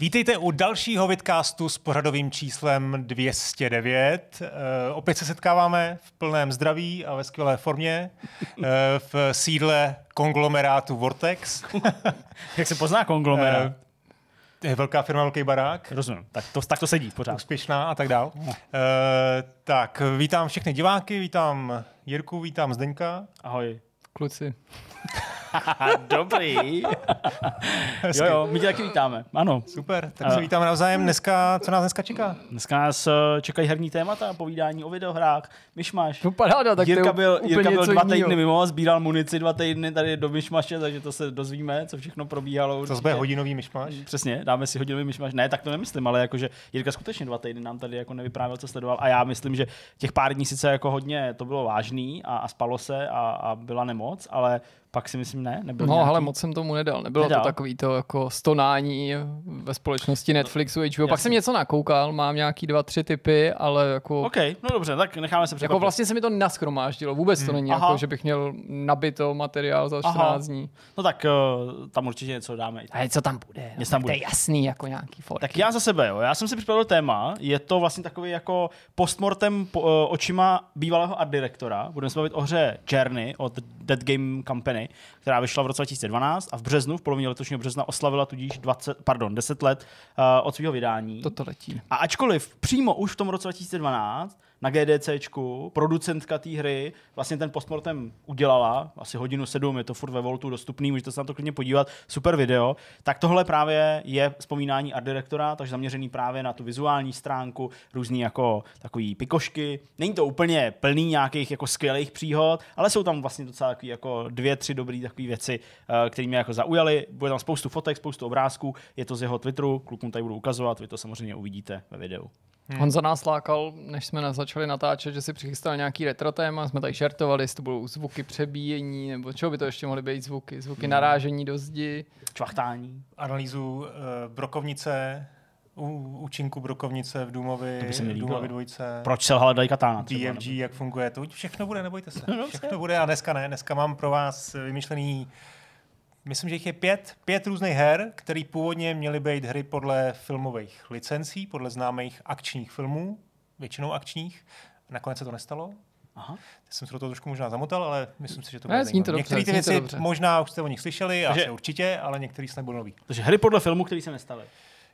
Vítejte u dalšího vidcastu s pořadovým číslem 209. E, eh, opět se setkáváme v plném zdraví a ve skvělé formě e, v sídle konglomerátu Vortex. Jak se pozná konglomerát? E, je velká firma, velký barák. Rozumím, tak to, tak to sedí pořád. Úspěšná a tak dál. E, tak, vítám všechny diváky, vítám Jirku, vítám Zdeňka. Ahoj. Kluci. Dobrý. jo, jo, my tě taky vítáme. Ano. Super, tak eh, se vítáme navzájem. Dneska, co nás dneska čeká? Dneska nás eh, čekají herní témata, povídání o videohrách, myšmaš. No paráda, tak Jirka byl, Jirka byl dva týdny mimo, sbíral munici dva týdny tady do myšmaše, takže to se dozvíme, co všechno probíhalo. To bude hodinový myšmaš? Přesně, dáme si hodinový myšmaš. Ne, tak to nemyslím, ale jakože Jirka skutečně dva týdny nám tady jako nevyprávěl, co sledoval a já myslím, že těch pár dní sice jako hodně to bylo vážný a, a spalo se a, a byla nemoc, ale pak si myslím, ne? Nebyl no, nějaký... ale moc jsem tomu nedal. Nebylo nedal. to takový to jako stonání ve společnosti Netflixu, HBO. Pak jsem něco nakoukal, mám nějaký dva, tři typy, ale jako... OK, no dobře, tak necháme se jako překvapit. Jako vlastně se mi to naskromáždilo, Vůbec hmm. to není Aha. jako, že bych měl nabito materiál za 14 Aha. dní. No tak uh, tam určitě něco dáme. A co tam bude? No, tam bude. To je jasný, jako nějaký forky. Tak já za sebe, jo. Já jsem si připravil téma. Je to vlastně takový jako postmortem po, uh, eh, očima bývalého art direktora. Budeme se bavit o hře Journey od Dead Game Company změny, která vyšla v roce 2012 a v březnu, v polovině letošního března, oslavila tudíž 20, pardon, 10 let uh, od svého vydání. Toto letí. A ačkoliv přímo už v tom roce 2012 na GDCčku, producentka té hry, vlastně ten postmortem udělala, asi hodinu sedm, je to furt ve Voltu dostupný, můžete se na to klidně podívat, super video. Tak tohle právě je vzpomínání art direktora, takže zaměřený právě na tu vizuální stránku, různý jako takový pikošky. Není to úplně plný nějakých jako skvělých příhod, ale jsou tam vlastně docela takový jako dvě, tři dobré takové věci, eh, které mě jako zaujaly. Bude tam spoustu fotek, spoustu obrázků, je to z jeho Twitteru, klukům tady budu ukazovat, vy to samozřejmě uvidíte ve videu. Hmm. za nás lákal, než jsme začali natáčet, že si přichystal nějaký retro téma, jsme tady šertovali, jestli to budou zvuky přebíjení, nebo čeho by to ještě mohly být zvuky, zvuky hmm. narážení do zdi. Čvachtání. Analýzu uh, brokovnice, účinku brokovnice v Důmovi, to by Důmovi dvojce. Proč selhala Dajka Tána? DFG, jak funguje, to všechno bude, nebojte se. No, všechno bude a dneska ne, dneska mám pro vás vymyšlený uh, myslím, že jich je pět, pět různých her, které původně měly být hry podle filmových licencí, podle známých akčních filmů, většinou akčních. Nakonec se to nestalo. Aha. Já jsem se do toho trošku možná zamotal, ale myslím si, že to bude no, dobře. Některé ty věci dobře. možná už jste o nich slyšeli, Takže, asi určitě, ale některý jsme budou nový. Takže hry podle filmu, který se nestaly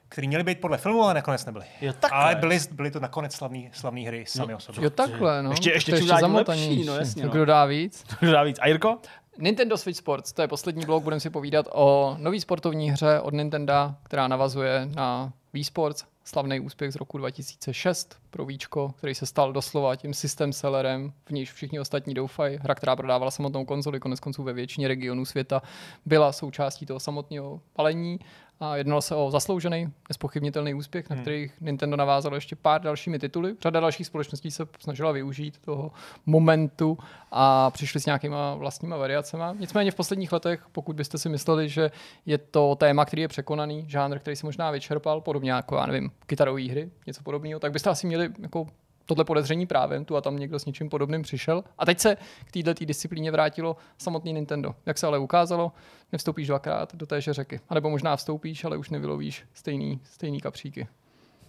které měly být podle filmu, ale nakonec nebyly. Jo, ale byly, byly to nakonec slavné slavný hry sami no, o sobě. Jo, takhle, no. Ještě, ještě, ještě zamotanější, no jasně. No. Kdo dá víc? Kdo dá víc? A Jirko? Nintendo Switch Sports, to je poslední blok, budeme si povídat o nový sportovní hře od Nintendo, která navazuje na Wii Sports, slavný úspěch z roku 2006 pro Víčko, který se stal doslova tím systém sellerem, v níž všichni ostatní doufají. Hra, která prodávala samotnou konzoli, konec konců ve většině regionů světa, byla součástí toho samotného palení a jednalo se o zasloužený, nespochybnitelný úspěch, na hmm. který Nintendo navázalo ještě pár dalšími tituly. Řada dalších společností se snažila využít toho momentu a přišli s nějakýma vlastníma variacemi. Nicméně v posledních letech, pokud byste si mysleli, že je to téma, který je překonaný, žánr, který si možná vyčerpal, podobně jako, já nevím, kytarové hry, něco podobného, tak byste asi měli jako tohle podezření právem, tu a tam někdo s něčím podobným přišel. A teď se k této disciplíně vrátilo samotný Nintendo. Jak se ale ukázalo, nevstoupíš dvakrát do téže řeky. A nebo možná vstoupíš, ale už nevylovíš stejný, stejný kapříky.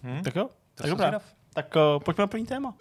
Hmm? Tak jo, tak dobrá. Tak uh, pojďme na první téma.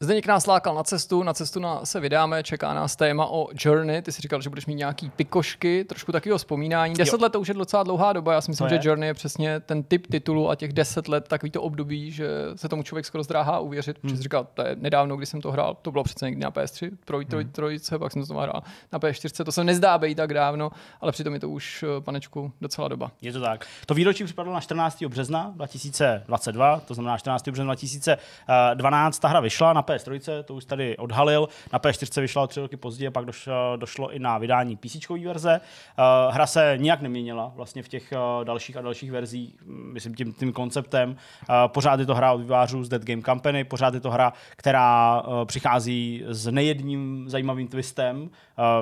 Zdeněk nás lákal na cestu, na cestu na, se vydáme, čeká nás téma o Journey, ty jsi říkal, že budeš mít nějaký pikošky, trošku takového vzpomínání. Deset jo. let to už je docela dlouhá doba, já si myslím, že Journey je přesně ten typ titulu a těch deset let, takový to období, že se tomu člověk skoro zdráhá uvěřit, hmm. protože jsi říkal, to je nedávno, když jsem to hrál, to bylo přece někdy na PS3, troj, troj, hmm. pak jsem to hrál na PS4, to se nezdá být tak dávno, ale přitom je to už, eh, panečku, docela doba. Je to tak. To výročí připadlo na 14. března 2022, to znamená 14. března 2012, eh, ta hra vyšla na PS3, to už tady odhalil, na PS4 vyšla o tři roky později, pak došlo, došlo i na vydání PC verze. Eh, hra se nijak neměnila vlastně v těch eh, dalších a dalších verzích, hm, myslím tím, tím konceptem. Eh, pořád je to hra od vývářů z Dead Game Company, pořád je to hra, která přichází s nejedním zajímavým twistem.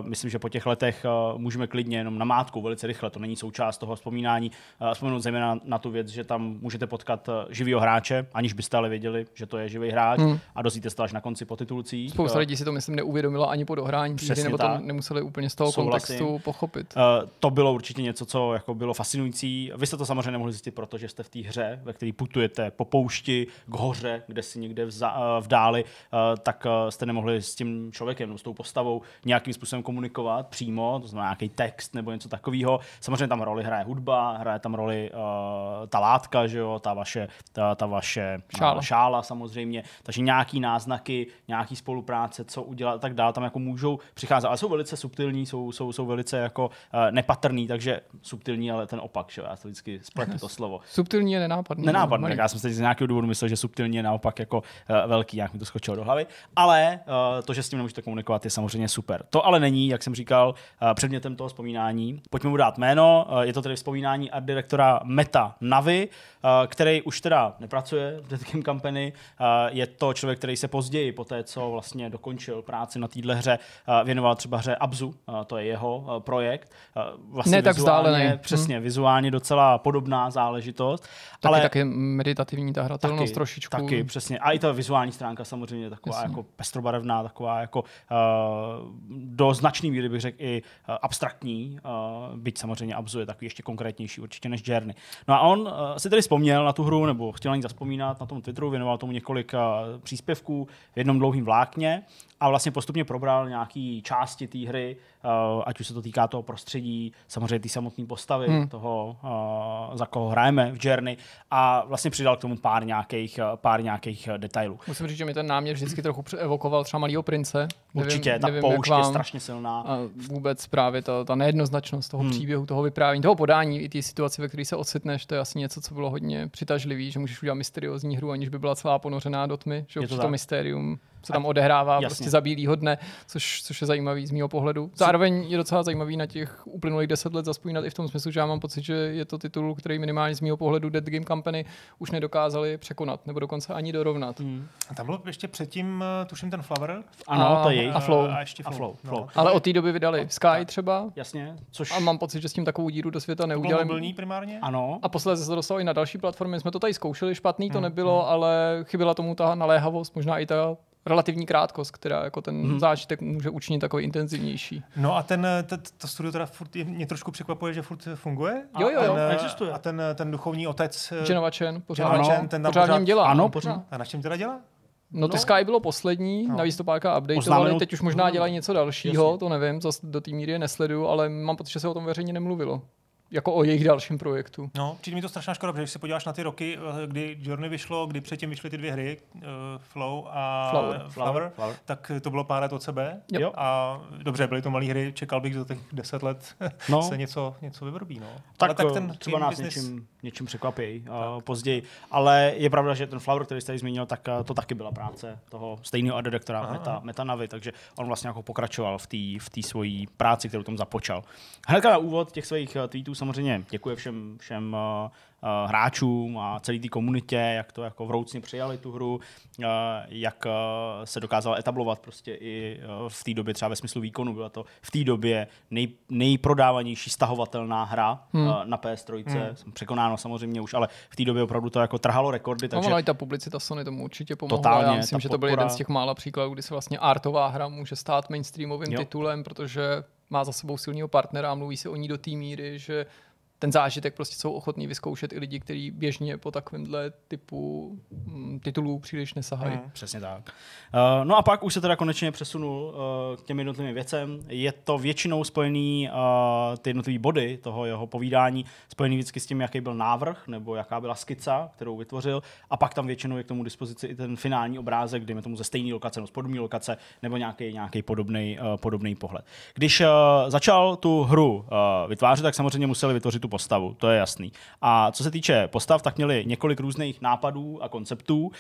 Myslím, že po těch letech můžeme klidně jenom na mátku velice rychle, to není součást toho vzpomínání, vzpomínat zejména na tu věc, že tam můžete potkat živého hráče, aniž byste ale věděli, že to je živý hráč hmm. a dozvíte dostal až na konci po titulcích. Spousta eh, lidí si to, myslím, neuvědomila ani po dohrání Přesně nebo tak. to nemuseli úplně z toho Souhlasím. kontextu pochopit. Uh, to bylo určitě něco, co jako bylo fascinující. Vy jste to samozřejmě nemohli zjistit, protože jste v té hře, ve které putujete po poušti, k hoře, kde si někde vza, uh, eh, v dáli, uh, tak jste nemohli s tím člověkem, s tou postavou nějakým způsobem komunikovat přímo, to znamená nějaký text nebo něco takového. Samozřejmě tam roli hraje hudba, hraje tam roli uh, ta látka, že jo, ta vaše, ta, ta vaše šála. šála samozřejmě, takže nějaký nás náznaky nějaký spolupráce, co udělat a tak dále, tam jako můžou přicházet, ale jsou velice subtilní, jsou, jsou, jsou velice jako uh, nepatrný, takže subtilní, ale ten opak, že? já to vždycky spletu to slovo. subtilní je nenápadný. Nenápadný, no, tak já jsem se z nějakého důvodu myslel, že subtilní je naopak jako uh, velký, jak mi to skočilo do hlavy, ale uh, to, že s tím nemůžete komunikovat, je samozřejmě super. To ale není, jak jsem říkal, uh, předmětem toho vzpomínání. Pojďme mu dát jméno, uh, je to tedy vzpomínání art direktora Meta Navy, uh, který už teda nepracuje v Dead Game Company, uh, je to člověk, který se později, po té, co vlastně dokončil práci na téhle hře, eh, věnoval třeba hře Abzu, eh, to je jeho eh, projekt. Vlastně ne tak vzdálený. Hm. Přesně, hmm. vizuálně docela podobná záležitost. Taky, ale taky meditativní ta hratelnost taky, trošičku. Taky, přesně. A i ta vizuální stránka samozřejmě taková Jasně. jako pestrobarevná, taková jako do značný míry bych řekl i abstraktní, byť samozřejmě Abzu je takový ještě konkrétnější určitě než Journey. No a on si tedy vzpomněl na tu hru, nebo chtěl na ní zaspomínat na tom Twitteru, věnoval tomu několik příspěvků, v jednom dlouhém vlákně a vlastně postupně probral nějaké části té hry Eh, ať už se to týká toho prostředí, samozřejmě ty samotné postavy, hmm. toho, eh, za koho hrajeme v Journey a vlastně přidal k tomu pár nějakých, eh, pár nějakých detailů. Musím říct, že mi ten náměr vždycky trochu evokoval třeba Malýho prince. Určitě, nevím, ta nevím, poušť vám, je strašně silná. A vůbec právě ta, ta nejednoznačnost toho hmm. příběhu, toho vyprávění, toho podání i té situace, ve které se ocitneš, to je asi něco, co bylo hodně přitažlivý, že můžeš udělat mysteriózní hru, aniž by byla celá ponořená do tmy, že je to, to mysterium se tam odehrává Jasně. prostě za bílýho dne, což, což je zajímavý z mého pohledu. Zároveň je docela zajímavý na těch uplynulých deset let zaspomínat i v tom smyslu, že já mám pocit, že je to titul, který minimálně z mého pohledu Dead Game Company už nedokázali překonat, nebo dokonce ani dorovnat. Hmm. A tam bylo ještě předtím, eh, tuším, ten Flower? Ano, a, to je A Flow. A ještě flow. A flow, no. flow. Ale od té doby vydali Sky tak. třeba. Jasně. Což... A mám pocit, že s tím takovou díru do světa neudělali. mobilní primárně? Ano. A posledně se dostalo i na další platformy. My jsme to tady zkoušeli, špatný to hmm. nebylo, hmm. ale chyběla tomu ta naléhavost, možná i ta relativní krátkost, která jako ten hmm. zážitek může učinit takový intenzivnější. No a ten, t- to studio teda furt, mě trošku překvapuje, že furt funguje. A jo, jo, ten, jo, eh, existuje. A ten, ten duchovní otec... Eh, Genova Chen, pořád, Genova Chen, ten pořád, pořád dělá. Ano, pořád. A na čem teda dělá? No, no, ty Sky bylo poslední, no. navíc to páka updateovali, teď už možná mhm. dělají něco dalšího, Jasně. to nevím, zase do té míry nesleduju, ale mám pocit, že se o tom veřejně nemluvilo jako o jejich dalším projektu. No, přijde mi to strašná škoda, protože když se podíváš na ty roky, eh, kdy Journey vyšlo, kdy předtím vyšly ty dvě hry, uh, Flow a Flower. Flower, Flower, tak to bylo pár let od sebe. Jo. A dobře, byly to malé hry, čekal bych, že za těch deset let no. se něco, něco vyvrbí. No. Tak, Ale tak ten eh, třeba nás business... něčím něčím překvapí uh, později. Ale je pravda, že ten Flower, který jste tady zmínil, tak uh, to taky byla práce toho stejného adedektora Meta, Metanavy, takže on vlastně jako pokračoval v té v tý svojí práci, kterou tam započal. Hnedka na úvod těch svých eh, tweetů samozřejmě děkuji všem, všem uh, Eh, hráčům a celé té komunitě, jak to jako vroucně přijali tu hru, eh, jak eh, se dokázala etablovat prostě i v té době třeba ve smyslu výkonu. Byla to v té době nej, nejprodávanější stahovatelná hra hmm. na PS3. Hmm. Jsem překonáno samozřejmě už, ale v té době opravdu to jako trhalo rekordy. No, takže... No, ale ta publicita Sony tomu určitě pomohla. Totálně, Já myslím, že to byl jeden z těch mála příkladů, kdy se vlastně artová hra může stát mainstreamovým jo. titulem, protože má za sebou silného partnera a mluví se o ní do té míry, že ten zážitek prostě jsou ochotní vyzkoušet i lidi, kteří běžně po takovémhle typu mm, titulů příliš nesahají. Mm, přesně tak. Uh, no a pak už se teda konečně přesunul uh, k těm jednotlivým věcem. Je to většinou spojený uh, ty jednotlivé body toho jeho povídání, spojený vždycky s tím, jaký byl návrh nebo jaká byla skica, kterou vytvořil. A pak tam většinou je k tomu dispozici i ten finální obrázek, dejme tomu ze stejné lokace nebo z podobné lokace, nebo nějaký, nějaký podobný uh, pohled. Když uh, začal tu hru uh, vytvářet, tak samozřejmě museli vytvořit tu postavu, to je jasný. A co se týče postav, tak měli několik různých nápadů a konceptů. Uh,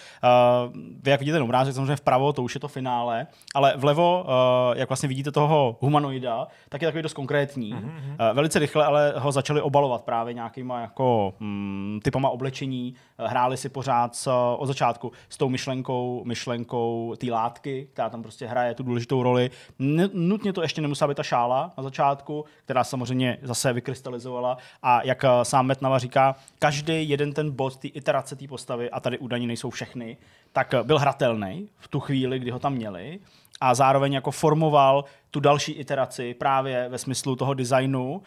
vy jak vidíte ten obrázek, samozřejmě vpravo, to už je to finále, ale vlevo, uh, jak vlastně vidíte toho humanoida, tak je takový dost konkrétní. Mm-hmm. Uh, velice rychle, ale ho začali obalovat právě nějakýma jako mm, typama oblečení, uh, hráli si pořád s, uh, od začátku s tou myšlenkou, myšlenkou té látky, která tam prostě hraje tu důležitou roli. N- nutně to ještě nemusela být ta šála na začátku, která samozřejmě zase vykrystalizovala, a jak eh, sám Metnava říká, každý jeden ten bod, ty iterace té postavy, a tady údajně nejsou všechny, tak eh, byl hratelný v tu chvíli, kdy ho tam měli a zároveň jako formoval tu další iteraci právě ve smyslu toho designu, uh,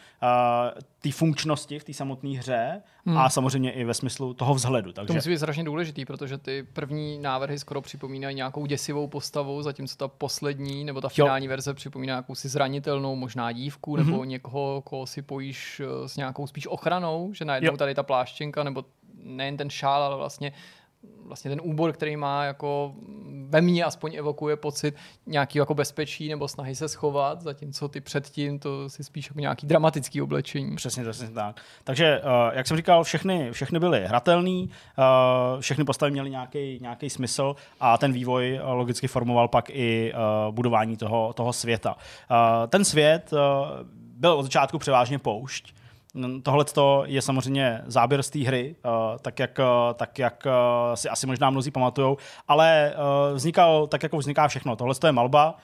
té funkčnosti v té samotné hře hmm. a samozřejmě i ve smyslu toho vzhledu. Takže... To musí být strašně důležitý, protože ty první návrhy skoro připomínají nějakou děsivou postavu, zatímco ta poslední nebo ta finální jo. verze připomíná jakousi zranitelnou možná dívku hmm. nebo mhm. někoho, koho si pojíš eh, s nějakou spíš ochranou, že najednou jo. tady ta pláštěnka nebo nejen ten šál, ale vlastně vlastně ten úbor, který má jako ve mně aspoň evokuje pocit nějaký jako bezpečí nebo snahy se schovat, zatímco ty předtím to si spíš jako nějaký dramatický oblečení. Přesně, přesně tak. Takže, eh, jak jsem říkal, všechny, všechny byly hratelný, eh, všechny postavy měly nějaký, nějaký smysl a ten vývoj eh, logicky formoval pak i budování toho, toho světa. Ten svět byl od začátku převážně poušť, Tohle je samozřejmě záběr z té hry, eh, tak jak, eh, tak jak eh, si asi možná mnozí pamatujou, ale vznikal tak, jako vzniká všechno. Tohle je malba,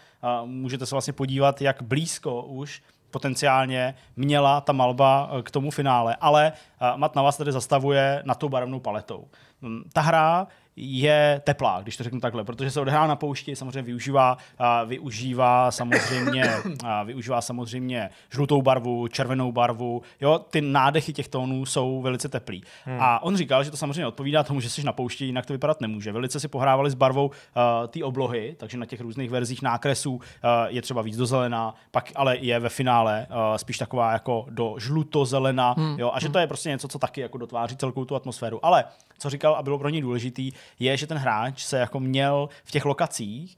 můžete se vlastně podívat, jak blízko už potenciálně měla ta malba k tomu finále, ale Mat na vás tady zastavuje na tou barevnou paletou. Hm, ta hra je teplá, když to řeknu takhle, protože se odehrává na poušti, samozřejmě využívá, využívá samozřejmě, využívá samozřejmě žlutou barvu, červenou barvu, jo, ty nádechy těch tónů jsou velice teplý. Hmm. A on říkal, že to samozřejmě odpovídá tomu, že jsi na poušti, jinak to vypadat nemůže. Velice si pohrávali s barvou uh, té oblohy, takže na těch různých verzích nákresů uh, je třeba víc do zelená, pak ale je ve finále uh, spíš taková jako do žluto-zelená, hmm. jo, a že hmm. to je prostě něco, co taky jako dotváří celkou tu atmosféru. Ale co říkal a bylo pro ně důležitý, je, že ten hráč se jako měl v těch lokacích,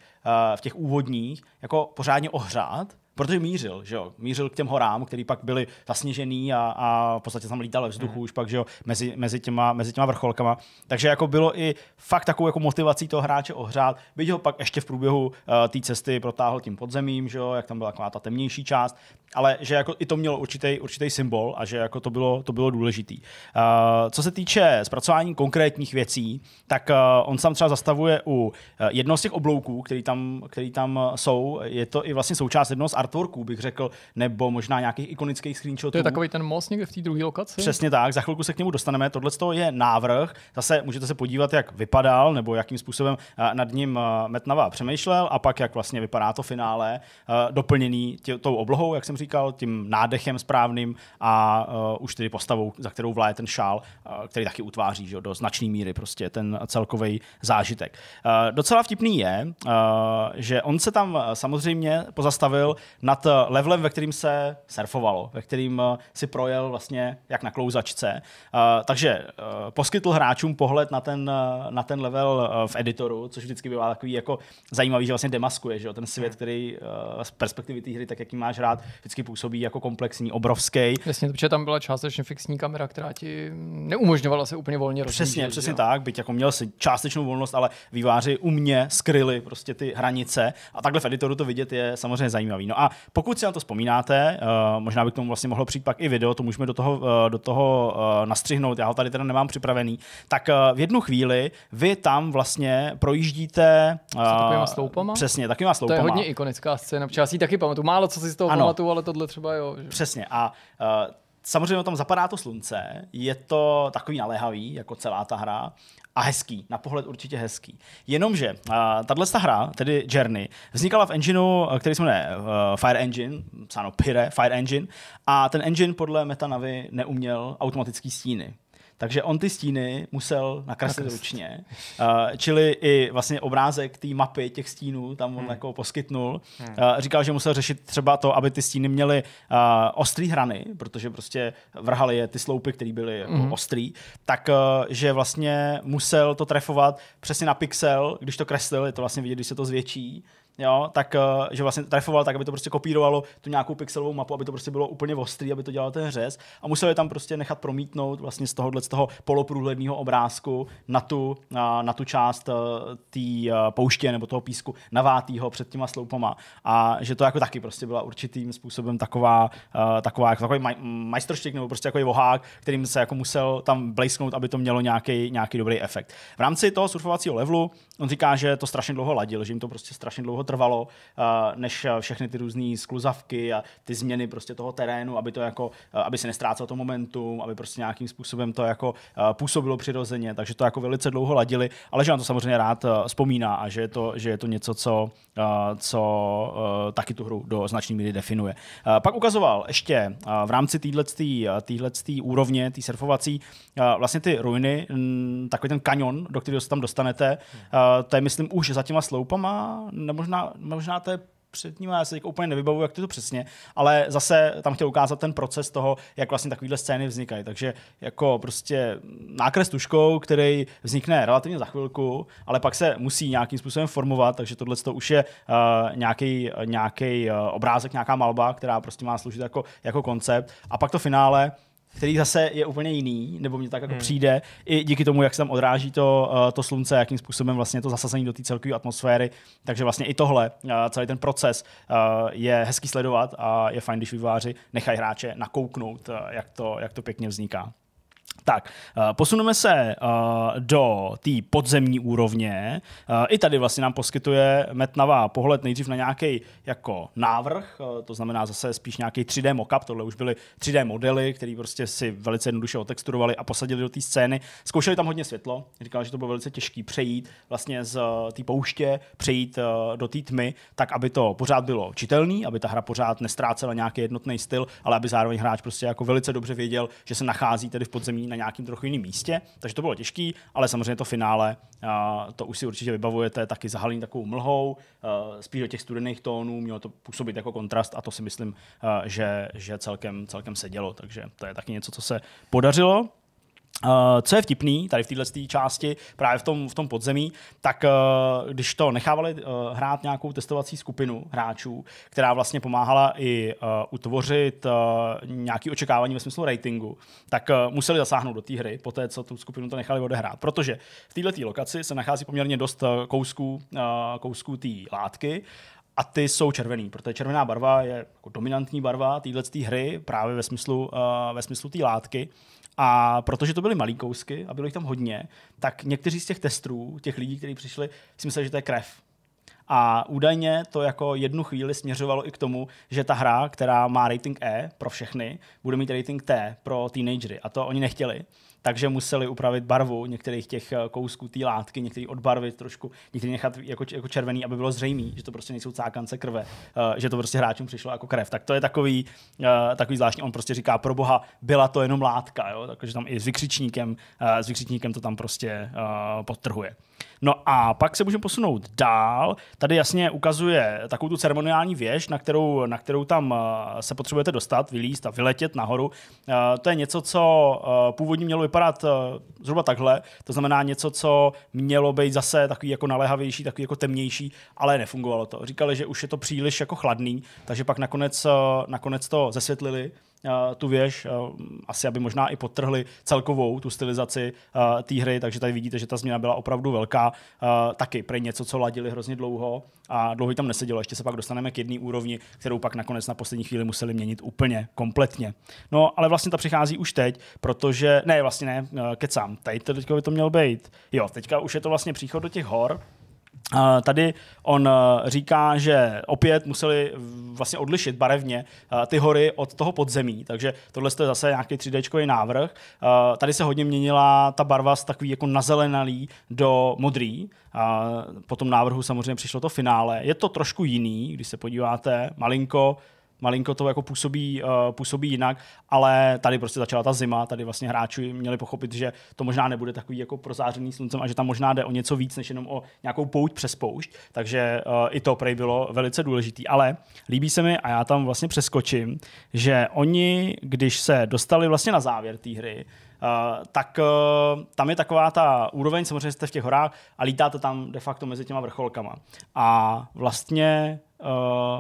eh, v těch úvodních, jako pořádně ohřát, protože mířil, že jo, mířil k těm horám, který pak byly zasněžený a, a v podstatě tam lítal ve vzduchu mm. už pak, že jo, mezi, mezi, těma, mezi těma vrcholkama. Takže jako bylo i fakt takovou jako motivací toho hráče ohřát, byť ho pak ještě v průběhu uh, té cesty protáhl tím podzemím, že jo, jak tam byla taková ta temnější část, ale že jako i to mělo určitý, určitý symbol a že jako to bylo, to bylo důležitý. Uh, co se týče zpracování konkrétních věcí, tak uh, on sám třeba zastavuje u uh, jednoho z těch oblouků, který tam, který tam jsou, je to i vlastně součást jednoho z artworků, bych řekl, nebo možná nějakých ikonických screenshotů. To je takový ten most někde v té druhé lokaci. Přesně tak, za chvilku se k němu dostaneme. Tohle je návrh. Zase můžete se podívat, jak vypadal, nebo jakým způsobem eh, nad ním eh, Metnava přemýšlel a pak, jak vlastně vypadá to finále, eh, doplněný tě, tou oblohou, jak jsem říkal, tím nádechem správným a už tedy postavou, za kterou vláje ten šál, který taky utváří že, do značné míry prostě ten celkový zážitek. Docela vtipný je, že on se tam samozřejmě pozastavil nad eh, levelem, ve kterým se surfovalo, ve kterým eh, si projel vlastně jak na klouzačce. Eh, takže poskytl hráčům pohled na ten, na ten level v editoru, což vždycky bývá takový jako zajímavý, že vlastně demaskuje, že jo? ten svět, hmm. který z perspektivy té hry, tak jaký máš rád, vždycky působí jako komplexní, obrovský. Přesně, protože tam byla částečně fixní kamera, která ti neumožňovala se úplně volně rozhodnout. Přesně, přesně jo? tak, byť jako měl si částečnou volnost, ale výváři u mě skryli prostě ty hranice a takhle v editoru to vidět je samozřejmě zajímavý. No a a pokud si na to vzpomínáte, eh, možná by k tomu vlastně mohlo přijít pak i video, to můžeme do toho, eh, do toho eh, nastřihnout, já ho tady teda nemám připravený, tak v jednu chvíli vy tam vlastně projíždíte... Takovýma sloupama? Přesně, takovýma sloupama. To je hodně ikonická scéna, protože já si taky pamatuju. Málo co si z toho ano. pamatuju, ale tohle třeba jo. Že? Přesně a samozřejmě tam zapadá to slunce, je to takový naléhavý, jako celá ta hra, a hezký, na pohled určitě hezký. Jenomže uh, tahle hra, tedy Journey, vznikala v engineu, eh, který se jmenuje uh, Fire Engine, psáno Pyre, Fire Engine, a ten engine podle Metanavy neuměl automatický stíny. Takže on ty stíny musel nakreslit ručně. Uh, čili i vlastně obrázek té mapy těch stínů tam on hmm. jako poskytnul. Hmm. Uh, říkal, že musel řešit třeba to, aby ty stíny měly uh, ostrý hrany, protože prostě vrhaly je ty sloupy, které byly jako hmm. ostrý, tak uh, že vlastně musel to trefovat přesně na pixel, když to kreslil, je to vlastně vidět, když se to zvětší, jo, tak eh, že vlastně trefoval tak, aby to prostě kopírovalo tu nějakou pixelovou mapu, aby to prostě bylo úplně ostrý, aby to dělalo ten řez a museli tam prostě nechat promítnout vlastně z tohohle z toho poloprůhledného obrázku na tu, eh, na tu část eh, té pouště nebo toho písku navátýho před těma sloupama a že to jako taky prostě byla určitým způsobem taková, taková jako takový maj, majstrštěk nebo prostě jako vohák, kterým se jako musel tam blejsknout, aby to mělo nějaký, nějaký dobrý efekt. V rámci toho surfovacího levelu on říká, že to strašně dlouho ladil, že jim to prostě strašně dlouho trvalo, eh, než eh, všechny ty různé skluzavky a ty změny prostě toho terénu, aby to jako, eh, aby se nestrácelo to momentum, aby prostě nějakým způsobem to jako působilo přirozeně, takže to jako velice dlouho ladili, ale že na to samozřejmě rád vzpomíná a že je to, že je to něco, co, co taky tu hru do značné míry definuje. Pak ukazoval ještě v rámci této úrovně, té surfovací, vlastně ty ruiny, mm, takový ten kanion, do kterého se tam dostanete, hmm. to je myslím už za těma sloupama, nebo možná možná, možná to je před ním, já se úplně nevybavuju, jak to, to přesně, ale zase tam chtěl ukázat ten proces toho, jak vlastně takovéhle scény vznikají. Takže jako prostě nákres tuškou, který vznikne relativně za chvilku, ale pak se musí nějakým způsobem formovat, takže tohle to už je uh, eh, nějaký, nějaký uh, eh, obrázek, nějaká malba, která prostě má sloužit jako, jako koncept. A pak to finále, který zase je úplně jiný, nebo mě tak jako hmm. přijde, i díky tomu, jak se tam odráží to, eh, to slunce, jakým způsobem vlastně to zasazení do té celkové atmosféry. Takže vlastně i tohle, eh, celý ten proces eh, je hezký sledovat a je fajn, když výváři nechají hráče nakouknout, jak to, jak to pěkně vzniká. Tak, eh, posuneme se eh, do té podzemní úrovně. Eh, I tady vlastně nám poskytuje Metnava pohled nejdřív na nějaký jako návrh, to znamená zase spíš nějaký 3D mockup, tohle už byly 3D modely, které prostě si velice jednoduše otexturovali a posadili do té scény. Zkoušeli tam hodně světlo, říkal, že to bylo velice těžké přejít vlastně z té pouště, přejít do té tmy, tak aby to pořád bylo čitelný, aby ta hra pořád nestrácela nějaký jednotný styl, ale aby zároveň hráč prostě jako velice dobře věděl, že se nachází tady v podzemí na nějakém trochu jiném místě, takže to bylo těžké, ale samozřejmě to finále, to už si určitě vybavujete, taky zahalený takovou mlhou, spíš do těch studených tónů, mělo to působit jako kontrast a to si myslím, že, že celkem, celkem se dělo, takže to je taky něco, co se podařilo. Uh, co je vtipný tady v této části, právě v tom, v tom podzemí, tak uh, když to nechávali uh, hrát nějakou testovací skupinu hráčů, která vlastně pomáhala i utvořit nějaké očekávání ve smyslu ratingu, tak museli zasáhnout do té hry, po té, co tu skupinu to nechali odehrát. Protože v této lokaci se nachází poměrně dost kousků, kousků té látky a ty jsou červený, protože červená barva je jako dominantní barva téhle hry právě ve smyslu, uh, ve smyslu té látky. A protože to byly malý kousky a bylo jich tam hodně, tak někteří z těch testrů, těch lidí, kteří přišli, si mysleli, že to je krev. A údajně to jako jednu chvíli směřovalo i k tomu, že ta hra, která má rating E pro všechny, bude mít rating T pro teenagery. A to oni nechtěli takže museli upravit barvu některých těch eh, kousků té látky, některý odbarvit trošku, některý nechat jako, jako červený, aby bylo zřejmý, že to prostě nejsou cákance krve, eh, že to prostě hráčům přišlo jako krev. Tak to je takový, eh, takový zvláštní, on prostě říká, pro boha, byla to jenom látka, jo? takže tam i s vykřičníkem, s vykřičníkem to tam prostě podtrhuje. No a pak se můžeme posunout dál. Tady jasně ukazuje takovou tu ceremoniální věž, na kterou, na kterou tam se potřebujete dostat, vylíst a vyletět nahoru. To je něco, co původně mělo vypadat eh, zhruba takhle, to znamená něco, co mělo být zase takový jako naléhavější, takový jako temnější, ale nefungovalo to. Říkali, že už je to příliš jako chladný, takže pak nakonec, eh, nakonec to zesvětlili Eh, tu věž, eh, asi aby možná i potrhli celkovou tu stylizaci eh, té hry, takže tady vidíte, že ta změna byla opravdu velká. Taky pro něco, co ladili hrozně dlouho a dlouho tam nesedělo, ještě se pak dostaneme k jedné úrovni, kterou pak nakonec na poslední chvíli museli měnit úplně kompletně. No, ale vlastně ta přichází už teď, protože, ne, vlastně ne, kecám, tady to teďka by to měl být. Jo, teďka už je to vlastně příchod do těch hor, Tady on e, říká, že opět museli vlastně odlišit barevně e, ty hory od toho podzemí, takže tohle je zase nějaký 3D návrh. E, tady se hodně měnila ta barva z takový jako nazelenalý do modrý. Po tom návrhu samozřejmě přišlo to finále. Je to trošku jiný, když se podíváte malinko, malinko to jako působí, uh, působí jinak, ale tady prostě začala ta zima, tady vlastně hráči měli pochopit, že to možná nebude takový jako prozářený sluncem a že tam možná jde o něco víc, než jenom o nějakou pouť přes poušť, takže uh, i to prej bylo velice důležitý, ale líbí se mi a já tam vlastně přeskočím, že oni, když se dostali vlastně na závěr té hry, Uh, tak uh, tam je taková ta úroveň, samozřejmě jste v těch horách a lítáte tam de facto mezi těma vrcholkama. A vlastně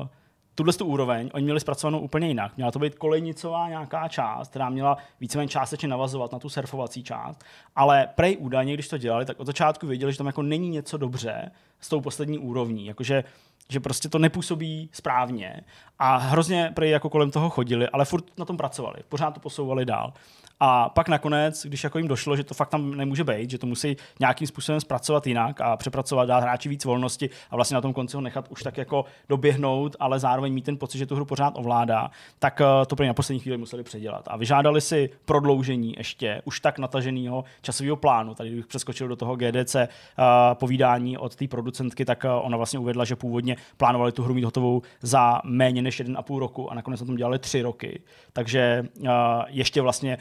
uh, tuhle tu úroveň oni měli zpracovanou úplně jinak. Měla to být kolejnicová nějaká část, která měla víceméně částečně navazovat na tu surfovací část, ale prej údajně, když to dělali, tak od začátku věděli, že tam jako není něco dobře s tou poslední úrovní. Jakože že prostě to nepůsobí správně a hrozně prej jako kolem toho chodili, ale furt na tom pracovali, pořád to posouvali dál. A pak nakonec, když jako jim došlo, že to fakt tam nemůže být, že to musí nějakým způsobem zpracovat jinak a přepracovat, dát hráči víc volnosti a vlastně na tom konci ho nechat už tak jako doběhnout, ale zároveň mít ten pocit, že tu hru pořád ovládá, tak eh, to prý na poslední chvíli museli předělat. A vyžádali si prodloužení ještě už tak nataženého časového plánu. Tady bych přeskočil do toho GDC eh, povídání od té producentky, tak eh, ona vlastně uvedla, že původně plánovali tu hru mít hotovou za méně než jeden a půl roku a nakonec na tom dělali tři roky. Takže uh, ještě vlastně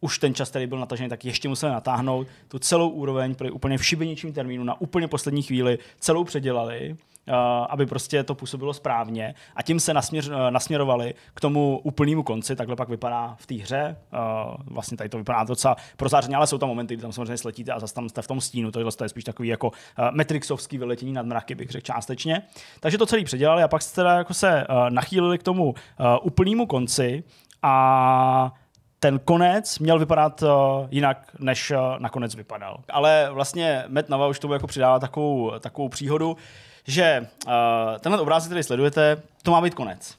už ten čas, který byl natažený, tak ještě museli natáhnout tu celou úroveň, pro úplně v šibeničním termínu, na úplně poslední chvíli celou předělali Eh, aby prostě to působilo správně a tím se nasměř, eh, nasměrovali k tomu úplnému konci, takhle pak vypadá v té hře, eh, vlastně tady to vypadá docela prozářeně, ale jsou tam momenty, kdy tam samozřejmě sletíte a zase tam jste v tom stínu, to je, spíš takový jako metrixovský vyletění nad mraky, bych řekl částečně. Takže to celý předělali a pak se teda jako se nachýlili k tomu úplnému konci a ten konec měl vypadat uh, jinak, než uh, nakonec vypadal. Ale vlastně Met Nava už tomu jako přidává takovou, takovou příhodu, že uh, tenhle obrázek, který sledujete, to má být konec.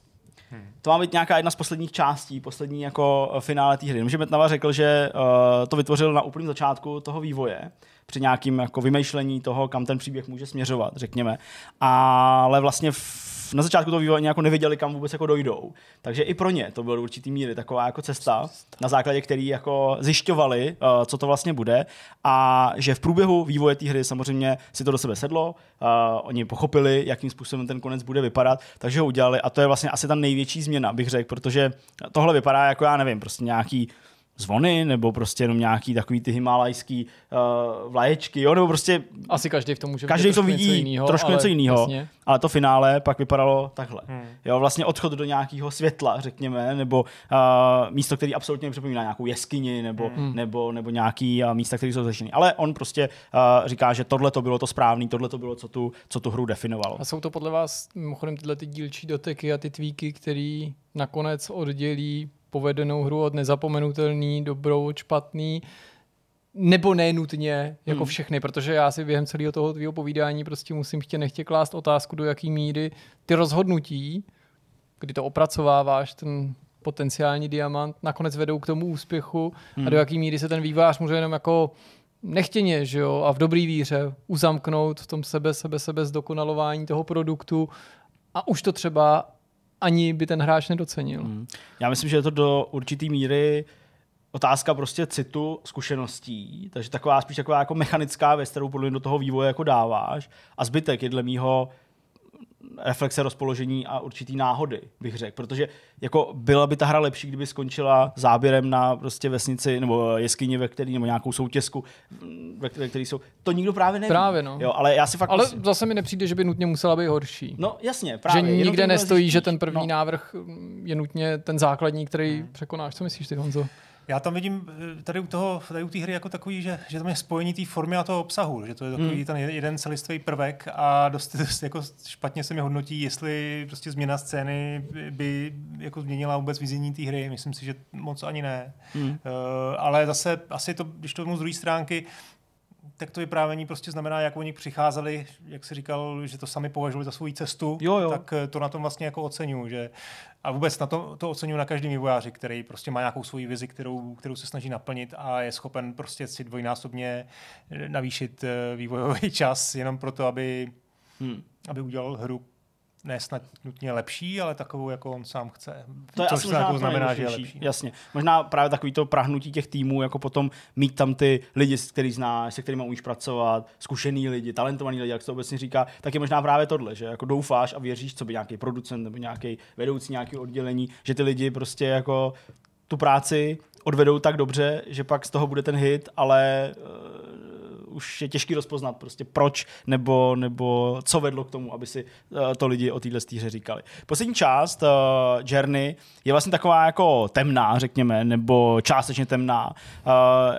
Hmm. To má být nějaká jedna z posledních částí, poslední jako eh, finále té hry. Můžeme Metnava řekl, že uh, to vytvořil na úplném začátku toho vývoje, při nějakým jako vymýšlení toho, kam ten příběh může směřovat, řekněme. Ale vlastně v na začátku toho vývoje jako nevěděli, kam vůbec jako dojdou. Takže i pro ně to bylo určitý míry taková jako cesta, na základě který jako zjišťovali, eh, co to vlastně bude a že v průběhu vývoje té hry samozřejmě si to do sebe sedlo, eh, oni pochopili, jakým způsobem ten konec bude vypadat, takže ho udělali a to je vlastně asi ta největší změna, bych řekl, protože tohle vypadá jako já nevím, prostě nějaký zvony, nebo prostě jenom nějaký takový ty himalajský uh, vlaječky, jo, nebo prostě... Asi každý v tom může Každý to vidí něco jinýho, trošku něco jiného, vlastně. ale to finále pak vypadalo takhle. Hmm. Jo, vlastně odchod do nějakého světla, řekněme, nebo uh, místo, který absolutně připomíná nějakou jeskyni, nebo, hmm. hmm. nebo, nebo nějaký uh, místa, které jsou řešeny. Ale on prostě uh, říká, že tohle to bylo to správné, tohle to bylo, co tu, co tu hru definovalo. A jsou to podle vás mimochodem tyhle ty dílčí doteky a ty tweaky, který nakonec oddělí povedenou hru od nezapomenutelný, dobrou špatný, nebo nenutně jako hmm. všechny, protože já si během celého toho tvého povídání prostě musím chtě nechtě klást otázku, do jaký míry ty rozhodnutí, kdy to opracováváš, ten potenciální diamant, nakonec vedou k tomu úspěchu hmm. a do hmm. jaký míry se ten vývář může jenom jako nechtěně, že jo, a v dobrý víře uzamknout v tom sebe, sebe, sebe zdokonalování toho produktu a už to třeba ani by ten hráč nedocenil. Hmm. Já myslím, že je to do určité míry otázka prostě citu, zkušeností, takže taková spíš taková jako mechanická věc, kterou podle mě do toho vývoje jako dáváš a zbytek je dle mýho reflexe rozpoložení a určitý náhody, bych řekl. Protože jako byla by ta hra lepší, kdyby skončila záběrem na prostě vesnici nebo jeskyni, ve který, nebo nějakou soutězku, ve které, který jsou. To nikdo právě neví. Právě, no. Jo, ale já si fakt ale musím... zase mi nepřijde, že by nutně musela být horší. No jasně, právě. Že nikde nestojí, že ten první no. návrh mm, je nutně ten základní, který hmm. překonáš. Co myslíš ty, Honzo? Já tam vidím eh, tady u toho, tady u té hry jako takový, že, že tam je spojení té formy a toho obsahu, že to je takový hmm. ten jeden celistvý prvek a dost, dost jako špatně se mi hodnotí, jestli prostě změna scény by jako změnila vůbec vizení té hry. Myslím si, že moc ani ne. Hmm. Uh, ale zase asi to, když to vezmu z druhé stránky, tak to vyprávění prostě znamená, jak oni přicházeli, jak si říkal, že to sami považovali za svou cestu, jo, jo. tak eh, to na tom vlastně jako oceňuju, že a vůbec na to, to oceňuji na každém vývojáři, který prostě má nějakou svoji vizi, kterou, kterou se snaží naplnit a je schopen prostě si dvojnásobně eh, navýšit eh, vývojový čas jenom proto, aby, hmm. aby udělal hru, ne snad nutně lepší, ale takovou, jako on sám chce. To je asi možná znamená, že je lepší. Jasně. Možná právě takový to prahnutí těch týmů, jako potom mít tam ty lidi, který znáš, se kterými umíš pracovat, zkušený lidi, talentovaný lidi, jak se obecně říká, tak je možná právě tohle, že jako doufáš a věříš, co by nějaký producent nebo nějaký vedoucí nějaký oddělení, že ty lidi prostě jako tu práci odvedou tak dobře, že pak z toho bude ten hit, ale už je těžký rozpoznat prostě proč nebo, nebo co vedlo k tomu, aby si eh, to lidi o téhle stíře říkali. Poslední část uh, Journey je vlastně taková jako temná, řekněme, nebo částečně temná. Uh,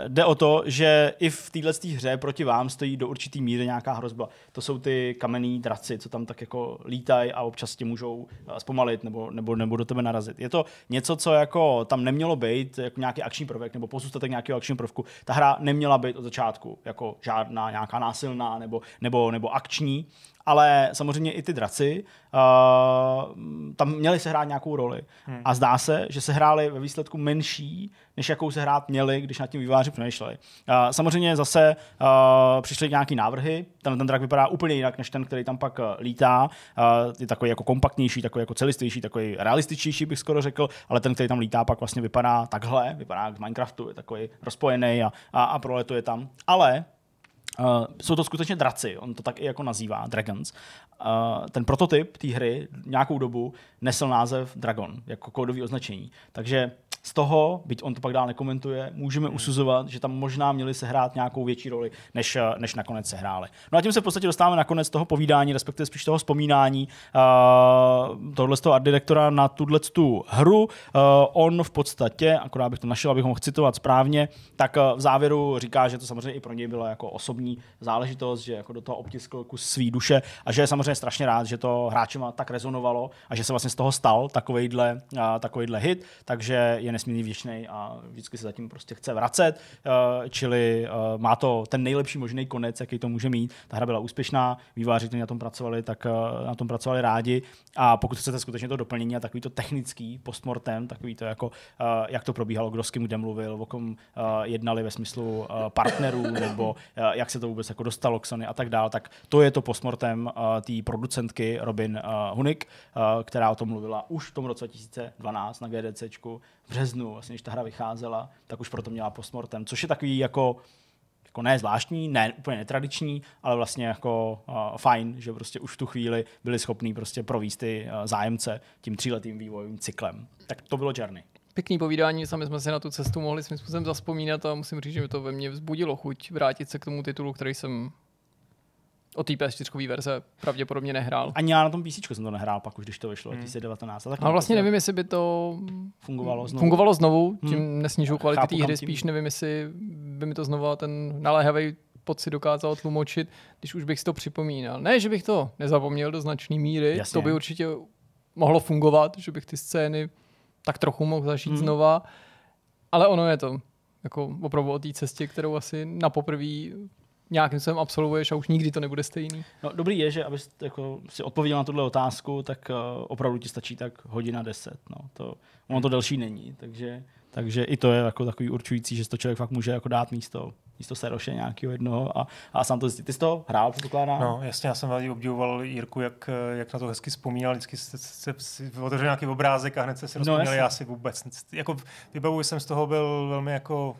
jde o to, že i v téhle hře proti vám stojí do určitý míry nějaká hrozba. To jsou ty kamenní draci, co tam tak jako lítají a občas tě můžou zpomalit nebo, nebo, nebo do tebe narazit. Je to něco, co jako tam nemělo být, jako nějaký akční prvek nebo pozůstatek nějakého akčního prvku. Ta hra neměla být od začátku jako žádná nějaká násilná nebo, nebo, nebo akční, ale samozřejmě i ty draci uh, tam měli se hrát nějakou roli. Hmm. A zdá se, že se hráli ve výsledku menší, než jakou se hrát měli, když nad tím výváři přemýšleli. Uh, samozřejmě zase uh, přišly nějaké návrhy, ten, ten drak vypadá úplně jinak, než ten, který tam pak lítá. Uh, je takový jako kompaktnější, takový jako celistvější, takový realističtější bych skoro řekl, ale ten, který tam lítá, pak vlastně vypadá takhle, vypadá jak z Minecraftu, je takový rozpojený a, a, a proletuje tam. Ale Eh, jsou to skutečně draci, on to tak i jako nazývá, Dragons. Uh, ten prototyp té hry nějakou dobu nesl název Dragon, jako kódový označení. Takže z toho, byť on to pak dál nekomentuje, můžeme hmm. usuzovat, že tam možná měli sehrát nějakou větší roli, než, eh, než nakonec hráli. No a tím se v podstatě dostáváme na konec toho povídání, respektive spíš toho vzpomínání uh, eh, tohle z toho art direktora na tuhle tu hru. Uh, on v podstatě, akorát bych to našel, abych ho mohl citovat správně, tak v závěru říká, že to samozřejmě i pro něj bylo jako osobní záležitost, že jako do toho obtiskl kus svý duše a že je samozřejmě strašně rád, že to hráčema tak rezonovalo a že se vlastně z toho stal takovejhle, uh, takovejhle hit, takže je nesmírně vděčný a vždycky se zatím prostě chce vracet, eh, čili eh, má to ten nejlepší možný konec, jaký to může mít. Ta hra byla úspěšná, výváři, kteří na tom pracovali, tak eh, na tom pracovali rádi a pokud chcete skutečně to doplnění a takový to technický postmortem, takový to jako, jak to probíhalo, kdo s kým kde mluvil, o kom jednali ve smyslu partnerů nebo jak se to vůbec jako dostalo k Sony a tak dál, tak to je to postmortem té producentky Robin Hunik, která o tom mluvila už v tom roce 2012 na GDCčku březnu, vlastně, když ta hra vycházela, tak už proto měla postmortem, což je takový jako jako ne zvláštní, ne úplně netradiční, ale vlastně jako uh, fajn, že prostě už v tu chvíli byli schopní prostě províst ty uh, zájemce tím tříletým vývojovým cyklem. Tak to bylo Journey. Pěkný povídání, sami jsme se na tu cestu mohli svým způsobem zaspomínat a musím říct, že mi to ve mně vzbudilo chuť vrátit se k tomu titulu, který jsem o té PS4 verze pravděpodobně nehrál. Ani já na tom PC jsem to nehrál, pak už když to vyšlo, hmm. 2019. Tak no, Ale vlastně nevím, jestli by to fungovalo znovu. Fungovalo znovu, tím hmm. nesnižu kvalitu té hry, tím. spíš nevím, jestli by mi to znovu ten naléhavý pocit dokázal tlumočit, když už bych si to připomínal. Ne, že bych to nezapomněl do značné míry, Jasně. to by určitě mohlo fungovat, že bych ty scény tak trochu mohl zažít hmm. znova, ale ono je to jako opravdu o té cestě, kterou asi na poprvé nějakým způsobem absolvuješ a už nikdy to nebude stejný. No, dobrý je, že abys jako, si odpověděl na tuhle otázku, tak uh, opravdu ti stačí tak hodina deset. No. To, ono to hmm. delší není, takže, takže i to je jako takový určující, že to člověk fakt může jako dát místo místo Seroše nějakého jednoho a, a sám to zjistil. Ty jsi to hrál, předpokládám? No, jasně, já jsem velmi obdivoval Jirku, jak, jak na to hezky vzpomínal, vždycky se, se, se otevřel nějaký obrázek a hned se si no, rozpomněl, no, já si vůbec, jako vybavuji jsem z toho byl velmi jako,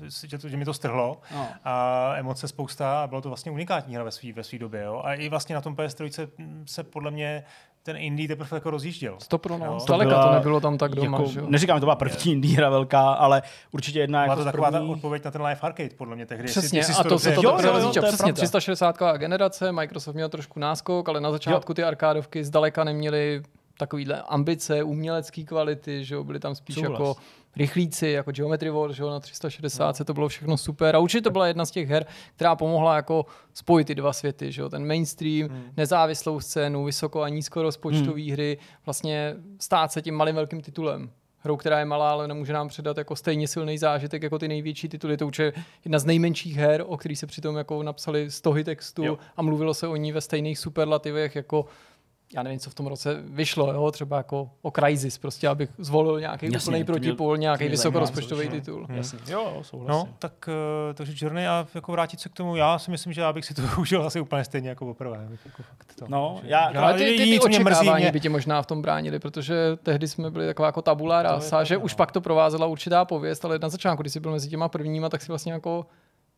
eh, že, to, že mi to strhlo no. a emoce spousta a bylo to vlastně unikátní hra ve své době. Jo. A i vlastně na tom PS3 se podle mě ten indie teprve jako rozjížděl. Stop, no, no. Zdaleka to, to nebylo tam tak doma. Jako, že? Neříkám, že to byla první indie hra velká, ale určitě jedna jako to taková první... ta odpověď na ten Life arcade, podle mě tehdy. Přesně, a to se to, to, to, jo, přesně, 360 generace, Microsoft měl trošku náskok, ale na začátku jo. ty arkádovky zdaleka neměly takovýhle ambice, umělecké kvality, že jo, byly tam spíš jako Souhlas. jako rychlíci, jako Geometry Wars, že jo, na 360, no. to bylo všechno super. A určitě to byla jedna z těch her, která pomohla jako spojit ty dva světy, že jo, ten mainstream, mm. nezávislou scénu, vysoko a nízko rozpočtové mm. hry, vlastně stát se tím malým velkým titulem hrou, která je malá, ale nemůže nám předat jako stejně silný zážitek jako ty největší tituly. To je jedna z nejmenších her, o kterých se přitom jako napsali stohy textu jo. a mluvilo se o ní ve stejných superlativech jako já nevím, co v tom roce vyšlo, jo? třeba jako o Crisis, prostě abych zvolil nějaký úplný protipol, nějaký vysokorozpočtový titul. Hmm. Jasně. Jo, souhlasím. No, tak, uh, takže Journey a jako vrátit se k tomu, já si myslím, že já bych si to užil asi úplně stejně jako poprvé. Jako to, no, že, já, ale ty, ty, ty očekávání mě. by tě možná v tom bránili, protože tehdy jsme byli taková jako tabula rasa, že no. už pak to provázela určitá pověst, ale na začátku, když jsi byl mezi těma prvníma, tak si vlastně jako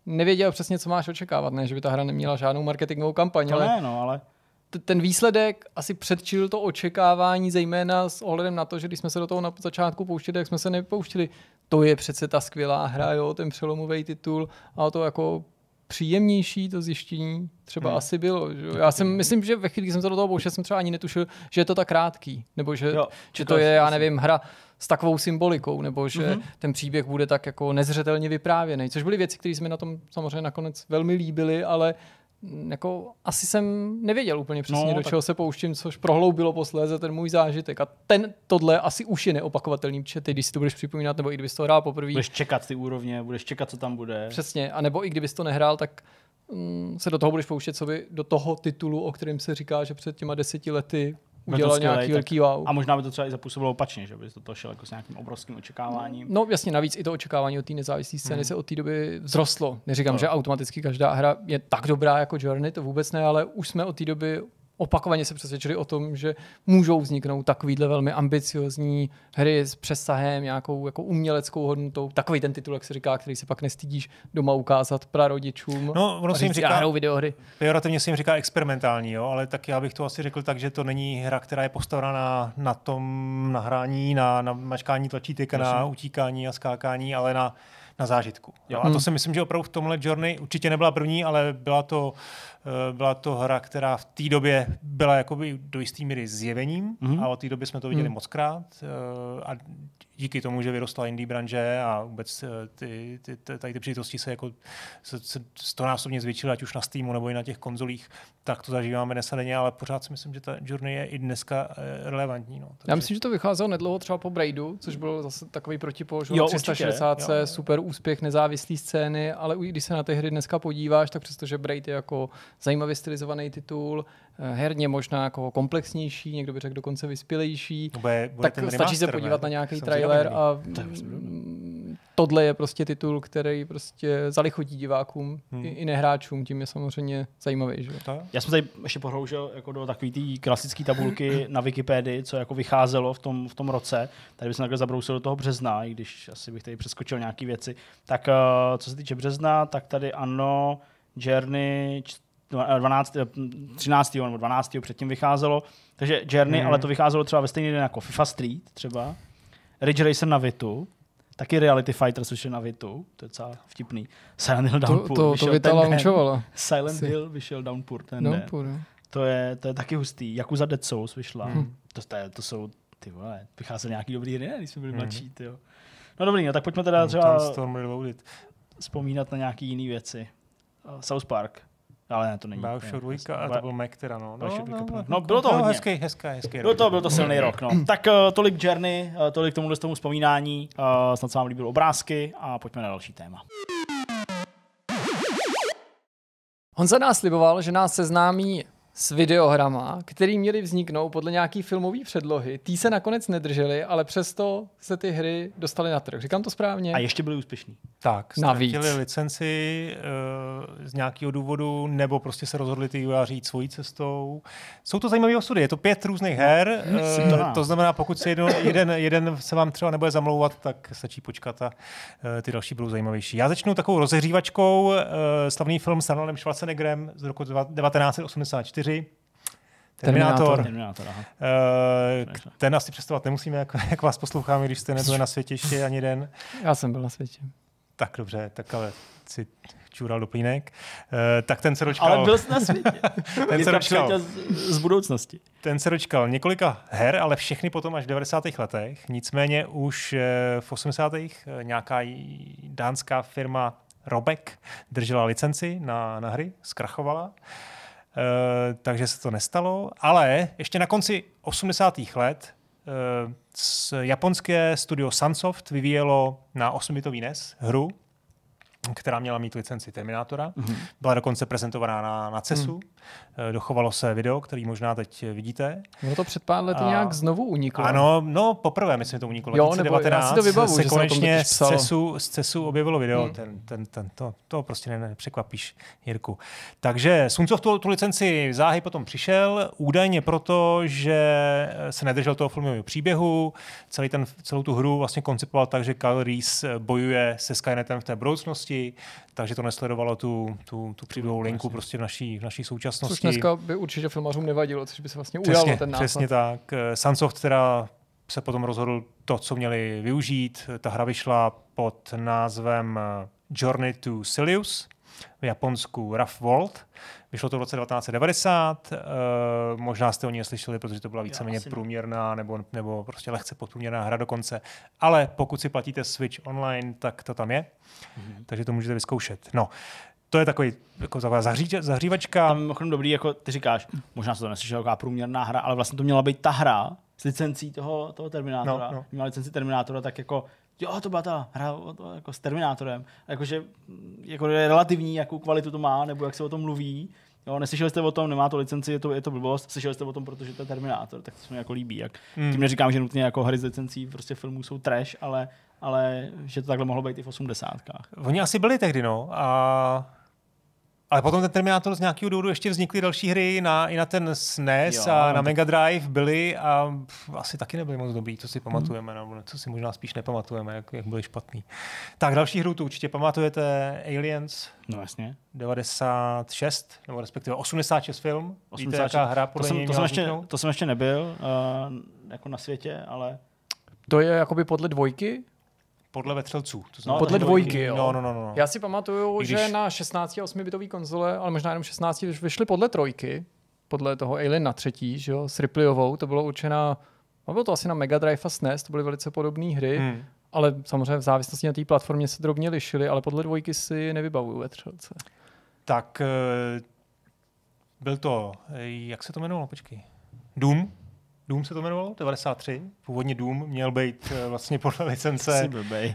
nevěděl přesně, co máš očekávat, ne, že by ta hra neměla žádnou marketingovou kampaň, ale... Ne, no, ale ten výsledek asi předčil to očekávání, zejména s ohledem na to, že když jsme se do toho na začátku pouštěli, tak jsme se nepouštěli. To je přece ta skvělá hra, jo, ten přelomový titul a to jako příjemnější to zjištění třeba hmm. asi bylo. Že? Já si myslím, že ve chvíli, kdy jsem se do toho pouštěl, jsem třeba ani netušil, že je to tak krátký, nebo že, jo, že to jako je, já nevím, hra s takovou symbolikou, nebo že mm-hmm. ten příběh bude tak jako nezřetelně vyprávěný, což byly věci, které jsme na tom samozřejmě nakonec velmi líbily, ale jako asi jsem nevěděl úplně přesně, no, do tak... čeho se pouštím, což prohloubilo posléze ten můj zážitek. A ten tohle asi už je neopakovatelný, protože ty, když si to budeš připomínat, nebo i kdybys to hrál poprvé. Budeš čekat ty úrovně, budeš čekat, co tam bude. Přesně, a nebo i kdybys to nehrál, tak mm, se do toho budeš pouštět, co by do toho titulu, o kterém se říká, že před těma deseti lety udělal skvělej, nějaký velký wow. A možná by to třeba i zapůsobilo opačně, že by to, to šel jako s nějakým obrovským očekáváním. No jasně, navíc i to očekávání od té nezávislé scény hmm. se od té doby vzrostlo. Neříkám, no. že automaticky každá hra je tak dobrá jako Journey, to vůbec ne, ale už jsme od té doby opakovaně se přesvědčili o tom, že můžou vzniknout takovýhle velmi ambiciozní hry s přesahem, nějakou jako uměleckou hodnotou, takový ten titul, jak se říká, který se pak nestydíš doma ukázat prarodičům. No, ono se jim říká, videohry. Pejorativně se jim říká experimentální, jo, ale tak já bych to asi řekl tak, že to není hra, která je postavena na, na tom nahrání, na, na mačkání tlačítek, na utíkání a skákání, ale na na zážitku. Jo? A to mhm. si myslím, že opravdu v tomhle Journey určitě nebyla první, ale byla to, eh, byla to hra, která v té době byla jakoby do jisté míry zjevením hmm a od té doby jsme to viděli hmm moc krát eh, a díky tomu, že vyrostla indie branže a vůbec eh, ty, ty, ty, tady ty příležitosti se jako se, se stonásobně zvětšily, ať už na Steamu nebo i na těch konzolích, tak to zažíváme dnes a denně, ale pořád si myslím, že ta Journey je i dneska eh, relevantní. No. Takže... Já myslím, že to vycházelo nedlouho třeba po Braidu, což byl zase takový protipol, jo, 360, jo. super úspěch nezávislé scény, ale když se na ty hry dneska podíváš, tak přestože Braid je jako zajímavě stylizovaný titul, eh, herně možná jako komplexnější, někdo by řekl dokonce vyspělejší, no, bude, bude tak stačí remaster, se podívat ne? na nějaký trailer trailer a tohle je prostě titul, který prostě zalichotí divákům hmm. i, i nehráčům, tím je samozřejmě zajímavý. Že? Já jsem tady ještě pohroužil jako do takové té klasické tabulky na Wikipedii, co jako vycházelo v tom, v tom roce. Tady bych se takhle zabrousil do toho března, i když asi bych tady přeskočil nějaké věci. Tak eh, co se týče března, tak tady ano, Journey 12, 13. Eh, eh, nebo 12. předtím vycházelo. Takže Journey, hmm. ale to vycházelo třeba ve stejný den jako FIFA Street třeba. Ridge Racer na Vitu, taky Reality Fighter, což je na Vitu, to je docela vtipný. Silent Hill Downpour. To, to, to Vita launchovala. Silent si. Hill vyšel Downpour ten Downpour, den. To je, to je taky hustý. Yakuza Dead Souls vyšla. Hmm. To, to, je, to jsou, ty vole, vycházely nějaký dobrý hry, ne, když jsme byli hmm. mladší, ty jo. No dobrý, no tak pojďme teda třeba vzpomínat na nějaký jiné věci. South Park. Ale ne, to není. Bioshock 2 a to byl Mac teda, no. No, no, no, no, no bylo to no, hodně. Hezký, hezký, hezký byl to, byl to silný rok, no. Hmm. Tak uh, tolik Journey, uh, tolik tomu tomu vzpomínání, uh, snad se vám líbily obrázky a pojďme na další téma. Honza nás sliboval, že nás seznámí s videohrama, který měly vzniknout podle nějaký filmové předlohy. Tý se nakonec nedrželi, ale přesto se ty hry dostaly na trh. Říkám to správně? A ještě byly úspěšný. Tak, ztratili licenci uh, z nějakého důvodu, nebo prostě se rozhodli ty vývojáři jít svojí cestou. Jsou to zajímavé osudy, je to pět různých her, uh, to, to znamená, pokud se jedno, jeden, jeden se vám třeba nebude zamlouvat, tak stačí počkat a uh, ty další budou zajímavější. Já začnu takovou rozehřívačkou, uh, slavný film s Arnoldem Schwarzeneggerem z roku 1984, 4, Terminátor. Terminátor aha. Uh, ten asi představovat nemusíme, jak, jak vás posloucháme, když jste nebyli na světě ještě ani den. Já jsem byl na světě. Tak dobře, tak ale si čural doplínek. Uh, eh, tak ten se dočkal. Ale byl jsi na světě. ten se dočkal. Z, z budoucnosti. Ten se dočkal několika her, ale všechny potom až v 90. letech. Nicméně už eh, v 80. nějaká dánská firma Robek držela licenci na, na hry, zkrachovala. Uh, Eh, takže se to nestalo, ale ještě na konci 80. let uh, japonské studio Sunsoft vyvíjelo na 8-bitový NES hru, která měla mít licenci Terminátora. Mm-hmm. Byla dokonce prezentovaná na, na CESu. Mm. Dochovalo se video, který možná teď vidíte. No to před pár lety a... nějak znovu uniklo. Ano, no poprvé myslím, že to uniklo. Jo, 2019 já si to vybavu, se konečně z CESu, z CESu objevilo video. Mm. Ten, ten, ten, to, to prostě nepřekvapíš, Jirku. Takže Suncov tu, tu licenci záhy potom přišel, údajně proto, že se nedržel toho filmového příběhu. Celý ten, celou tu hru vlastně koncipoval tak, že Kyle Reese bojuje se Skynetem v té budoucnosti takže to nesledovalo tu, tu, tu příběhovou no, linku vlastně. prostě v naší, v naší současnosti. Což dneska by určitě filmařům nevadilo, což by se vlastně ujalo přesně, ten nápad. Přesně tak. Eh, Sansoft teda se potom rozhodl to, co měli využít. Ta hra vyšla pod názvem eh, Journey to Silius v Japonsku Rough Volt. Vyšlo to v roce 1990, uh, eh, možná jste o ní slyšeli, protože to byla víceméně průměrná nebo, nebo prostě lehce podprůměrná hra dokonce. Ale pokud si platíte Switch online, tak to tam je, mm-hmm. takže to můžete vyzkoušet. No, to je takový jako zahřívačka. Tam mimochodem dobrý, jako ty říkáš, možná se to neslyšel, jaká průměrná hra, ale vlastně to měla být ta hra s licencí toho, toho Terminátora. No, no. Měla licenci Terminátora, tak jako jo, to byla ta hra to, jako s Terminátorem. Jakože jako je relativní, jakou kvalitu to má, nebo jak se o tom mluví. Jo, neslyšeli jste o tom, nemá to licenci, je to, je to blbost, slyšeli jste o tom, protože to je Terminátor, tak to se mi jako líbí. Jak, mm. Tím neříkám, že nutně jako hry s licencí prostě filmů jsou trash, ale ale že to takhle mohlo být i v osmdesátkách. Oni asi byli tehdy, no. A ale potom ten Terminátor z nějakého důvodu ještě vznikly další hry na, i na ten SNES e jo. a na Mega Drive byly a pff, asi taky nebyly moc dobrý, co si mhm. pamatujeme, hmm. nebo co si možná spíš nepamatujeme, jak, jak byly špatný. Tak další hru tu určitě pamatujete, Aliens. No jasně. 96, nebo respektive 86 film. 86. Víte, jaká hra podle to jsem, to, jsem ještě, to jsem ještě nebyl uh, jako na světě, ale... To je jakoby podle dvojky? Podle vetřelců. To znamená, no, podle dvojky, jo. No, no, no, no, no. Já si pamatuju, když... že na 16 a 8 bitový konzole, ale možná jenom 16, vyšly podle trojky, podle toho Alien na třetí, že jo, s Ripleyovou, to bylo určena, no bylo to asi na Mega Drive a SNES, e to byly velice podobné hry, hmm. ale samozřejmě v závislosti na té platformě se drobně lišily, ale podle dvojky si nevybavuju vetřelce. Tak eh, byl to, eh, jak se to jmenovalo, počkej, Doom? Dům se to jmenovalo, 93. Původně Dům měl být eh, vlastně podle licence, eh,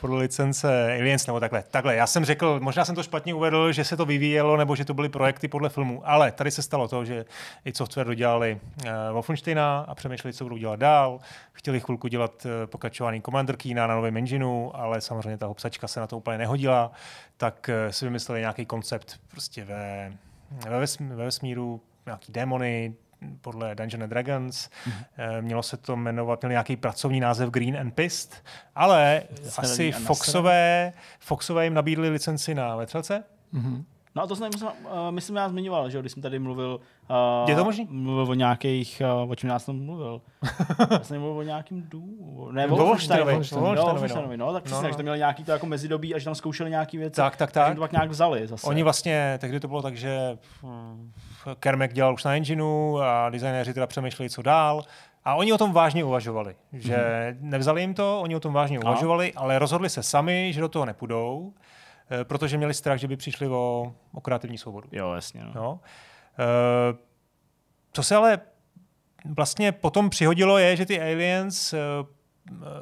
podle licence Aliens nebo takhle. Takhle, já jsem řekl, možná jsem to špatně uvedl, že se to vyvíjelo nebo že to byly projekty podle filmu, ale tady se stalo to, že i software dodělali uh, Wolfensteina a přemýšleli, co budou dělat dál. Chtěli chvilku dělat uh, pokračování Commander Keena na novém engineu, ale samozřejmě ta obsačka se na to úplně nehodila, tak uh, si vymysleli nějaký koncept prostě ve, ve, vesmíru, nějaký démony, podle Dungeons and Dragons. Mm-hmm. Mělo se to jmenovat, měl nějaký pracovní název Green and Pist, ale Zelený asi Foxové, Foxové jim nabídli licenci na vetřelce. Mm-hmm. No a to jsem, myslím, eh, myslím já zmiňoval, že když jsem tady mluvil, uh, je to možný? mluvil o nějakých, uh, o čem já jsem mluvil. já jsem mluvil o nějakým dů, ne, o Wolfsteinovi, no. no, tak přesně, no, no. že tam měli nějaký to jako mezidobí a že tam zkoušeli nějaký věci. Tak, tak, tak. to pak nějak vzali zase. Oni vlastně, tehdy to bylo tak, že hm, Kermek dělal už na engineu a designéři teda přemýšleli, co dál. A oni o tom vážně uvažovali, že mm-hmm. nevzali jim to, oni o tom vážně a? uvažovali, ale rozhodli se sami, že do toho nepůjdou. Eh, protože měli strach, že by přišli o, o kreativní svobodu. Jo, jasně. No. No. Co se ale vlastně potom přihodilo je, že ty Aliens eh,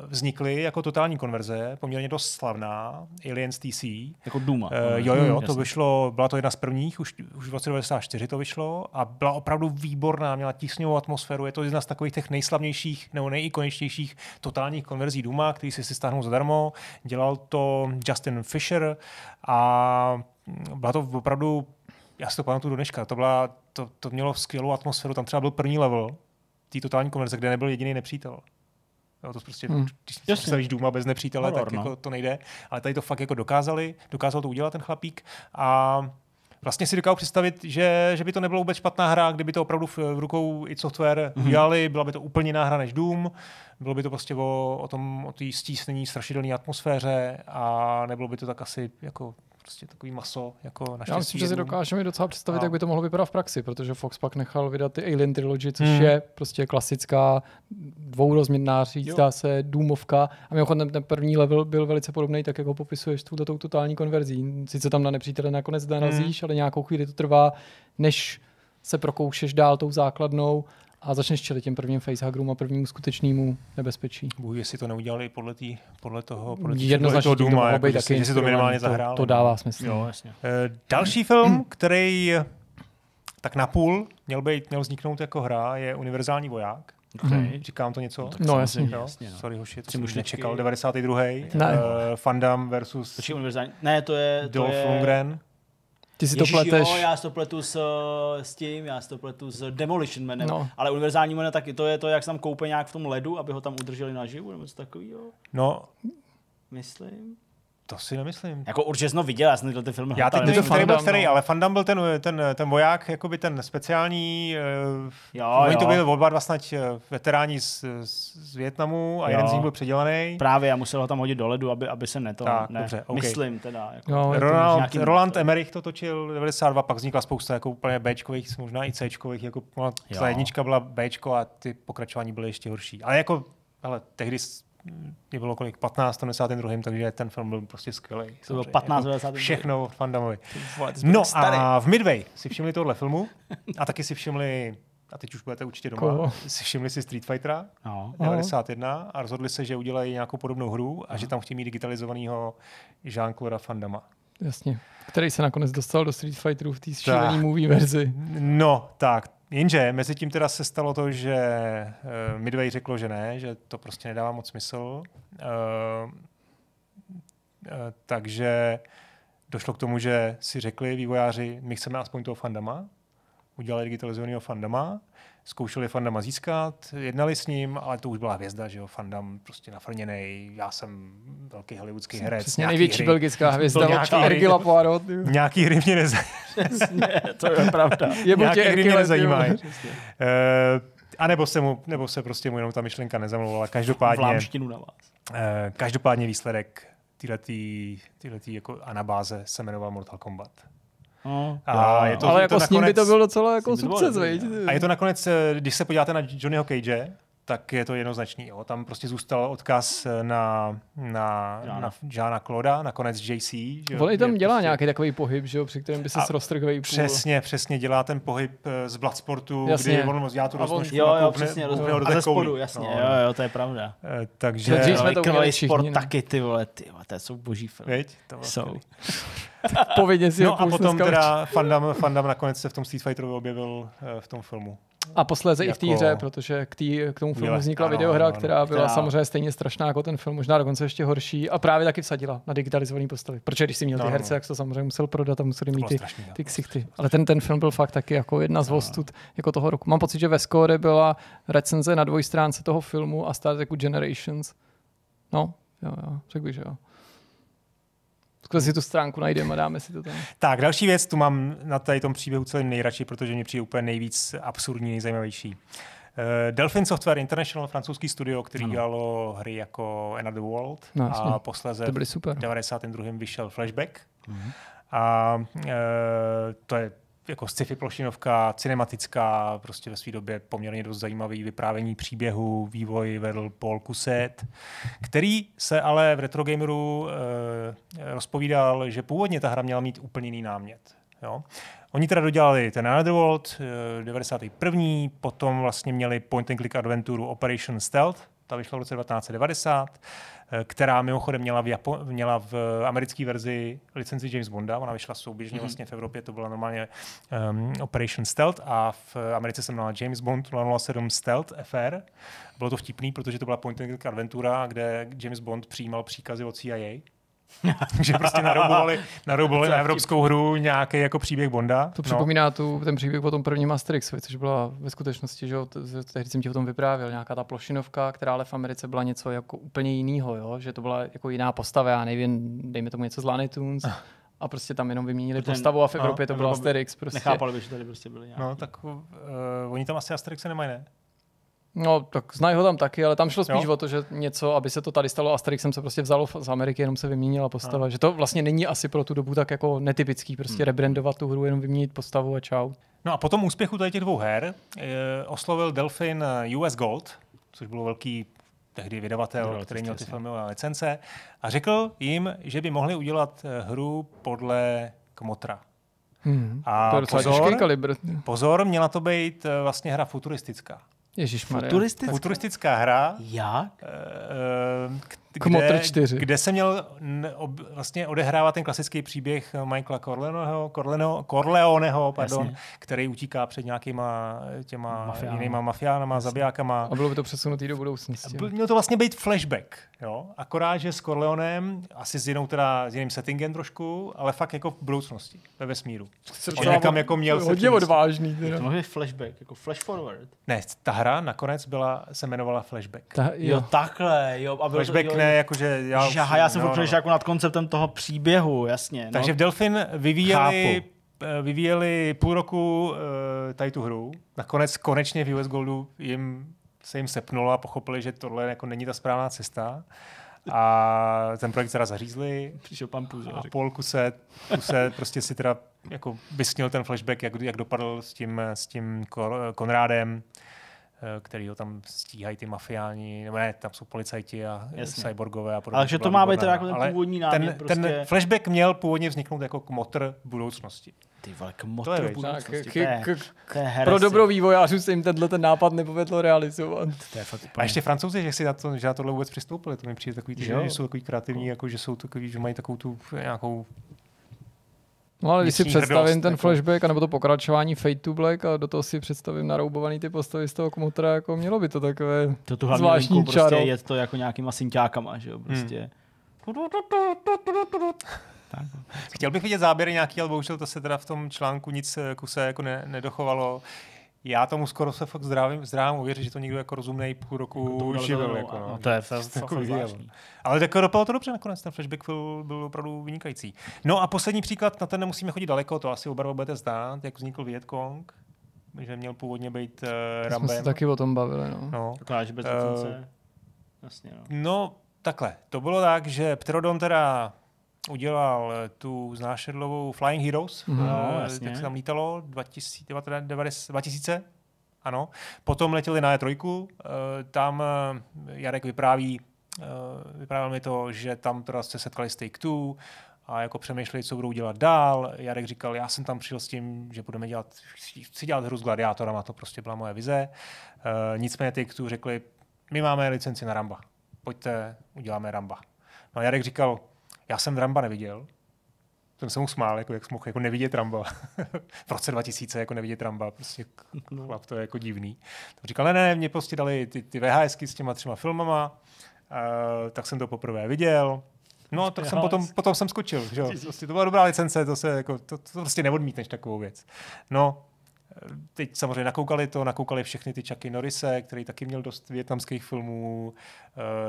vznikly jako totální konverze, poměrně dost slavná, Aliens TC. Jako Duma. Uh, jo, jo, jo, to vyšlo, byla to jedna z prvních, už, už v roce 94 to vyšlo a byla opravdu výborná, měla tísňovou atmosféru, je to jedna z takových těch nejslavnějších nebo nejikoničtějších totálních konverzí Duma, který si si stáhnul zadarmo, dělal to Justin Fisher a byla to opravdu já si to pamatuju do dneška, to, byla, to, to mělo skvělou atmosféru, tam třeba byl první level té totální konverze, kde nebyl jediný nepřítel. Jo, to prostě, hmm. když si představíš důma bez nepřítele, Horror, tak jako no. jako to nejde. Ale tady to fakt jako dokázali, dokázal to udělat ten chlapík. A vlastně si dokážu představit, že, že by to nebyla vůbec špatná hra, kdyby to opravdu v, v rukou i software hmm udělali, byla by to úplně jiná hra než Doom, bylo by to prostě o, o tom, o té stísnění strašidelné atmosféře a nebylo by to tak asi jako prostě takový maso jako naše. Já myslím, že si dokážeme docela představit, no. jak by to mohlo vypadat v praxi, protože Fox pak nechal vydat ty Alien Trilogy, což hmm. je prostě klasická dvourozměrná říct, dá se důmovka. A mimochodem ten první level byl velice podobný, tak jako popisuješ tuto tou totální konverzí. Sice tam na nepřítele nakonec hmm. narazíš, hmm. ale nějakou chvíli to trvá, než se prokoušeš dál tou základnou a začneš čelit těm prvním facehuggerům a prvnímu skutečnému nebezpečí. Bůh, jestli to neudělali podle, tý, podle toho, podle tý, Jednoznačně toho Duma, jako, že, taky to minimálně to, To, to no. dává smysl. Jo, jasně. Uh, další film, který tak napůl měl, být, měl vzniknout jako hra, je Univerzální voják. Okay. Hmm. Říkám to něco? No, no jasně. Jo? jasně no. Sorry hoši, to jsem už nečekal. 92. Ne. Uh, eh, Fandam versus... univerzální... Ne, to je... Dolph je... Lundgren. Ty si Ježíš, to pleteš. Jo, já si to pletu s, eh, s tím, já si to pletu s Demolition Manem, no. ale univerzální mena, taky, to je to, jak se tam koupe nějak v tom ledu, aby ho tam udrželi naživu, nebo něco takového. No, myslím. To si nemyslím. Jako určitě jsem viděl, já jsem viděl ty filmy. Já teď nevím, který byl který, ale no. Fandam byl ten, ten, ten voják, jakoby ten speciální. Eh, jo, oni jo. to byli oba dva snad eh, veteráni z, z Větnamu a jo. jeden z nich byl předělaný. Právě, Já musel ho tam hodit do ledu, aby, aby se neto... Tak, ne, dobře, okay. Myslím teda. Jako, jo, Ronald, nějaký... Roland Emmerich to točil 92, pak vznikla spousta jako úplně Bčkových, možná i Cčkových, jako ta jednička byla Bčko a ty pokračování byly ještě horší. Ale jako, hele, tehdy je bylo kolik? 15, 92, takže ten film byl prostě skvělý. To bylo 15, Jako Všechno od Fandamovi. No a v Midway si všimli tohle filmu a taky si všimli a teď už budete určitě doma, si všimli si Street Fightera no. 91 no. a rozhodli se, že udělají nějakou podobnou hru a no. že tam chtějí mít digitalizovaného Jean-Claude Fandama. Jasně, který se nakonec dostal do Street Fighterů v té šílené movie verzi. No, tak, Jenže mezi tím teda se stalo to, že eh, Midway řeklo, že ne, že to prostě nedává moc smysl. Eh, eh, takže došlo k tomu, že si řekli vývojáři, my chceme aspoň toho fandama, udělali digitalizovaného fandama zkoušeli Fandama získat, jednali s ním, ale to už byla hvězda, že jo, Fandam prostě nafrněný, já jsem velký hollywoodský jsem herec. Přesně největší hry, belgická hvězda, nějaký hry, Nějaký hry mě nezajímají. to je pravda. Je nějaký hry mě nezajímají. Eh, a nebo se, mu, nebo se prostě mu jenom ta myšlenka nezamlouvala. Každopádně, na vás. Eh, každopádně výsledek týhletý jako anabáze se jmenoval Mortal Kombat. No, a je to, ale je to jako to nakonec, s ním by to bylo docela jako sukces, A je to nakonec, eh, když se podíváte na Johnnyho Cage, tak je to jednoznačný. Jo. Tam prostě zůstal odkaz na, na, na Jana Kloda, nakonec JC. Že On i tam dělá prostě... nějaký takový pohyb, že jo, při kterém by se roztrhl Přesně, přesně, dělá ten pohyb eh, z Bloodsportu, jasně. kdy on dělá tu roznožku. Jo, jo, přesně, rozběhl a ze spodu, jasně, no. jo, jo, to je pravda. E, takže... Dřív jsme to měli sport ne? No. taky, ty vole, ty vole, to jsou boží filmy. Viď? To jsou. Povědně si no a potom teda Fandam, Fandam nakonec se v tom Street Fighteru objevil eh, v tom filmu a posléze jako... i v jako té hře, protože k, tý, k tomu filmu vznikla ano, videohra, ano, která byla která... samozřejmě stejně strašná jako ten film, možná dokonce ještě horší a právě taky vsadila na digitalizovaný postavy. Protože když si měl ty ano. herce, no. jak to samozřejmě musel prodat a museli mít ty, strašný, ty no. ksichty. Ale ten, ten film byl fakt taky jako jedna z vostud no, jako toho roku. Mám pocit, že ve Score byla recenze na dvojstránce toho filmu a Star Trek Generations. No, jo, jo, řekl bych, že jo. Skvěle si tu stránku najdeme a dáme si to tam. Tak, další věc, tu mám na tady tom příběhu celý nejradši, protože mě přijde úplně nejvíc absurdní, nejzajímavější. Uh, eh, Delphin Software International, francouzský studio, který ano. dělalo hry jako Another World no, a posléze to byly super. v 92. vyšel Flashback. Mm-hmm. A uh, to je jako sci-fi plošinovka, cinematická, prostě ve své době poměrně dost zajímavý vyprávění příběhu, vývoj vedl Paul Kuset, který se ale v Retrogameru eh, rozpovídal, že původně ta hra měla mít úplně jiný námět. Jo? Oni teda dodělali ten Underworld, eh, 91., potom vlastně měli point and click adventuru Operation Stealth, ta vyšla v roce 1990, Eh, která mimochodem měla v, Japo- měla v eh, americké verzi licenci James Bonda, ona vyšla souběžně mm-hmm. vlastně v Evropě, to byla normálně um, Operation Stealth a v Americe se měla James Bond 007 Stealth FR. Bylo to vtipný, protože to byla point and click adventura, kde James Bond přijímal příkazy od CIA Takže prostě naroubovali, naroubovali na evropskou hru nějaký jako příběh Bonda. To no. připomíná no. tu, ten příběh o tom prvním Asterix, což byla ve skutečnosti, že tehdy jsem ti o tom vyprávěl, nějaká ta plošinovka, která ale v Americe byla něco jako úplně jiného, že to byla jako jiná postava, já nevím, dejme tomu něco z Lany Tunes, ah. a prostě tam jenom vyměnili ten, postavu a v no, Evropě no, to byl Asterix. Prostě. Nechápali by, že tady prostě byli nějaký. No tak uh, oni tam asi Asterixe nemají, ne? No, tak znají ho tam taky, ale tam šlo spíš jo? o to, že něco, aby se to tady stalo, Asterixem se prostě vzalo z Ameriky, jenom se vyměnila postava. A. Že to vlastně není asi pro tu dobu tak jako netypický, prostě hmm. rebrandovat tu hru, jenom vyměnit postavu a čau. No a potom úspěchu tady těch dvou her e, oslovil Delfin eh, US Gold, což bylo velký tehdy vydavatel, no, který měl ty filmové licence, a řekl jim, že by mohli udělat eh, hru podle Kmotra. Hmm. A to je pozor, kalibr. pozor, měla to být vlastně hra futuristická. Ježíš Futuristická hra, Jak? Eh, eh, k 4. Kde se měl ob, vlastně odehrávat ten klasický příběh Michaela Corleoneho, Corleoneho, Corleoneho pardon, Jasně. který utíká před nějakýma eh, těma Mafián. jinýma mafiánama, Jasně. zabijákama. A bylo by to přesunutý do budoucnosti. Byl, měl to vlastně být flashback, jo? akorát, že s Corleonem, asi s, jinou teda, s jiným settingem trošku, ale fakt jako v budoucnosti, ve vesmíru. Se On někam jako měl hodně odvážný. Teda. To je flashback, jako flash forward. Ne, ta hra nakonec byla, se jmenovala flashback. Ta, jo. jo. takhle, jo. A byl flashback to, jo, ne, jakože já... Žaha, já jsem no, no. jako nad konceptem toho příběhu, jasně. No. Takže v Delfin vyvíjeli eh, vyvíjeli půl roku uh, tady tu hru. Nakonec konečně v US Goldu jim, se jim sepnulo a pochopili, že tohle jako není ta správná cesta. A ten projekt teda zařízli. Přišel pan Puzo. A Paul kuse, kuse prostě si teda jako vysnil ten flashback, jak, jak dopadl s tím, s tím Konrádem Eh, který ho tam stíhají ty mafiáni, nebo ne, tam jsou policajti a Jasně. cyborgové a podobně. Ale že to má být teda jako ten původní námět. Ten, prostě... ten flashback měl původně vzniknout jako kmotr budoucnosti. Ty vole, kmotr to je, budoucnosti. Tak, k, k, k, k, pro dobro vývojářů se jim tenhle ten nápad nepovedlo realizovat. To je fakt a ještě francouzi, že si na, to, že na tohle vůbec přistoupili, to mi přijde takový, že, že jsou takový kreativní, jako, že, jsou takový, že mají takovou tu nějakou No ale když si představím ten jako. flashback, nebo to pokračování Fate to Black a do toho si představím naroubovaný ty postavy z toho komutra, jako mělo by to takové to tu zvláštní prostě čaro. Prostě je to jako nějakýma synťákama, že jo, hmm. prostě. Hmm. Tak. Chtěl bych vidět záběry nějaký, ale bohužel to se teda v tom článku nic eh, kuse jako ne, nedochovalo. Já tomu skoro se fakt zdravím, zdravím uvěřit, že to někdo jako rozumný půl roku jako živil. Jako, no. no, to je fakt jako Ale tak dopadlo to dobře nakonec, ten flashback byl, byl opravdu vynikající. No a poslední příklad, na ten nemusíme chodit daleko, to asi oba budete znát, jak vznikl Vietkong, že měl původně být uh, eh, Rambem. Jsme se taky o tom bavili, no. no. Kláž bez uh, Jasně, no. no, takhle, to bylo tak, že Pterodon teda udělal eh, tu znášedlovou Flying Heroes, mhm. eh, no, uh, jasně. tak se tam lítalo 2000, 2000, ano. Potom letěli na E3, uh, eh, tam Jarek vypráví, uh, vyprávěl mi to, že tam teda se setkali s Take-Two, a jako přemýšleli, co budou dělat dál. Jarek říkal, já jsem tam přišel s tím, že budeme dělat, chci dělat hru s gladiátorem a to prostě byla moje vize. Uh, nicméně ty, kteří řekli, my máme licenci na Ramba, pojďte, uděláme Ramba. No a Jarek říkal, já jsem Ramba neviděl, jsem se mu smál, jako jak mohl jako nevidět Ramba. v roce 2000 jako nevidět Ramba, prostě no. chlap, to je jako divný. Tak říkal, ne, ne, mě prostě dali ty, ty VHSky s těma třema filmama, uh, tak jsem to poprvé viděl. No, tak jsem potom, potom jsem skočil, že Prostě to byla dobrá licence, to se jako, to, to prostě neodmítneš takovou věc. No, Teď samozřejmě nakoukali to, nakoukali všechny ty Chucky Norise, který taky měl dost větnamských filmů,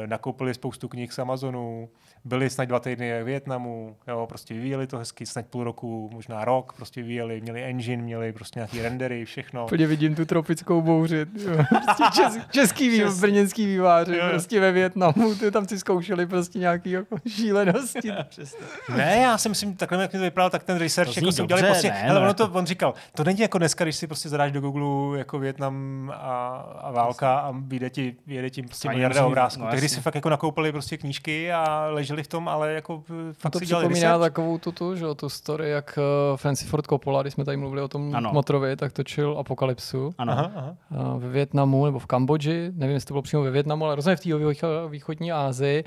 eh, nakoupili spoustu knih z Amazonu, byli snad dva týdny v Větnamu, jo, prostě vyvíjeli to hezky, snad půl roku, možná rok, prostě vyvíjeli, měli engine, měli prostě nějaký rendery, všechno. Plně vidím tu tropickou bouři, prostě čes, český vývo, Čes... brněnský vývář, prostě ve Větnamu, ty tam si zkoušeli prostě nějaký jako šílenosti. ne, já jsem si myslím, takhle, jak mi to vyprávěl, tak ten research, to jako dobře, udělali prostě, ne, ale ono to, on říkal, to není jako dneska, když si prostě zadáš do Google jako Větnam a, a válka a vyjde ti, vyjede ti prostě miliarda obrázků. No, Tehdy si fakt jako nakoupili prostě knížky a leželi v tom, ale jako fakt no to si dělali připomíná research. takovou tu, tu, že, tu story, jak uh, eh, Francis Ford Coppola, když jsme tady mluvili o tom ano. motrovi, tak točil Apokalypsu ano. Aha, aha. Uh, ve Větnamu nebo v Kambodži, nevím, jestli to bylo přímo ve Větnamu, ale rozhodně v té východní Ázii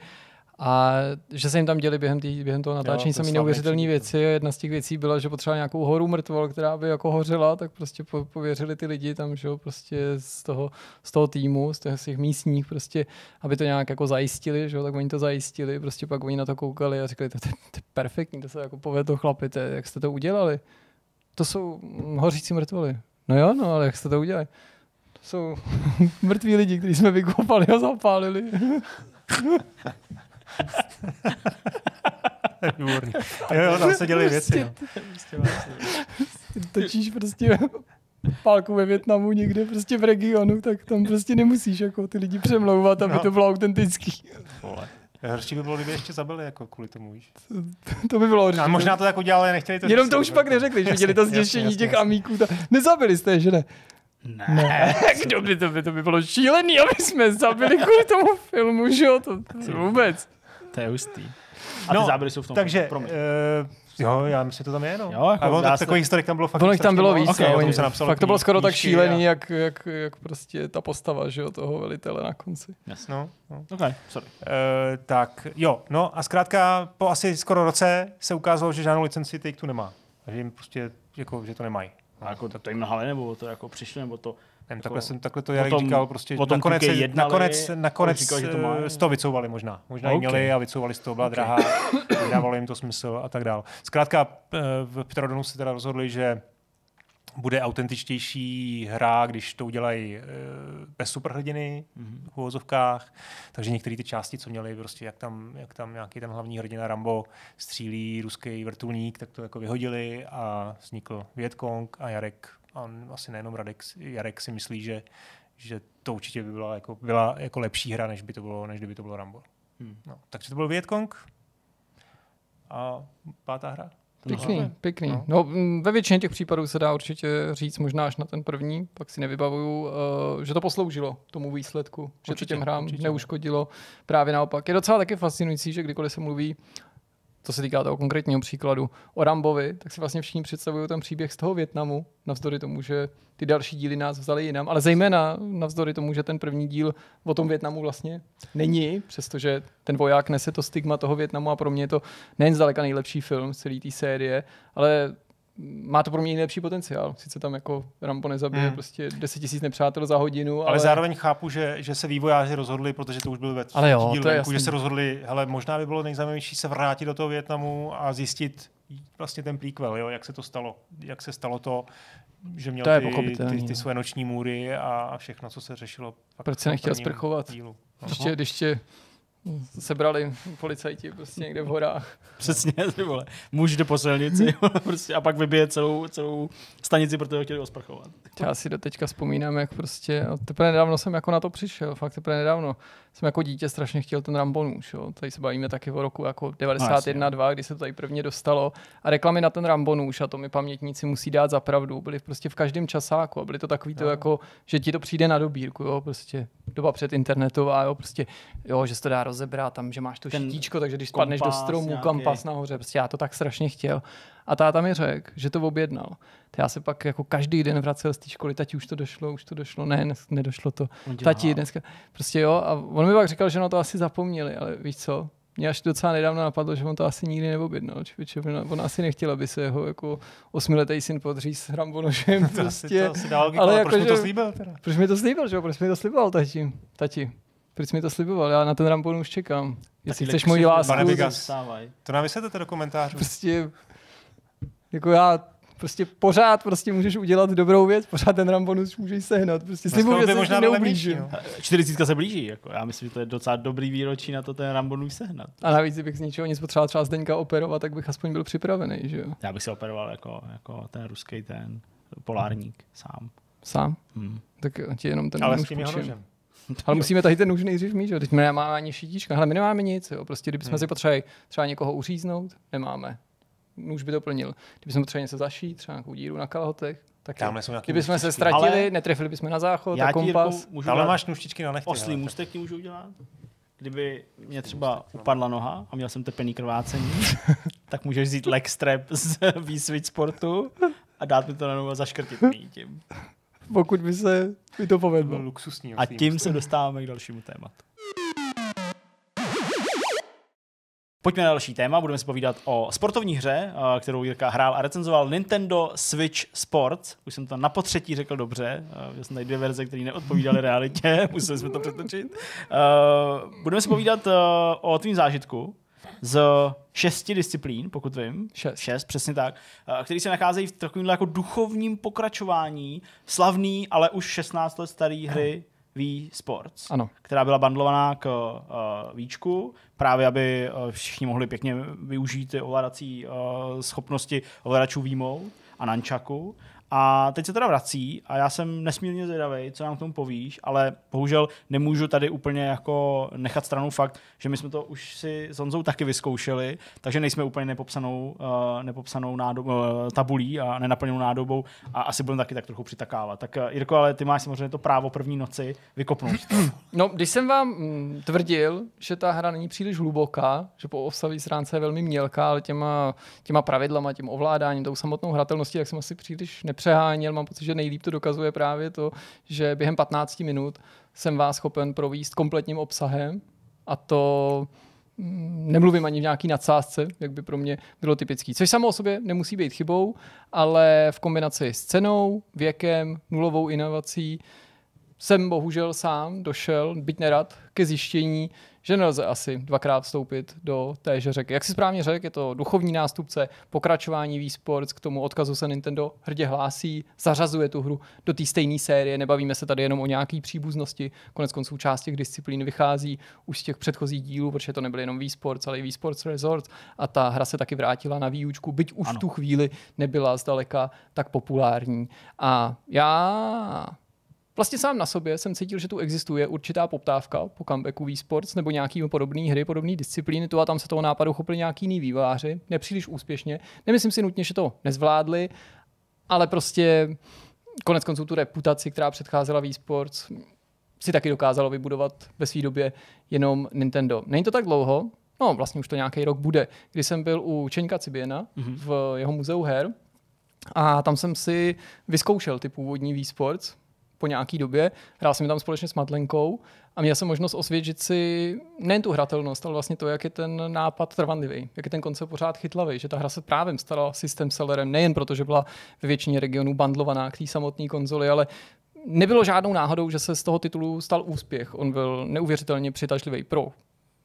a že se jim tam děli během, tý, během toho natáčení samý neuvěřitelné věci. Jedna z těch věcí byla, že potřeba nějakou horu mrtvol, která by jako hořela, tak prostě po, pověřili ty lidi tam, že jo, prostě z toho, z toho týmu, z těch, z těch místních, prostě, aby to nějak jako zajistili, že jo, tak oni to zajistili, prostě pak oni na to koukali a řekli, to, to je perfektní, to se jako povedlo chlapi, to, jak jste to udělali. To jsou hořící mrtvoly. No jo, no, ale jak jste to udělali? To jsou mrtví lidi, kteří jsme vykopali a zapálili. Výborný. Jo, jo, tam se dělají věci. Jo. Prostě no. prostě vlastně- Točíš prostě pálku ve Větnamu někde prostě v regionu, tak tam prostě nemusíš jako ty lidi přemlouvat, aby no. to bylo autentický. Vole. Horší by bylo, kdyby ještě zabili jako kvůli tomu, víš? To, to by bylo hrší. A možná to tak udělali, nechtěli to. Jenom to už pak neřekli, že viděli to zděšení těch amíků. Ta... Nezabili jste, že ne? Ne. ne. Kdo by to by, to by bylo šílený, aby jsme zabili kvůli tomu filmu, že jo? To, to vůbec. To je hustý. A ty no, záběry jsou v tom. Takže, uh, jo, já myslím, že to tam je, no. Jo, jako a on, tak, takových historik tam bylo fakt. tam bylo víc, okay, jo, se napsalo fakt to bylo skoro tak šílený, a... jak, jak, jak, prostě ta postava, že jo, toho velitele na konci. Jasně. No, no. Okay, sorry. Uh, tak, jo, no a zkrátka po asi skoro roce se ukázalo, že žádnou licenci Take-Two nemá. A že jim prostě, jako, že to nemají. A jako, to jim nahali, nebo to jako přišli, nebo to Nevím, takhle, jsem, takhle to Jarek tom, říkal, prostě potom nakonec, se, jednali, nakonec, nakonec říkal, že to má. z toho vycouvali možná. Možná okay. měli a vycouvali z toho, byla okay. drahá, dávalo jim to smysl a tak dál. Zkrátka eh, v Pterodonu se teda rozhodli, že bude autentičtější hra, když to udělají eh, bez superhrdiny mhm. v uvozovkách. Takže některé ty části, co měli, prostě jak tam, jak tam nějaký ten hlavní hrdina Rambo střílí ruský vrtulník, tak to jako vyhodili a vznikl Vietkong a Jarek a asi nejenom Radek, Jarek si myslí, že, že to určitě by byla jako, byla jako lepší hra, než by to bylo, než kdyby to bylo Rambo. Hmm. No, takže to byl Vietkong a pátá hra. Pěkný, Aha. pěkný. No. no, mm, ve většině těch případů se dá určitě říct, možná až na ten první, pak si nevybavuju, uh, že to posloužilo tomu výsledku, určitě, že to těm hrám určitě. neuškodilo. Právě naopak. Je docela taky fascinující, že kdykoliv se mluví to se týká toho konkrétního příkladu, o Rambovi, tak si vlastně všichni představují ten příběh z toho Větnamu, navzdory tomu, že ty další díly nás vzali jinam, ale zejména navzdory tomu, že ten první díl o tom Větnamu vlastně není, přestože ten voják nese to stigma toho Větnamu a pro mě je to nejen zdaleka nejlepší film z celé té série, ale má to pro mě nejlepší potenciál. Sice tam jako Rambo nezabije hmm. prostě 10 tisíc nepřátel za hodinu. Ale, ale zároveň chápu, že, že se vývojáři rozhodli, protože to už byl ve ale jo, díl to je že se rozhodli, hele, možná by bylo nejzajímavější se vrátit do toho Větnamu a zjistit vlastně ten prequel, jo, jak se to stalo, jak se stalo to, že měl to ty, ty, ty no. své noční můry a všechno, co se řešilo. Proč se nechtěl sprchovat? Ještě, ještě Hmm. sebrali policajti prostě někde v horách. Přesně, ty vole. Muž jde po silnici prostě, a pak vybije celou, celou stanici, protože ho chtěli osprchovat. Já si do teďka vzpomínám, jak prostě, teprve nedávno jsem jako na to přišel, fakt teprve nedávno, jsem jako dítě strašně chtěl ten Rambon Jo. Tady se bavíme taky o roku jako 91, no, 2, kdy se to tady prvně dostalo. A reklamy na ten Rambon a to mi pamětníci musí dát za pravdu, byly prostě v každém časáku. A byly to takový no. to jako, že ti to přijde na dobírku, jo, prostě doba před internetová, jo, prostě, jo, že se to dá rozebrat, tam, že máš to ten štíčko, takže když kompas, do stromu, nějaký. kampas nahoře, prostě já to tak strašně chtěl. A táta mi řekl, že to objednal. já se pak jako každý den vracel z té školy, tati už to došlo, už to došlo, ne, ne nedošlo to. Udělá. No tati dneska, prostě jo. A on mi pak říkal, že na to asi zapomněli, ale víš co, mě až docela nedávno napadlo, že on to asi nikdy neobjednal. Čiže on asi nechtěl, aby se jeho jako osmiletý syn podří s hrambonožem. Prostě. To asi, to asi ale jako, proč mi to slíbil? Teda? Proč mi to slíbil, že? Proč mi to sliboval, tati? tati? Proč mi to sliboval? Já na ten rambon už čekám. Jestli chceš moji lásku. Pane Vigas, to nám vysvětlete do komentářů. Prostě jako já prostě pořád prostě můžeš udělat dobrou věc, pořád ten Rambonus můžeš sehnat, prostě si můžeš možná neublíží. 40 no. se blíží, jako. já myslím, že to je docela dobrý výročí na to ten Rambonus sehnat. A navíc, kdybych z něčeho nic potřeboval třeba Zdeňka operovat, tak bych aspoň byl připravený, že jo? Já bych se operoval jako, jako ten ruský ten polárník mhm. sám. Sám? Hmm. Tak ti jenom ten Ale s tím ale musíme tady ten nůž nejdřív mít, že? Teď my nemáme ani šítíčka, ale my nemáme nic, jo? Prostě kdybychom hmm. si potřebovali třeba někoho uříznout, nemáme nůž no, by to plnil. jsme potřebovali něco zašít, třeba nějakou díru na kalhotech, tak Tamhle jsou nějaký kdybychom se ztratili, ale... netrefili bychom na záchod, já kompas. Jirko, Tamhle máš nůžtičky na nechty. Oslý můstek ti můžu udělat? Kdyby mě třeba no. upadla noha a měl jsem tepený krvácení, tak můžeš vzít leg strap z výsvič sportu a dát mi to na nohu a zaškrtit tím. Pokud by se by to povedlo. Luxusní, a tím se dostáváme k dalšímu tématu. Pojďme na další téma, budeme si povídat o sportovní hře, eh, kterou Jirka hrál a recenzoval Nintendo Switch Sports. Už jsem to na potřetí řekl dobře, měl eh, jsem tady dvě verze, které neodpovídaly realitě, museli jsme to přetočit. Eh, budeme si povídat o tvým zážitku z šesti disciplín, pokud vím. Šest. Šest, přesně tak. Který se nacházejí v takovém jako duchovním pokračování slavný, ale už 16 let starý hry Wii Sports, ano. která byla bandlovaná k uh, Víčku, právě aby uh, všichni mohli pěkně využít ty ovládací uh, schopnosti ovladačů Výmou a Nančaku a teď se teda vrací a já jsem nesmírně zvědavý, co nám k tomu povíš, ale bohužel nemůžu tady úplně jako nechat stranou fakt, že my jsme to už si s Honzou taky vyzkoušeli, takže nejsme úplně nepopsanou, uh, nepopsanou nádob, uh, tabulí a nenaplněnou nádobou a asi budeme taky tak trochu přitakávat. Tak uh, Jirko, ale ty máš samozřejmě to právo první noci vykopnout. No, když jsem vám mm, tvrdil, že ta hra není příliš hluboká, že po obsahový stránce je velmi mělká, ale těma, těma pravidlama, tím ovládáním, tou samotnou hratelností, tak jsem asi příliš ne nepřeháněl, mám pocit, že nejlíp to dokazuje právě to, že během 15 minut jsem vás schopen províst kompletním obsahem a to mm, nemluvím ani v nějaký nadsázce, jak by pro mě bylo typický. Což samo o sobě nemusí být chybou, ale v kombinaci s cenou, věkem, nulovou inovací jsem bohužel sám došel, byť nerad, ke zjištění, že nelze asi dvakrát vstoupit do téže řeky. Jak si správně řekl, je to duchovní nástupce, pokračování sports k tomu odkazu se Nintendo hrdě hlásí, zařazuje tu hru do té stejné série, nebavíme se tady jenom o nějaké příbuznosti, konec konců část těch disciplín vychází už z těch předchozích dílů, protože to nebyl jenom výsport, ale i eSports Resort a ta hra se taky vrátila na výučku, byť už ano. v tu chvíli nebyla zdaleka tak populární. A já vlastně sám na sobě jsem cítil, že tu existuje určitá poptávka po comebacku sports nebo nějaký podobný hry, podobné disciplíny. Tu a tam se toho nápadu chopili nějaký jiný výváři, nepříliš úspěšně. Nemyslím si nutně, že to nezvládli, ale prostě konec konců tu reputaci, která předcházela v sports si taky dokázalo vybudovat ve své době jenom Nintendo. Není to tak dlouho, no vlastně už to nějaký rok bude, kdy jsem byl u Čeňka Cibiena mm-hmm. v jeho muzeu her a tam jsem si vyzkoušel ty původní v-sports, po nějaký době. Hrál jsem tam společně s Madlenkou a měl jsem možnost osvědčit si nejen tu hratelnost, ale vlastně to, jak je ten nápad trvanlivý, jak je ten koncept pořád chytlavý, že ta hra se právě stala systém sellerem, nejen proto, že byla ve většině regionů bandlovaná k té samotné konzoli, ale nebylo žádnou náhodou, že se z toho titulu stal úspěch. On byl neuvěřitelně přitažlivý pro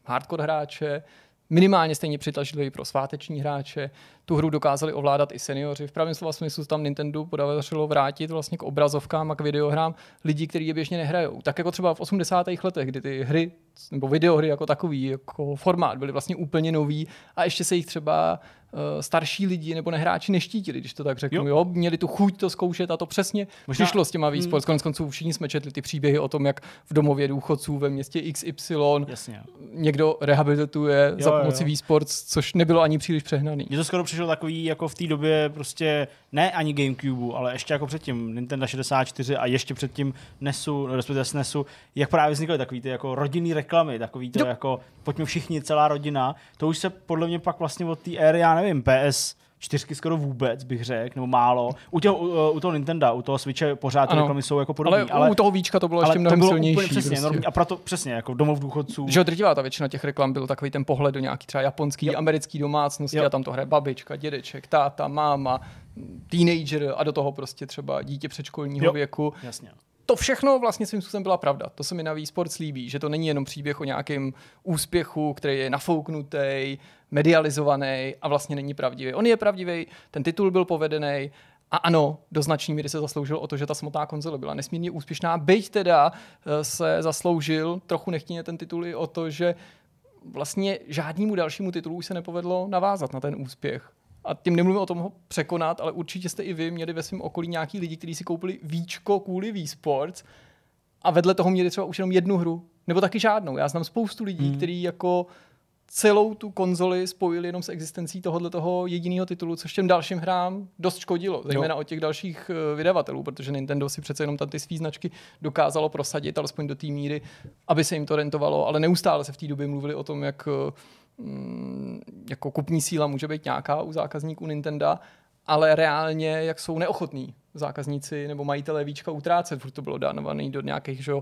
hardcore hráče, minimálně stejně přitažlivý pro sváteční hráče. Tu hru dokázali ovládat i seniori. V pravém slova smyslu tam Nintendo podařilo vrátit vlastně k obrazovkám a k videohrám lidí, kteří je běžně nehrajou. Tak jako třeba v 80. letech, kdy ty hry nebo videohry jako takový, jako formát, byly vlastně úplně nový a ještě se jich třeba uh, starší lidi nebo nehráči neštítili, když to tak řeknu. Jo. jo. měli tu chuť to zkoušet a to přesně Možná... přišlo s těma hmm. výsport. Hmm. Konec konců všichni jsme četli ty příběhy o tom, jak v domově důchodců ve městě XY Jasně. někdo rehabilituje jo, za pomoci výsport, což nebylo ani příliš přehnaný. Mně to skoro přišlo takový jako v té době prostě ne ani GameCube, ale ještě jako předtím Nintendo 64 a ještě předtím NESu, no, respektive SNESu, jak právě vznikaly takový ty jako rodinný reklamy, takový to jo. jako pojďme všichni, celá rodina, to už se podle mě pak vlastně od té éry, já nevím, PS čtyřky skoro vůbec, bych řekl, nebo málo. U, těho, u, u toho Nintendo, u toho Switche pořád ty reklamy jsou jako podobné. Ale, ale, u toho Víčka to bylo ještě mnohem to bylo silnější. Úplně, přesně, prostě. normální, a proto přesně, jako domov důchodců. Že drtivá ta většina těch reklam byl takový ten pohled do nějaký třeba japonský, jo. americký domácnosti jo. a tam to hraje babička, dědeček, táta, máma, teenager a do toho prostě třeba dítě předškolního jo. věku. Jasně to všechno vlastně svým způsobem byla pravda. To se mi na Sports líbí, že to není jenom příběh o nějakém úspěchu, který je nafouknutý, medializovaný a vlastně není pravdivý. On je pravdivý, ten titul byl povedený, a ano, do znační míry se zasloužil o to, že ta samotná konzole byla nesmírně úspěšná, byť teda eh, se zasloužil trochu nechtěně ten titul i o to, že vlastně žádnému dalšímu titulu už se nepovedlo navázat na ten úspěch. A tím nemluvím o tom ho překonat, ale určitě jste i vy měli ve svém okolí nějaký lidi, kteří si koupili víčko kvůli V-Sports a vedle toho měli třeba už jenom jednu hru, nebo taky žádnou. Já znám spoustu lidí, hmm. kteří jako celou tu konzoli spojili jenom s existencí tohohle toho jediného titulu, což těm dalším hrám dost škodilo, zejména od těch dalších eh, vydavatelů, protože Nintendo si přece jenom tam ty svý značky dokázalo prosadit, alespoň do té míry, aby se jim to rentovalo, ale neustále se v té době mluvili o tom, jak eh, Mm, jako kupní síla může být nějaká u zákazníků Nintendo, ale reálně, jak jsou neochotní zákazníci nebo majitelé víčka utrácet, furt to bylo dánované do nějakých že, eh,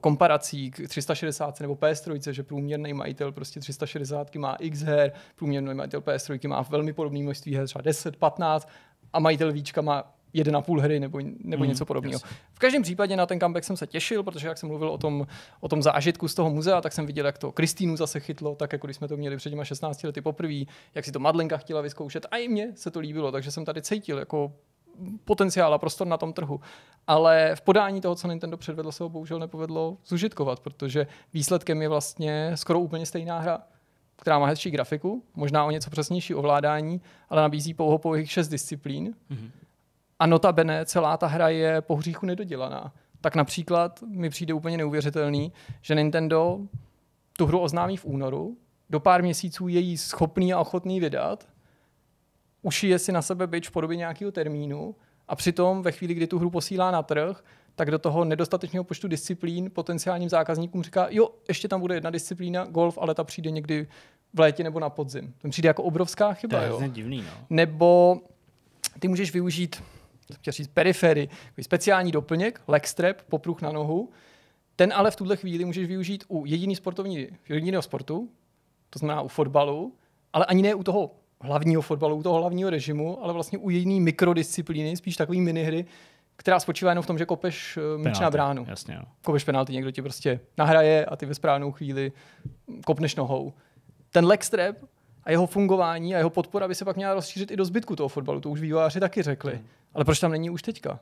komparací k 360 nebo PS3, že průměrný majitel prostě 360 má x her, průměrný majitel PS3 má velmi podobné množství her, třeba 10, 15 a majitel víčka má jeden a půl hry nebo, nebo mm, něco podobného. Yes. V každém případě na ten comeback jsem se těšil, protože jak jsem mluvil o tom, o tom zážitku z toho muzea, tak jsem viděl, jak to Kristýnu zase chytlo, tak jako když jsme to měli před těma 16 lety poprvé, jak si to Madlenka chtěla vyzkoušet a i mně se to líbilo, takže jsem tady cítil jako potenciál a prostor na tom trhu. Ale v podání toho, co Nintendo předvedlo, se ho bohužel nepovedlo zužitkovat, protože výsledkem je vlastně skoro úplně stejná hra, která má hezčí grafiku, možná o něco přesnější ovládání, ale nabízí pouhopouhých šest disciplín. Mm-hmm a notabene celá ta hra je po hříchu nedodělaná. Tak například mi přijde úplně neuvěřitelný, že Nintendo tu hru oznámí v únoru, do pár měsíců je jí schopný a ochotný vydat, ušije si na sebe byč v podobě nějakého termínu a přitom ve chvíli, kdy tu hru posílá na trh, tak do toho nedostatečného počtu disciplín potenciálním zákazníkům říká, jo, ještě tam bude jedna disciplína, golf, ale ta přijde někdy v létě nebo na podzim. To přijde jako obrovská chyba. To je jo. divný, no. Nebo ty můžeš využít chtěl říct periferii, speciální doplněk, leg strap, popruh na nohu, ten ale v tuhle chvíli můžeš využít u jediný sportovní, jediného sportu, to znamená u fotbalu, ale ani ne u toho hlavního fotbalu, u toho hlavního režimu, ale vlastně u jiný mikrodisciplíny, spíš takový minihry, která spočívá jenom v tom, že kopeš eh, míč na bránu. Jasně, jo. Kopeš penalty, někdo ti prostě nahraje a ty ve správnou chvíli hm, kopneš nohou. Ten leg strap a jeho fungování a jeho podpora by se pak měla rozšířit i do zbytku toho fotbalu, to už vývojáři taky řekli. Hmm ale proč tam není už teďka?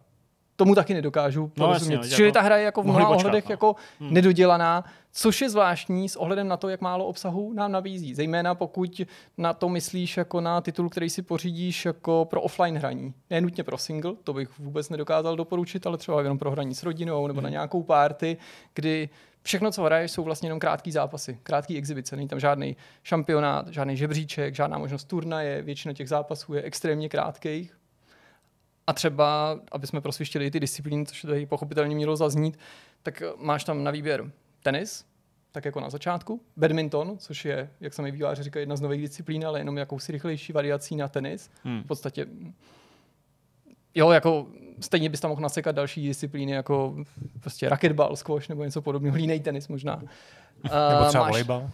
Tomu taky nedokážu no porozumět. No, jasně, jako Čili jako, ta hra je jako v mnoha počkat, ohledech no. jako hmm. nedodělaná, což je zvláštní s ohledem na to, jak málo obsahu nám nabízí. Zejména pokud na to myslíš jako na titul, který si pořídíš jako pro offline hraní. Ne nutně pro single, to bych vůbec nedokázal doporučit, ale třeba jenom pro hraní s rodinou nebo hmm. na nějakou party, kdy všechno, co hraješ, jsou vlastně jenom krátké zápasy, krátké exibice. Není tam žádný šampionát, žádný žebříček, žádná možnost turnaje, většina těch zápasů je extrémně krátkých. A třeba, aby jsme prosvištili ty disciplíny, což tady pochopitelně mělo zaznít, tak máš tam na výběr tenis, tak jako na začátku, badminton, což je, jak sami výváři říká, jedna z nových disciplín, ale jenom jakousi rychlejší variací na tenis. Hmm. V podstatě jo, jako stejně bys tam mohl nasekat další disciplíny, jako prostě raketbal, squash nebo něco podobného, línej tenis možná. nebo třeba máš, volejbal.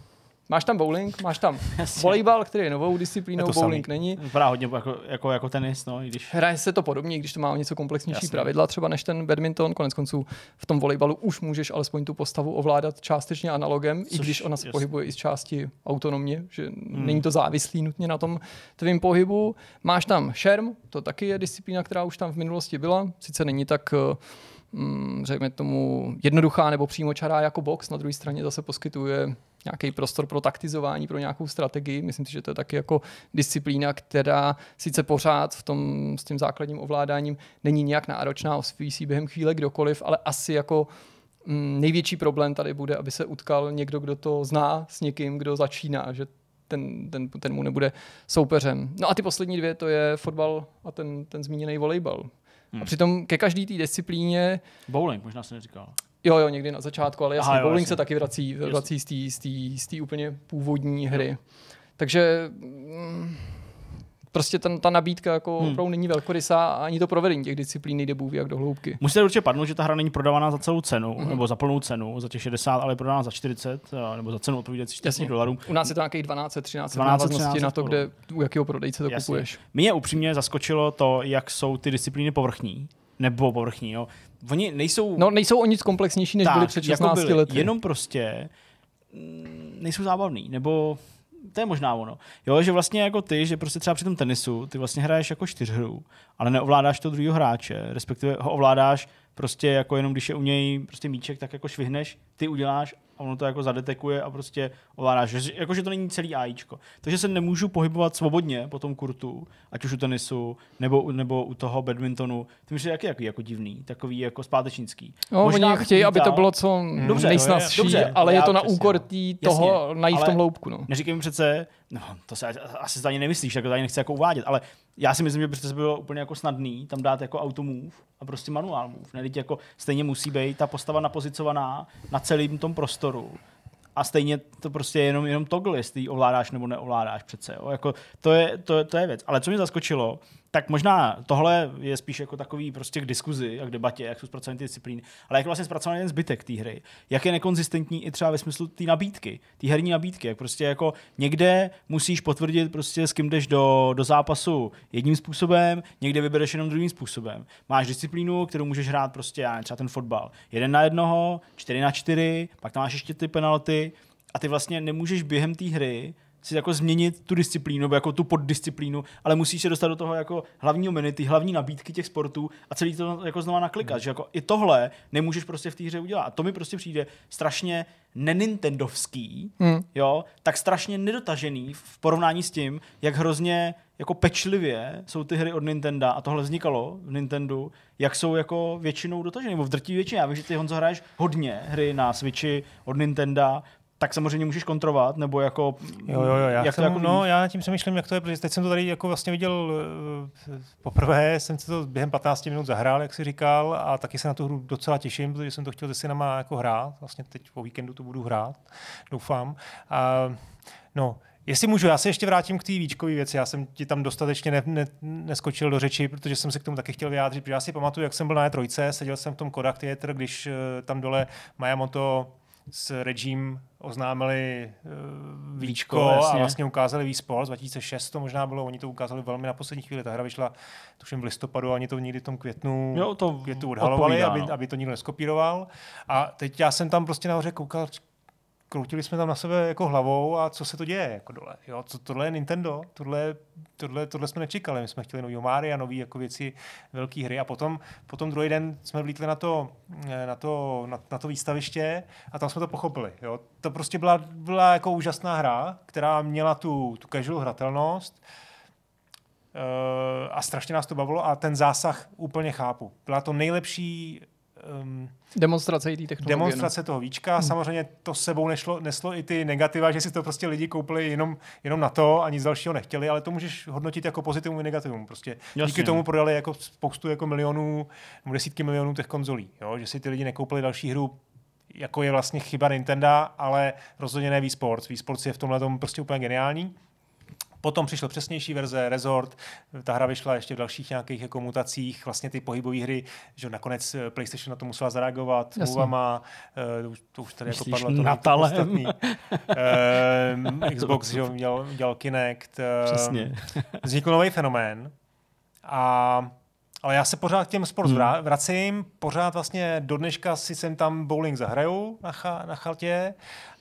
Máš tam bowling, máš tam volejbal, který je novou disciplínou, je bowling samý. není. Vypadá hodně jako, jako, jako tenis, no, i když... Hraje se to podobně, když to má něco komplexnější Jasně. pravidla, třeba než ten badminton, konec konců v tom volejbalu už můžeš alespoň tu postavu ovládat částečně analogem, Což, i když ona se jasný. pohybuje i z části autonomně, že hmm. není to závislý nutně na tom tvým pohybu. Máš tam šerm, to taky je disciplína, která už tam v minulosti byla, sice není tak eh, mm, řekněme tomu, jednoduchá nebo přímočará jako box, na druhé straně zase poskytuje nějaký prostor pro taktizování, pro nějakou strategii. Myslím si, že to je taky jako disciplína, která sice pořád v tom, s tím základním ovládáním není nějak náročná, osvíjí si během chvíle kdokoliv, ale asi jako mm, největší problém tady bude, aby se utkal někdo, kdo to zná s někým, kdo začíná, že ten, ten, ten mu nebude soupeřem. No a ty poslední dvě, to je fotbal a ten, ten zmíněný volejbal. Hmm. A přitom ke každé té disciplíně... Bowling, možná se neříkal. Jo, jo, někdy na začátku, ale jasně, Aha, jo, bowling jasný. se taky vrací, vrací z té úplně původní hry. Jo. Takže mm, prostě ten, ta nabídka jako hmm. opravdu není velkorysá a ani to provedení těch disciplín nejde bůh jak do hloubky. Musíte určitě padnout, že ta hra není prodávaná za celou cenu, hmm. nebo za plnou cenu, za těch 60, ale je prodávaná za 40, eh, nebo za cenu odpovídající 40 dolarů. U nás je to nějakých 12, 13, 12 13 na to, kde u jakého prodejce to Jasně. kupuješ. Mě upřímně zaskočilo to, jak jsou ty disciplíny povrchní nebo povrchní. Jo. Oni nejsou... No nejsou o nic komplexnější, než tak, byli před 16 jako byli, lety. Jenom prostě mm, nejsou zábavný, nebo to je možná ono. Jo, že vlastně jako ty, že prostě třeba při tom tenisu, ty vlastně hraješ jako čtyřhru, ale neovládáš to druhého hráče, respektive ho ovládáš prostě jako jenom když je u něj prostě míček, tak jako švihneš, ty uděláš a ono to jako zadetekuje a prostě ovládá, ovládáš. Jakože to není celý AIčko. Takže se nemůžu pohybovat svobodně po tom kurtu, ať už u tenisu, nebo, nebo u toho badmintonu. To mi jak jaký jako divný, takový jako zpátečnický. No, Možná oni chtějí, aby to bylo co mm. dobře, nejsnazší, dobře, ale je to na úkor no. tý toho jasně, najít v tom hloubku. No. Neříkej mi přece, no, to se asi za ně nemyslíš, tak to ani nechci jako uvádět, ale já si myslím, že by to bylo úplně jako snadný tam dát jako auto move a prostě manuál move. Ne? jako stejně musí být ta postava napozicovaná na celém tom prostoru. A stejně to prostě jenom, jenom toggle, jestli ovládáš nebo neovládáš přece. Jo? Jako, to, je, to, to, je věc. Ale co mě zaskočilo, tak možná tohle je spíš jako takový prostě k diskuzi a k debatě, jak jsou zpracované ty disciplíny, ale jak je vlastně zpracovaný ten zbytek té hry, jak je nekonzistentní i třeba ve smyslu té nabídky, té herní nabídky, jak prostě jako někde musíš potvrdit prostě s kým jdeš do, do zápasu jedním způsobem, někde vybereš jenom druhým způsobem. Máš disciplínu, kterou můžeš hrát prostě, já nevím, třeba ten fotbal, jeden na jednoho, čtyři na čtyři, pak tam máš ještě ty penalty a ty vlastně nemůžeš během té hry si jako změnit tu disciplínu, nebo jako tu poddisciplínu, ale musíš se dostat do toho jako hlavního menu, ty hlavní nabídky těch sportů a celý to jako znova naklikat, hmm. že jako i tohle nemůžeš prostě v té hře udělat. A to mi prostě přijde strašně nenintendovský, hmm. jo, tak strašně nedotažený v porovnání s tím, jak hrozně jako pečlivě jsou ty hry od Nintendo a tohle vznikalo v Nintendo, jak jsou jako většinou dotažené, nebo v drtí většině. Já vím, že ty Honzo hraješ hodně hry na Switchi od Nintendo, tak samozřejmě můžeš kontrovat, nebo jako... Jo, jo, jo, já, jak jsem, to jako no, já nad tím přemýšlím, jak to je, protože teď jsem to tady jako vlastně viděl eh, poprvé, jsem si to během 15 minut zahrál, jak si říkal, a taky se na tu hru docela těším, protože jsem to chtěl se synama jako hrát, vlastně teď po víkendu to budu hrát, doufám. A, no, Jestli můžu, já se ještě vrátím k té výčkové věci. Já jsem ti tam dostatečně ne, ne, neskočil do řeči, protože jsem se k tomu taky chtěl vyjádřit. Protože já si pamatuju, jak jsem byl na E3, seděl jsem v tom Kodak Theater, když eh, tam dole Majamoto s Regime oznámili uh, Víčko, Víčko a vlastně ukázali Víspol. Z 2006 to možná bylo, oni to ukázali velmi na poslední chvíli. Ta hra vyšla tuším v listopadu, ani to někdy v tom květnu, jo, to květnu odhalovali, odpovídá, aby, no. aby to nikdo neskopíroval. A teď já jsem tam prostě nahoře koukal, kroutili jsme tam na sebe jako hlavou a co se to děje jako dole. Jo, co, tohle je Nintendo, tohle, tohle, tohle jsme nečekali, my jsme chtěli nový Mario, nový jako věci, velké hry a potom, potom druhý den jsme vlítli na to, eh, na to, na, na to výstaviště a tam jsme to pochopili. Jo. To prostě byla, byla jako úžasná hra, která měla tu, tu casual hratelnost, eh, a strašně nás to bavilo a ten zásah úplně chápu. Byla to nejlepší um, demonstrace té technologie. No. Demonstrace toho víčka. Hmm. Samozřejmě to sebou nešlo, neslo i ty negativa, že si to prostě lidi koupili jenom, jenom na to a nic dalšího nechtěli, ale to můžeš hodnotit jako pozitivum i negativum. Prostě Jasně. díky tomu prodali jako spoustu jako milionů, desítky milionů těch konzolí, jo? že si ty lidi nekoupili další hru jako je vlastně chyba Nintendo, ale rozhodně ne Wii Sports. Wii Sports je v tomhle tom prostě úplně geniální. Potom přišla přesnější verze, Resort, ta hra vyšla ještě v dalších nějakých jako mutacích, vlastně ty pohybové hry, že nakonec eh, PlayStation na to musela zareagovat Uvama, eh, uh, to už tady jako Myslíš jako padlo to uh, Xbox že měl, dělal Kinect. Uh, Přesně. vznikl nový fenomén a ale já se pořád k těm sport hmm. vracím, pořád vlastně do dneška si sem tam bowling zahraju na, ch- na chaltě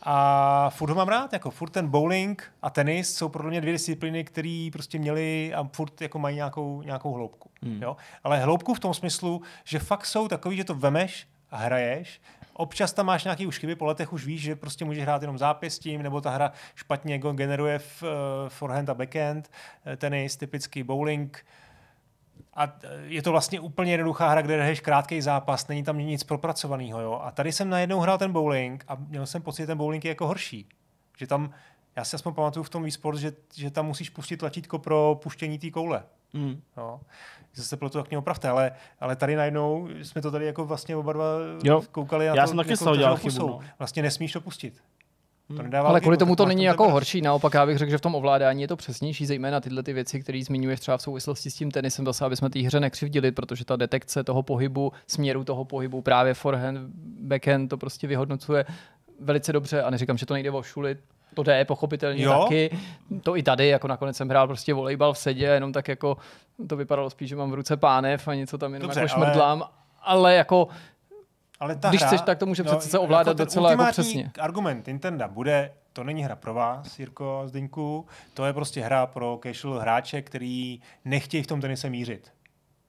a furt ho mám rád, jako furt ten bowling a tenis jsou pro mě dvě disciplíny, které prostě měly a furt jako mají nějakou, nějakou hloubku. Hmm. Jo? Ale hloubku v tom smyslu, že fakt jsou takový, že to vemeš a hraješ, Občas tam máš nějaké už chyby, po letech už víš, že prostě můžeš hrát jenom zápěstím, nebo ta hra špatně jako generuje v, uh, eh, forehand a backhand, eh, tenis, typický bowling, uh, a eh, je to vlastně úplně jednoduchá hra, kde hraješ krátký zápas, není tam nic propracovaného. Jo? A tady jsem najednou hrál ten bowling a měl jsem pocit, že ten bowling je jako horší. Že tam, já si aspoň pamatuju v tom e-sport, že, že tam musíš pustit tlačítko pro puštění té koule. Mm. Jo. Zase to tak opravte, ale, ale tady najednou jsme to tady jako vlastně oba dva jo. koukali na Já to, jsem taky jako dělal chybu. No. Vlastně nesmíš to pustit. To hmm. Ale kvůli tomu to není jako horší, naopak já bych řekl, že v tom ovládání je to přesnější, zejména tyhle ty věci, které zmiňuješ třeba v souvislosti s tím tenisem, zase, aby jsme té hře nekřivdili, protože ta detekce toho pohybu, směru toho pohybu, právě forehand, backhand, to prostě vyhodnocuje velice dobře a neříkám, že to nejde o šulit, to jde pochopitelně jo? taky. To i tady, jako nakonec jsem hrál prostě volejbal v sedě, jenom tak jako to vypadalo spíš, že mám v ruce pánev a něco tam jenom Dobře, jako šmrdlám. Ale... ale jako ale ta Když hra, chceš, tak to může no, přece se jako ovládat jako docela jako přesně. argument Nintendo bude, to není hra pro vás, Jirko a Zdeňku, to je prostě hra pro casual hráče, který nechtějí v tom tenise mířit.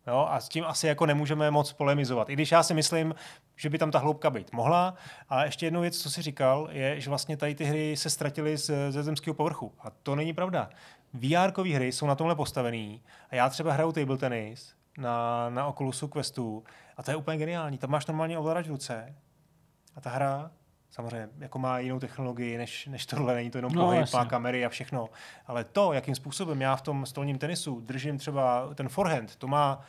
No a s tím asi jako nemůžeme moc polemizovat. I když já si myslím, že by tam ta hloubka být mohla. A ještě jednou věc, co si říkal, je, že vlastně tady ty hry se ztratily ze zemského povrchu. A to není pravda. vr hry jsou na tomhle postavený a já třeba hraju table tenis na, na Oculusu Questu a to je úplně geniální. Tam máš normálně ovladač v ruce a ta hra samozřejmě jako má jinou technologii než, než tohle, není to jenom no, pohyb a kamery a všechno, ale to, jakým způsobem já v tom stolním tenisu držím třeba ten forehand, to má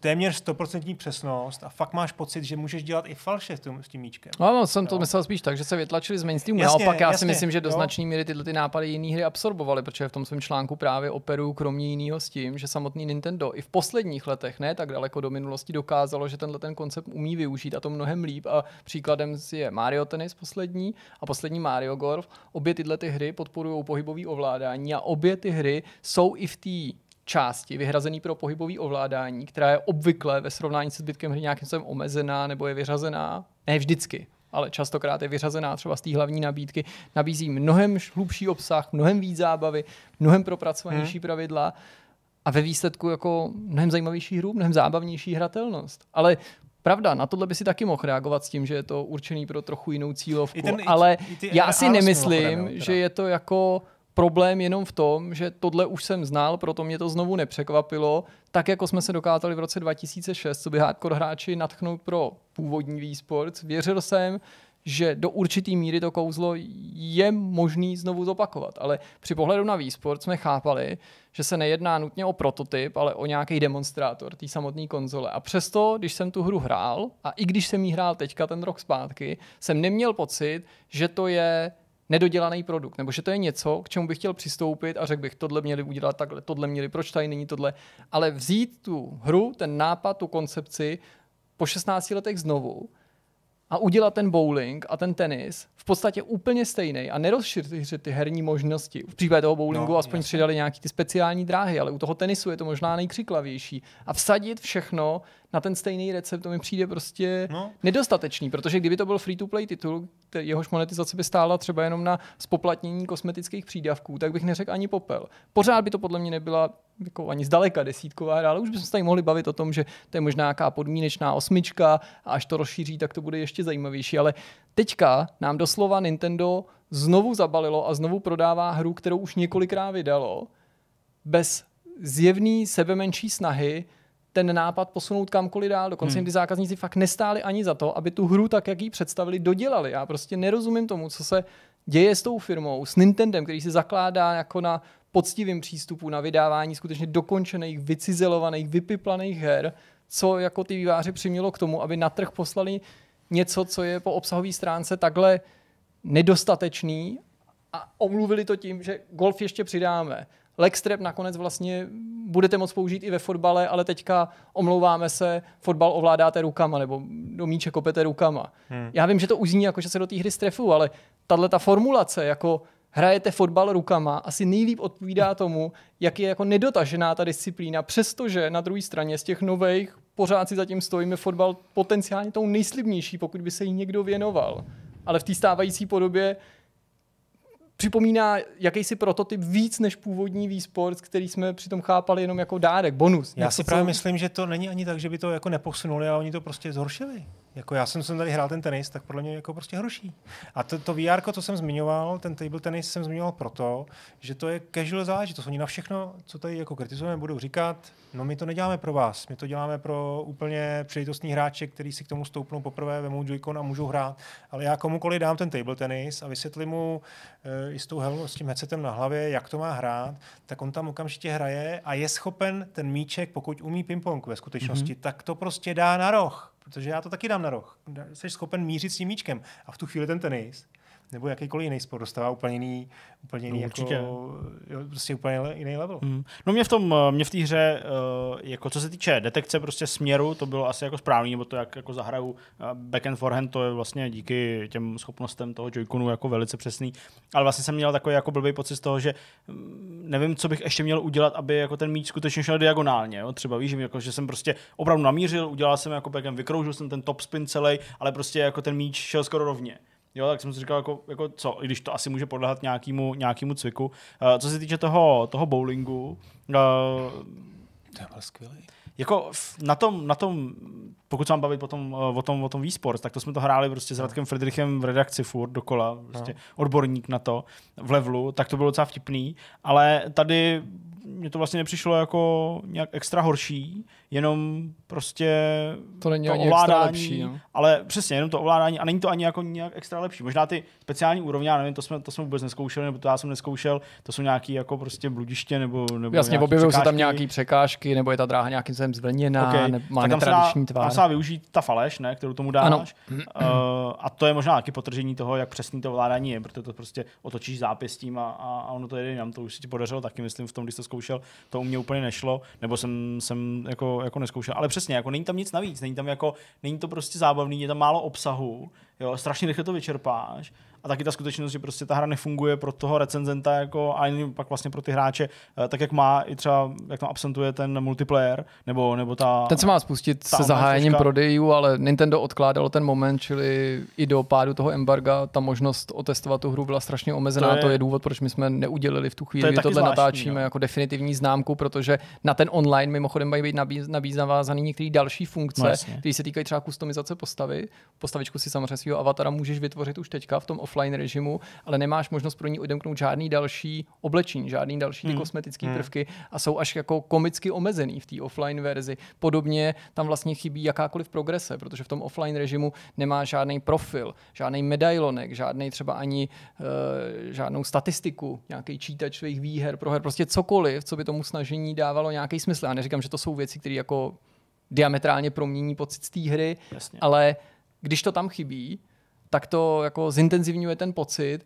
téměř 100% přesnost a fakt máš pocit, že můžeš dělat i falše s tím míčkem. No, no jsem jo. to myslel spíš tak, že se vytlačili z mainstreamu. Jasně, Naopak já jasně, si myslím, že do značné míry tyhle ty nápady jiné hry absorbovaly, protože v tom svém článku právě operu kromě jiného s tím, že samotný Nintendo i v posledních letech, ne tak daleko do minulosti, dokázalo, že tenhle ten koncept umí využít a to mnohem líp. A příkladem si je Mario Tennis poslední a poslední Mario Golf. Obě tyhle ty hry podporují pohybový ovládání a obě ty hry jsou i v té části vyhrazený pro pohybový ovládání, která je obvykle ve srovnání se zbytkem hry nějakým způsobem omezená nebo je vyřazená, ne vždycky, ale častokrát je vyřazená třeba z té hlavní nabídky, nabízí mnohem hlubší obsah, mnohem víc zábavy, mnohem propracovanější hmm. pravidla a ve výsledku jako mnohem zajímavější hru, mnohem zábavnější hratelnost. Ale Pravda, na tohle by si taky mohl reagovat s tím, že je to určený pro trochu jinou cílovku, I ten, ale i, i ty, já si nemyslím, že je to jako problém jenom v tom, že tohle už jsem znal, proto mě to znovu nepřekvapilo. Tak jako jsme se dokázali v roce 2006, co by hardcore hráči natchnout pro původní výsport věřil jsem, že do určitý míry to kouzlo je možný znovu zopakovat. Ale při pohledu na výsport jsme chápali, že se nejedná nutně o prototyp, ale o nějaký demonstrátor té samotné konzole. A přesto, když jsem tu hru hrál, a i když jsem ji hrál teďka ten rok zpátky, jsem neměl pocit, že to je nedodělaný produkt, nebo že to je něco, k čemu bych chtěl přistoupit a řekl bych, tohle měli udělat takhle, tohle měli, proč tady není tohle, ale vzít tu hru, ten nápad, tu koncepci po 16 letech znovu a udělat ten bowling a ten tenis v podstatě úplně stejný a nerozšířili ty herní možnosti. V případě toho bowlingu no, aspoň jasný. přidali nějaký ty speciální dráhy, ale u toho tenisu je to možná nejkřiklavější. A vsadit všechno na ten stejný recept, to mi přijde prostě no. nedostatečný, protože kdyby to byl free-to-play titul, jehož monetizace by stála třeba jenom na spoplatnění kosmetických přídavků, tak bych neřekl ani popel. Pořád by to podle mě nebyla jako ani zdaleka desítková hra, ale už bychom se tady mohli bavit o tom, že to je možná nějaká podmínečná osmička a až to rozšíří, tak to bude ještě zajímavější, ale Teďka nám doslova Nintendo znovu zabalilo a znovu prodává hru, kterou už několikrát vydalo, bez zjevný sebemenší snahy ten nápad posunout kamkoliv dál. Dokonce hmm. jim ty zákazníci fakt nestáli ani za to, aby tu hru tak, jak ji představili, dodělali. Já prostě nerozumím tomu, co se děje s tou firmou, s Nintendem, který se zakládá jako na poctivým přístupu, na vydávání skutečně dokončených, vycizelovaných, vypiplaných her, co jako ty výváři přimělo k tomu, aby na trh poslali něco, co je po obsahové stránce takhle nedostatečný a omluvili to tím, že golf ještě přidáme. Legstrap nakonec vlastně budete moc použít i ve fotbale, ale teďka omlouváme se, fotbal ovládáte rukama nebo do míče kopete rukama. Hmm. Já vím, že to uzní jako, že se do té hry strefu, ale tahle ta formulace jako hrajete fotbal rukama asi nejlíp odpovídá tomu, jak je jako nedotažená ta disciplína, přestože na druhé straně z těch nových pořád si zatím stojíme fotbal potenciálně tou nejslibnější, pokud by se jí někdo věnoval. Ale v té stávající podobě připomíná jakýsi prototyp víc než původní výsport, který jsme přitom chápali jenom jako dárek, bonus. Já si právě co... myslím, že to není ani tak, že by to jako neposunuli, ale oni to prostě zhoršili. Jako já jsem, jsem tady hrál ten tenis, tak podle mě jako prostě hruší. A to, to VR, co jsem zmiňoval, ten table tenis jsem zmiňoval proto, že to je casual záležitost. Oni na všechno, co tady jako kritizujeme, budou říkat, no my to neděláme pro vás, my to děláme pro úplně příležitostní hráče, který si k tomu stoupnou poprvé, vemou joycon a můžou hrát. Ale já komukoliv dám ten table tenis a vysvětlím mu e, i s tou helmou, s tím headsetem na hlavě, jak to má hrát, tak on tam okamžitě hraje a je schopen ten míček, pokud umí ping-pong ve skutečnosti, mm-hmm. tak to prostě dá na roh protože já to taky dám na roh. Jsi schopen mířit s tím míčkem. A v tu chvíli ten tenis nebo jakýkoliv jiný sport dostává úplně jiný, úplně jiný no, jako, určitě. jako, jo, prostě úplně jiný level. Hmm. No mě v tom, eh, mě v té hře, eh, jako co se týče detekce prostě směru, to bylo asi jako správný, nebo to jak jako zahraju eh, back and forehand, to je vlastně díky těm schopnostem toho joy jako velice přesný, ale vlastně jsem měl takový jako blbý pocit z toho, že mm, nevím, co bych ještě měl udělat, aby jako ten míč skutečně šel diagonálně, jo? třeba víš, jako, že jsem prostě opravdu namířil, udělal jsem jako backhand, vykroužil jsem ten top spin celý, ale prostě jako ten míč šel skoro rovně. Jo, tak jsem si říkal, jako, jako co, i když to asi může podlehat nějakému, nějakému cviku. Uh, co se týče toho, toho bowlingu, uh, to je skvělý. Jako na tom, na tom, pokud se vám bavit potom, eh, o tom, o tom e-sport, tak to jsme to hráli prostě s no. Radkem Friedrichem v redakci furt dokola, no. prostě no. odborník na to, v levelu, tak to bylo docela vtipný, ale tady mě to vlastně nepřišlo jako nějak extra horší, jenom prostě to, není to ani ovládání, lepší, no. ale přesně, jenom to ovládání a není to ani jako nějak extra lepší. Možná ty speciální úrovně, já nevím, to jsme, to jsme vůbec neskoušeli, nebo to já jsem neskoušel, to jsou nějaké jako prostě bludiště nebo, nebo Jasně, objevují se tam nějaké překážky, nebo je ta dráha nějakým způsobem zvlněná, okay. ne, má tak tam se dá, Tam se dá využít ta faleš, ne, kterou tomu dáš. Ano. Uh, a to je možná taky potržení toho, jak přesný to ovládání je, protože to prostě otočíš zápěstím a, a, a ono to jedině nám to už si ti podařilo taky, myslím, v tom, když to zkoušel, to u mě úplně nešlo, nebo jsem, jsem jako jako neskoušel. Ale přesně, jako není tam nic navíc, není tam jako, není to prostě zábavný, je tam málo obsahu Jo, strašně rychle to vyčerpáš. A taky ta skutečnost, že prostě ta hra nefunguje pro toho recenzenta jako, a ani pak vlastně pro ty hráče, eh, tak jak má i třeba, jak tam absentuje ten multiplayer, nebo, nebo ta... Ten se má spustit se zahájením prodejů, ale Nintendo odkládalo ten moment, čili i do pádu toho embarga ta možnost otestovat tu hru byla strašně omezená. To je, to je důvod, proč my jsme neudělili v tu chvíli, to kdy tohle zvláštní, natáčíme jo. No. jako definitivní známku, protože na ten online mimochodem mají být nabíz, nabíz navázaný některé další funkce, no, které se týkají třeba kustomizace postavy. Postavičku si samozřejmě nějakého avatara můžeš vytvořit už teďka v tom offline režimu, ale nemáš možnost pro ní odemknout žádný další oblečení, žádný další ty hmm. kosmetické hmm. prvky a jsou až jako komicky omezený v té offline verzi. Podobně tam vlastně chybí jakákoliv progrese, protože v tom offline režimu nemá žádný profil, žádný medailonek, žádný třeba ani uh, žádnou statistiku, nějaký čítač svých výher, proher, prostě cokoliv, co by tomu snažení dávalo nějaký smysl. Já neříkám, že to jsou věci, které jako diametrálně promění pocit z té hry, Jasně. ale když to tam chybí, tak to jako zintenzivňuje ten pocit,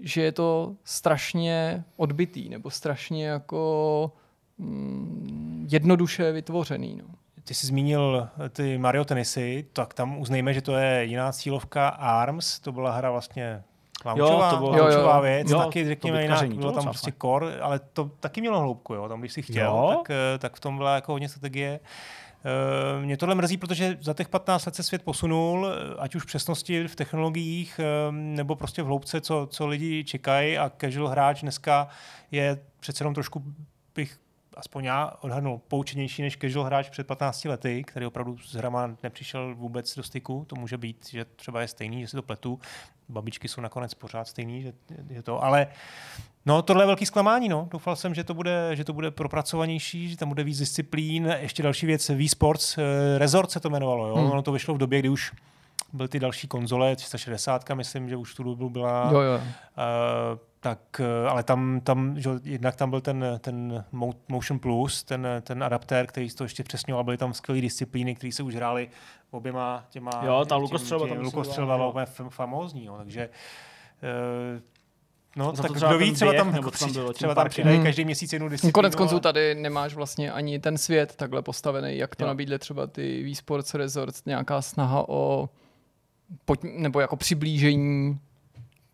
že je to strašně odbitý nebo strašně jako mm, jednoduše vytvořený. No. Ty jsi zmínil eh, ty Mario tenisy, tak tam uznejme, že to je jiná cílovka ARMS, to byla hra vlastně klamčová, jo, to byla jo. věc, jo, taky řekněme jinak, bylo tam prostě core, ale to taky mělo hloubku, jo, tam když si chtěl, tak, eh, tak v tom byla jako hodně strategie. Uh, Eh, mě tohle mrzí, protože za těch 15 let se svět posunul, eh, ať už v přesnosti v technologiích, eh, nebo prostě v hloubce, co, co lidi čekají a casual hráč dneska je přece jenom trošku, bych aspoň já odhadnul, poučenější než casual hráč před 15 lety, který opravdu s hrama nepřišel vůbec do styku. To může být, že třeba je stejný, že si to pletu. Babičky jsou nakonec pořád stejný, že je to, ale No, tohle je velký zklamání. No. Doufal jsem, že to, bude, že to bude propracovanější, že tam bude víc disciplín. Ještě další věc, V-Sports eh, Resort se to jmenovalo. Jo? Hmm. Ono to vyšlo v době, kdy už byly ty další konzole, 360, myslím, že už tu dobu byla. Jo, jo. Uh, tak, eh, ale tam, tam že, jednak tam byl ten, ten Motion Plus, ten, ten adaptér, který to ještě přesňoval, byly tam skvělé disciplíny, které se už hrály oběma těma... Jo, ta lukostřelba tam lukostřelba byla úplně famózní, jo, takže uh, No, tak kdo ví, třeba tam, nebo tam bylo, třeba tam přidají hmm. každý měsíc jednu disciplínu. Konec konců tady nemáš vlastně ani ten svět takhle postavený, jak to jo. nabídli třeba ty V-Sports Resorts, nějaká snaha o pojď, nebo jako přiblížení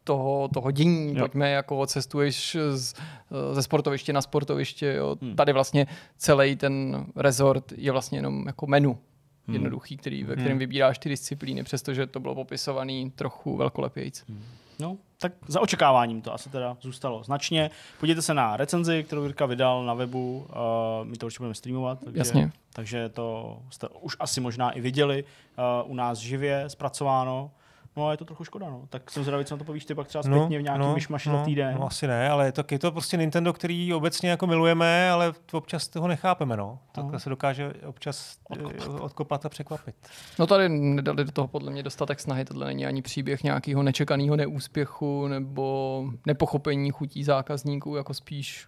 toho, toho dění, jo. pojďme jako cestuješ z, ze sportoviště na sportoviště, jo. Hmm. tady vlastně celý ten resort je vlastně jenom jako menu, hmm. jednoduchý, který, ve hmm. kterém hmm. vybíráš ty disciplíny, přestože to bylo popisované trochu velkolepějíc. Hmm. No, tak za očekáváním to asi teda zůstalo značně. Podívejte se na recenzi, kterou Jirka vydal na webu, uh, my to určitě budeme streamovat. Takže, Jasně. Takže to jste už asi možná i viděli uh, u nás živě zpracováno. No a je to trochu škoda, no. Tak jsem zvědavý, co na to povíš ty pak třeba no, zpětně v nějakém no, myšmaši no, týden. No asi ne, ale je to, je to prostě Nintendo, který obecně jako milujeme, ale občas toho nechápeme, no. Tak no. se dokáže občas eh, odkopat. odkopat a překvapit. No tady nedali do toho podle mě dostatek snahy, tohle není ani příběh nějakého nečekaného neúspěchu nebo nepochopení chutí zákazníků, jako spíš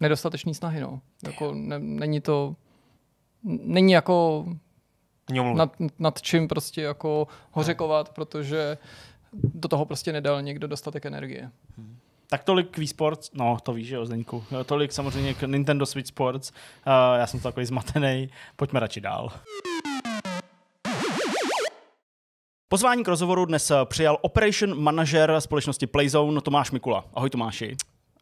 nedostatečný snahy, no. Jako ne, není to, není jako nad, nad čím prostě jako hořekovat, protože do toho prostě nedal někdo dostatek energie. Hmm. Tak tolik k sports? no to víš, jo, Zdeňku. Tolik samozřejmě k Nintendo Switch Sports. Uh, já jsem takový zmatený, pojďme radši dál. Pozvání k rozhovoru dnes přijal operation manager společnosti Playzone Tomáš Mikula. Ahoj Tomáši.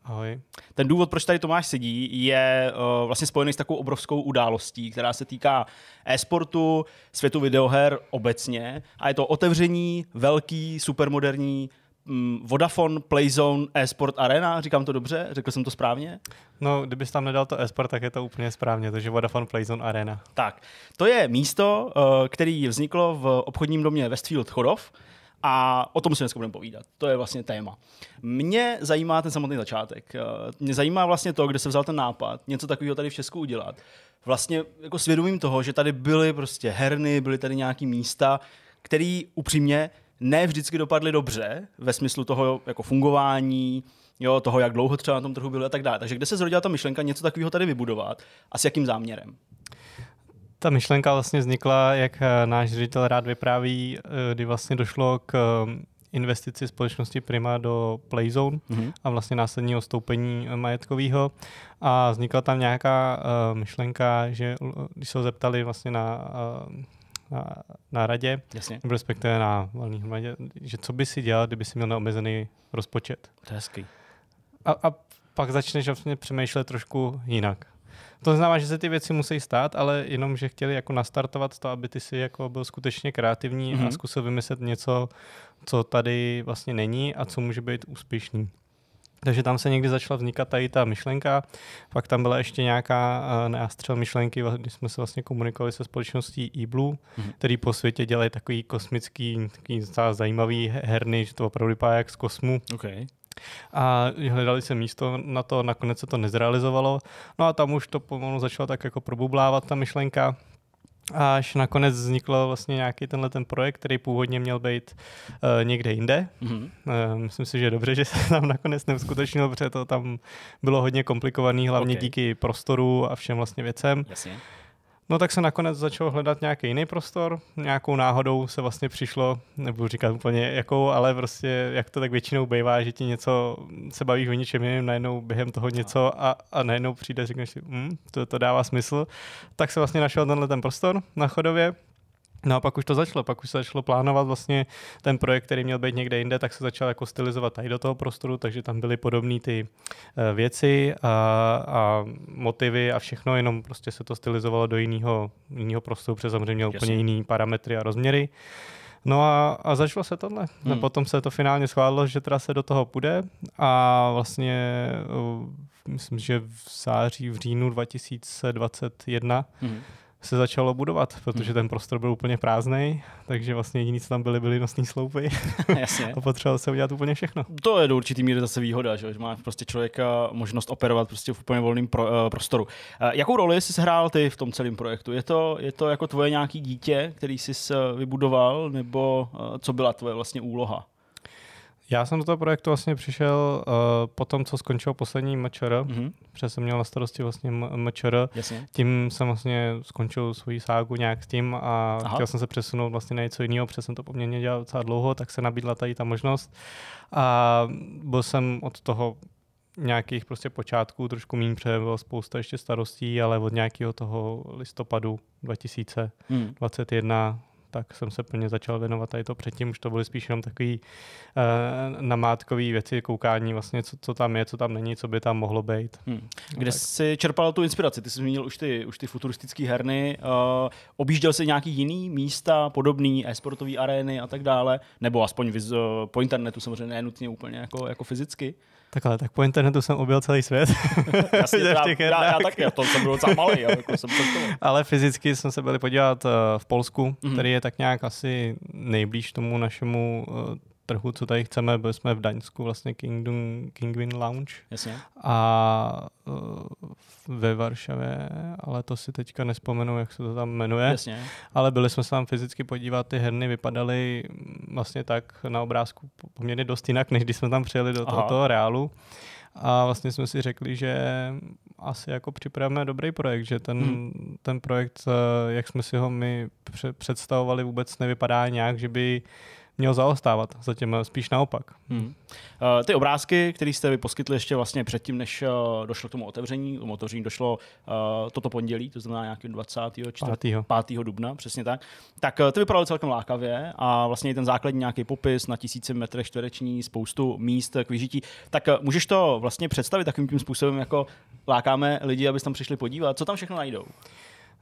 Ahoj. Ten důvod, proč tady Tomáš sedí, je uh, vlastně spojený s takovou obrovskou událostí, která se týká e-sportu, světu videoher obecně. A je to otevření velký, supermoderní um, Vodafone Playzone e-sport arena. Říkám to dobře? Řekl jsem to správně? No, kdybys tam nedal to e-sport, tak je to úplně správně, takže Vodafone Playzone arena. Tak, to je místo, uh, který vzniklo v obchodním domě Westfield Chodov, uh, a o tom si dneska budeme povídat. To je vlastně téma. Mě zajímá ten samotný začátek. Eh, mě zajímá vlastně to, kde se vzal ten nápad, něco takového tady v Česku udělat. Vlastně jako svědomím toho, že tady byly prostě herny, byly tady nějaký místa, které upřímně ne vždycky dopadly dobře ve smyslu toho jako fungování, jo, toho, jak dlouho třeba na tom trhu byly a tak dále. Takže kde se zrodila ta myšlenka něco takového tady vybudovat a s jakým záměrem? ta myšlenka vlastně vznikla, jak eh, náš ředitel rád vypráví, eh, kdy vlastně došlo k mm, investici společnosti Prima do Playzone mm-hmm. a vlastně následního stoupení eh, majetkového. A vznikla tam nějaká uh, myšlenka, že když se ho zeptali vlastně na, uh, na, na radě, Jasně. respektive na valný hromadě, že co by si dělal, kdyby si měl neomezený rozpočet. To je hezký. A, a pak začneš vlastně přemýšlet trošku jinak. To znamená, že se ty věci musí stát, ale jenom, že chtěli jako nastartovat to, aby ty si jako byl skutečně kreativní mm-hmm. a mhm. zkusil vymyslet něco, co tady vlastně není a co může být úspěšný. Takže tam se někdy začala vznikat tady ta myšlenka, pak tam byla ještě nějaká uh, eh, nástřel myšlenky, když jsme se vlastně komunikovali se společností eBlue, mm-hmm. který po světě dělají takový kosmický, takový zajímavý herny, že to opravdu vypadá jak z kosmu. Okay a hledali se místo na to, nakonec se to nezrealizovalo. No a tam už to pomalu začalo tak jako probublávat ta myšlenka, až nakonec vznikl vlastně nějaký tenhle ten projekt, který původně měl být uh, někde jinde. Mm-hmm. Uh, myslím si, že je dobře, že se tam nakonec neuskutečnil, protože to tam bylo hodně komplikovaný, hlavně okay. díky prostoru a všem vlastně věcem. Jasně. No tak se nakonec začalo hledat nějaký jiný prostor, nějakou náhodou se vlastně přišlo, nebudu říkat úplně jakou, ale prostě jak to tak většinou bývá, že ti něco se bavíš o ničem jiným, najednou během toho něco a, a najednou přijde, řekneš si, hm, to, to dává smysl. Tak se vlastně našel tenhle ten prostor na chodově, No a pak už to začalo, pak už se začalo plánovat vlastně ten projekt, který měl být někde jinde, tak se začal jako stylizovat tady do toho prostoru, takže tam byly podobné ty eh, věci a, a motivy a všechno, jenom prostě se to stylizovalo do jiného, jiného prostoru, protože samozřejmě měl úplně jiný parametry a rozměry. No a, a začalo se tohle. Hmm. A potom se to finálně schválilo, že teda se do toho půjde a vlastně eh, myslím, že v září, v říjnu 2021 hmm se začalo budovat, protože hmm. ten prostor byl úplně prázdný, takže vlastně jediný, co tam byly, byly nosní sloupy. Jasně. a potřeboval se udělat úplně všechno. To je do určitý míry zase výhoda, že má prostě člověka možnost operovat prostě v úplně volném pro, uh, prostoru. Uh, jakou roli jsi hrál ty v tom celém projektu? Je to, je to jako tvoje nějaký dítě, který jsi eh, vybudoval, nebo uh, co byla tvoje vlastně úloha? Já jsem do toho projektu vlastně přišel uh, po tom, co skončil poslední MČR, mm-hmm. protože jsem měl na starosti vlastně MČR. Tím jsem vlastně skončil svoji ságu nějak s tím a Aha. chtěl jsem se přesunout vlastně na něco jiného, protože jsem to poměrně dělal docela dlouho, tak se nabídla tady ta možnost. A byl jsem od toho nějakých prostě počátků trošku méně, protože bylo spousta ještě starostí, ale od nějakého toho listopadu 2021 hmm tak jsem se plně začal věnovat tady to předtím, už to byly spíš jenom takový uh, eh, namátkové věci, koukání vlastně, co, co tam je, co tam není, co by tam mohlo být. Hmm. No Kde no, jsi čerpal tu inspiraci? Ty jsi zmínil už ty, už ty futuristické herny. Uh, objížděl jsi nějaký jiný místa, podobný e sportový arény a tak dále? Nebo aspoň viz, uh, po internetu samozřejmě, ne nutně úplně jako, jako fyzicky? Takhle, tak po internetu jsem objel celý svět. Jasně, já, já, já taky, já to jsem byl docela malý. Jako jsem Ale fyzicky jsme se byli podívat eh, v Polsku, mm-hmm. který je tak nějak asi nejblíž tomu našemu eh, trhu, co tady chceme. Byli jsme v Daňsku, vlastně Kingdom, Kingwin Lounge. Jasně. A e, ve Varšavě, ale to si teďka nespomenu, jak se to tam jmenuje. Jasně. Ale byli jsme se tam fyzicky podívat, ty herny vypadaly vlastně tak na obrázku poměrně dost jinak, než když jsme tam přijeli do Aha. tohoto reálu. A vlastně jsme si řekli, že asi jako připravíme dobrý projekt, že ten, hmm. ten projekt, e, jak jsme si ho my představovali, vůbec nevypadá nějak, že by měl zaostávat, zatím eh, spíš naopak. Hmm. Eh, ty obrázky, které jste vy poskytli ještě vlastně předtím, než eh, došlo k tomu otevření, k tomu otevření došlo toto pondělí, to znamená nějaký 24. 5. dubna, přesně tak, tak ty vypadaly celkem lákavě a vlastně i ten základní nějaký popis na tisíci metrech čtvereční, spoustu míst k vyžití, tak můžeš to vlastně představit takovým tím způsobem, jako lákáme lidi, aby se tam přišli podívat, co tam všechno najdou?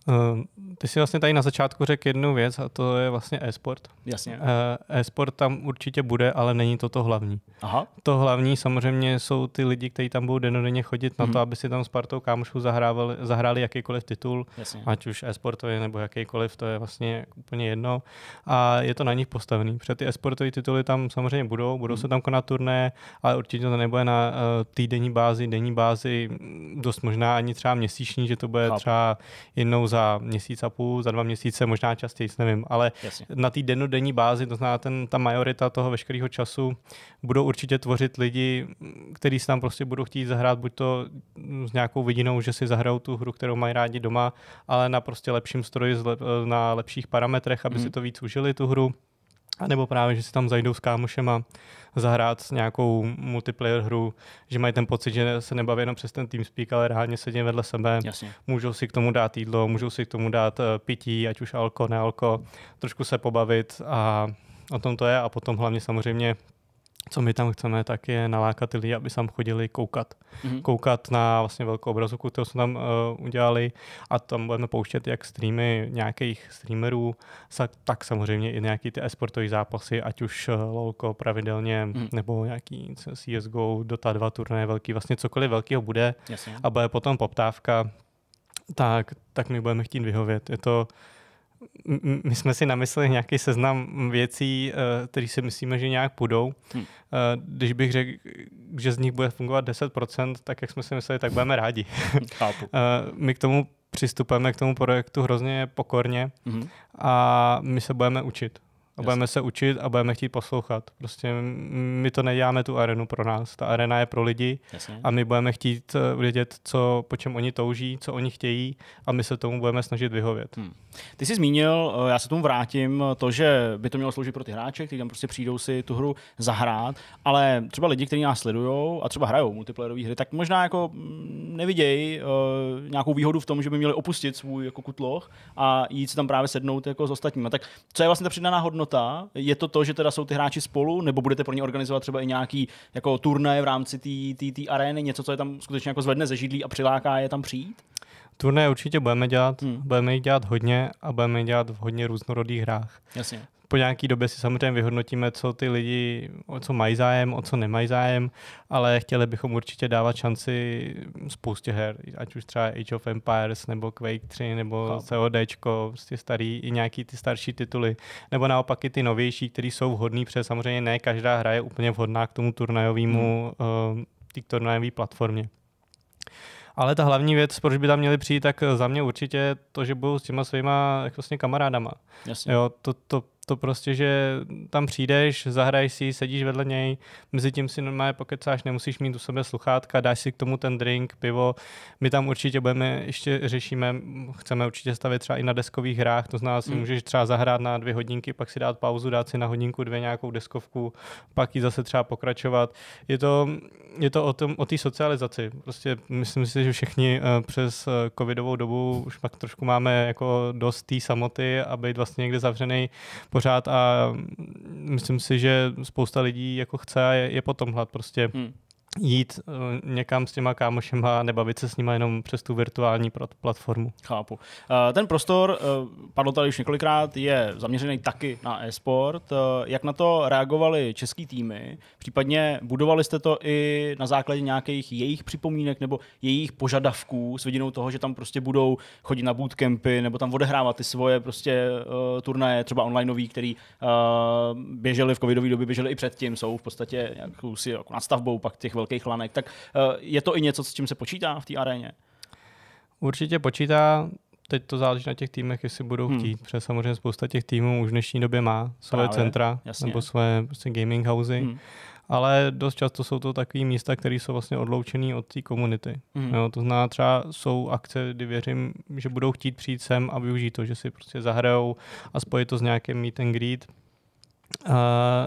Ehm, ty jsi vlastně tady na začátku řekl jednu věc a to je vlastně e-sport. Jasně. Eh, e-sport tam určitě bude, ale není to to hlavní. Aha. To hlavní samozřejmě jsou ty lidi, kteří tam budou denodenně chodit na hmm. to, mhm. aby si tam s partou kámošů zahrávali, zahráli jakýkoliv titul, Jasně. ať už e-sportový nebo jakýkoliv, to je vlastně úplně jedno. A je to na nich postavený. Protože ty e-sportové tituly tam samozřejmě budou, budou hmm. se tam konat turné, ale určitě to nebude na eh, týdenní bázi, denní bázi, mm, dost možná ani třeba měsíční, že to bude Chápu. třeba jednou za měsíc a půl, za dva měsíce, možná častěji, nevím, ale Jasně. na té denodenní bázi, to znamená ten, ta majorita toho veškerého času, budou určitě tvořit lidi, kteří se tam prostě budou chtít zahrát, buď to s nějakou vidinou, že si zahrajou tu hru, kterou mají rádi doma, ale na prostě lepším stroji, na lepších parametrech, aby mm. si mhm. to víc užili tu hru a nebo právě, že si tam zajdou s kámošem a zahrát nějakou multiplayer hru, že mají ten pocit, že se nebaví jenom přes ten TeamSpeak, ale reálně sedí vedle sebe. Jasně. Můžou si k tomu dát jídlo, můžou si k tomu dát eh, pití, ať už alko, nealko, trošku se pobavit a o tom to je. A potom hlavně samozřejmě co my tam chceme, tak je nalákat ty lidi, aby tam chodili koukat. Mm-hmm. Koukat na vlastně velkou obrazovku, kterou jsme tam uh, udělali a tam budeme pouštět jak streamy nějakých streamerů, tak samozřejmě i nějaký ty esportové zápasy, ať už eh, LOLko pravidelně, mm. nebo nějaký CSGO, Dota 2 turné velký, vlastně cokoliv velkého bude Jasně. a bude potom poptávka, tak, tak my budeme chtít vyhovět. Je to, my jsme si namysleli nějaký seznam věcí, eh, které si myslíme, že nějak půjdou. Hmm. Když bych řekl, že z nich bude fungovat 10%, tak jak jsme si mysleli, tak budeme rádi. Chápu. Eh, my k tomu přistupujeme k tomu projektu hrozně pokorně hmm. a my se budeme učit a budeme se učit a budeme chtít poslouchat. Prostě my to neděláme tu arenu pro nás, ta arena je pro lidi Jasně. a my budeme chtít eh, vědět, co, po čem oni touží, co oni chtějí a my se tomu budeme snažit vyhovět. Hmm. Ty jsi zmínil, eh, já se tomu vrátím, to, že by to mělo sloužit pro ty hráče, kteří tam prostě přijdou si tu hru zahrát, ale třeba lidi, kteří nás sledují a třeba hrajou multiplayerové hry, tak možná jako mm, nevidějí eh, nějakou výhodu v tom, že by měli opustit svůj jako kutloch a jít si tam právě sednout jako s ostatními. Tak co je vlastně ta přidaná hodnota? hodnota? Je to to, že teda jsou ty hráči spolu, nebo budete pro ně organizovat třeba i nějaký jako turnaje v rámci té arény, něco, co je tam skutečně jako zvedne ze židlí a přiláká je tam přijít? Turné určitě budeme dělat, hmm. budeme jich dělat hodně a budeme jich dělat v hodně různorodých hrách. Jasně. Po nějaké době si samozřejmě vyhodnotíme, co ty lidi, o co mají zájem, o co nemají zájem, ale chtěli bychom určitě dávat šanci spoustě her, ať už třeba Age of Empires, nebo Quake 3, nebo COD, prostě starý, i nějaký ty starší tituly, nebo naopak i ty novější, které jsou vhodné, protože samozřejmě ne každá hra je úplně vhodná k tomu turnajovému, hmm. uh, k turnajové platformě. Ale ta hlavní věc, proč by tam měli přijít, tak za mě určitě to, že budou s těma svýma vlastně kamarádama. Jasně. Jo, to, to to prostě, že tam přijdeš, zahraješ si, sedíš vedle něj, mezi tím si normálně pokecáš, nemusíš mít u sebe sluchátka, dáš si k tomu ten drink, pivo. My tam určitě budeme, ještě řešíme, chceme určitě stavit třeba i na deskových hrách, to znamená, si mm. můžeš třeba zahrát na dvě hodinky, pak si dát pauzu, dát si na hodinku dvě nějakou deskovku, pak ji zase třeba pokračovat. Je to, je to o tom, o tý socializaci. Prostě myslím si, že všichni eh, přes eh, covidovou dobu už pak trošku máme jako dost té samoty a být vlastně někde zavřený pořád a mm, myslím si, že spousta lidí jako chce a je, je potom hlad prostě. Hmm jít eh, někam s těma kámošema, nebavit se s nima jenom přes tu virtuální platformu. Chápu. Eh, ten prostor, eh, padlo tady už několikrát, je zaměřený taky na e-sport. Jak na to reagovali český týmy? Případně budovali jste to i na základě nějakých jejich připomínek nebo jejich požadavků s vidinou toho, že tam prostě budou chodit na bootcampy nebo tam odehrávat ty svoje prostě turnaje, třeba onlineový, který běželi v covidové době, běželi i předtím, jsou v podstatě jakousi jako nastavbou pak těch velkých lanek, tak eh, je to i něco, s čím se počítá v té aréně? Určitě počítá, teď to záleží na těch týmech, jestli budou hmm. chtít, protože samozřejmě spousta těch týmů už v dnešní době má své Právě, centra jasně. nebo své prostě gaming housey. Hmm ale dost často jsou to takové místa, které jsou vlastně odloučené od té komunity. Mm. to znamená třeba jsou akce, kdy věřím, že budou chtít přijít sem a využít to, že si prostě zahrajou a spojit to s nějakým meet and greet, a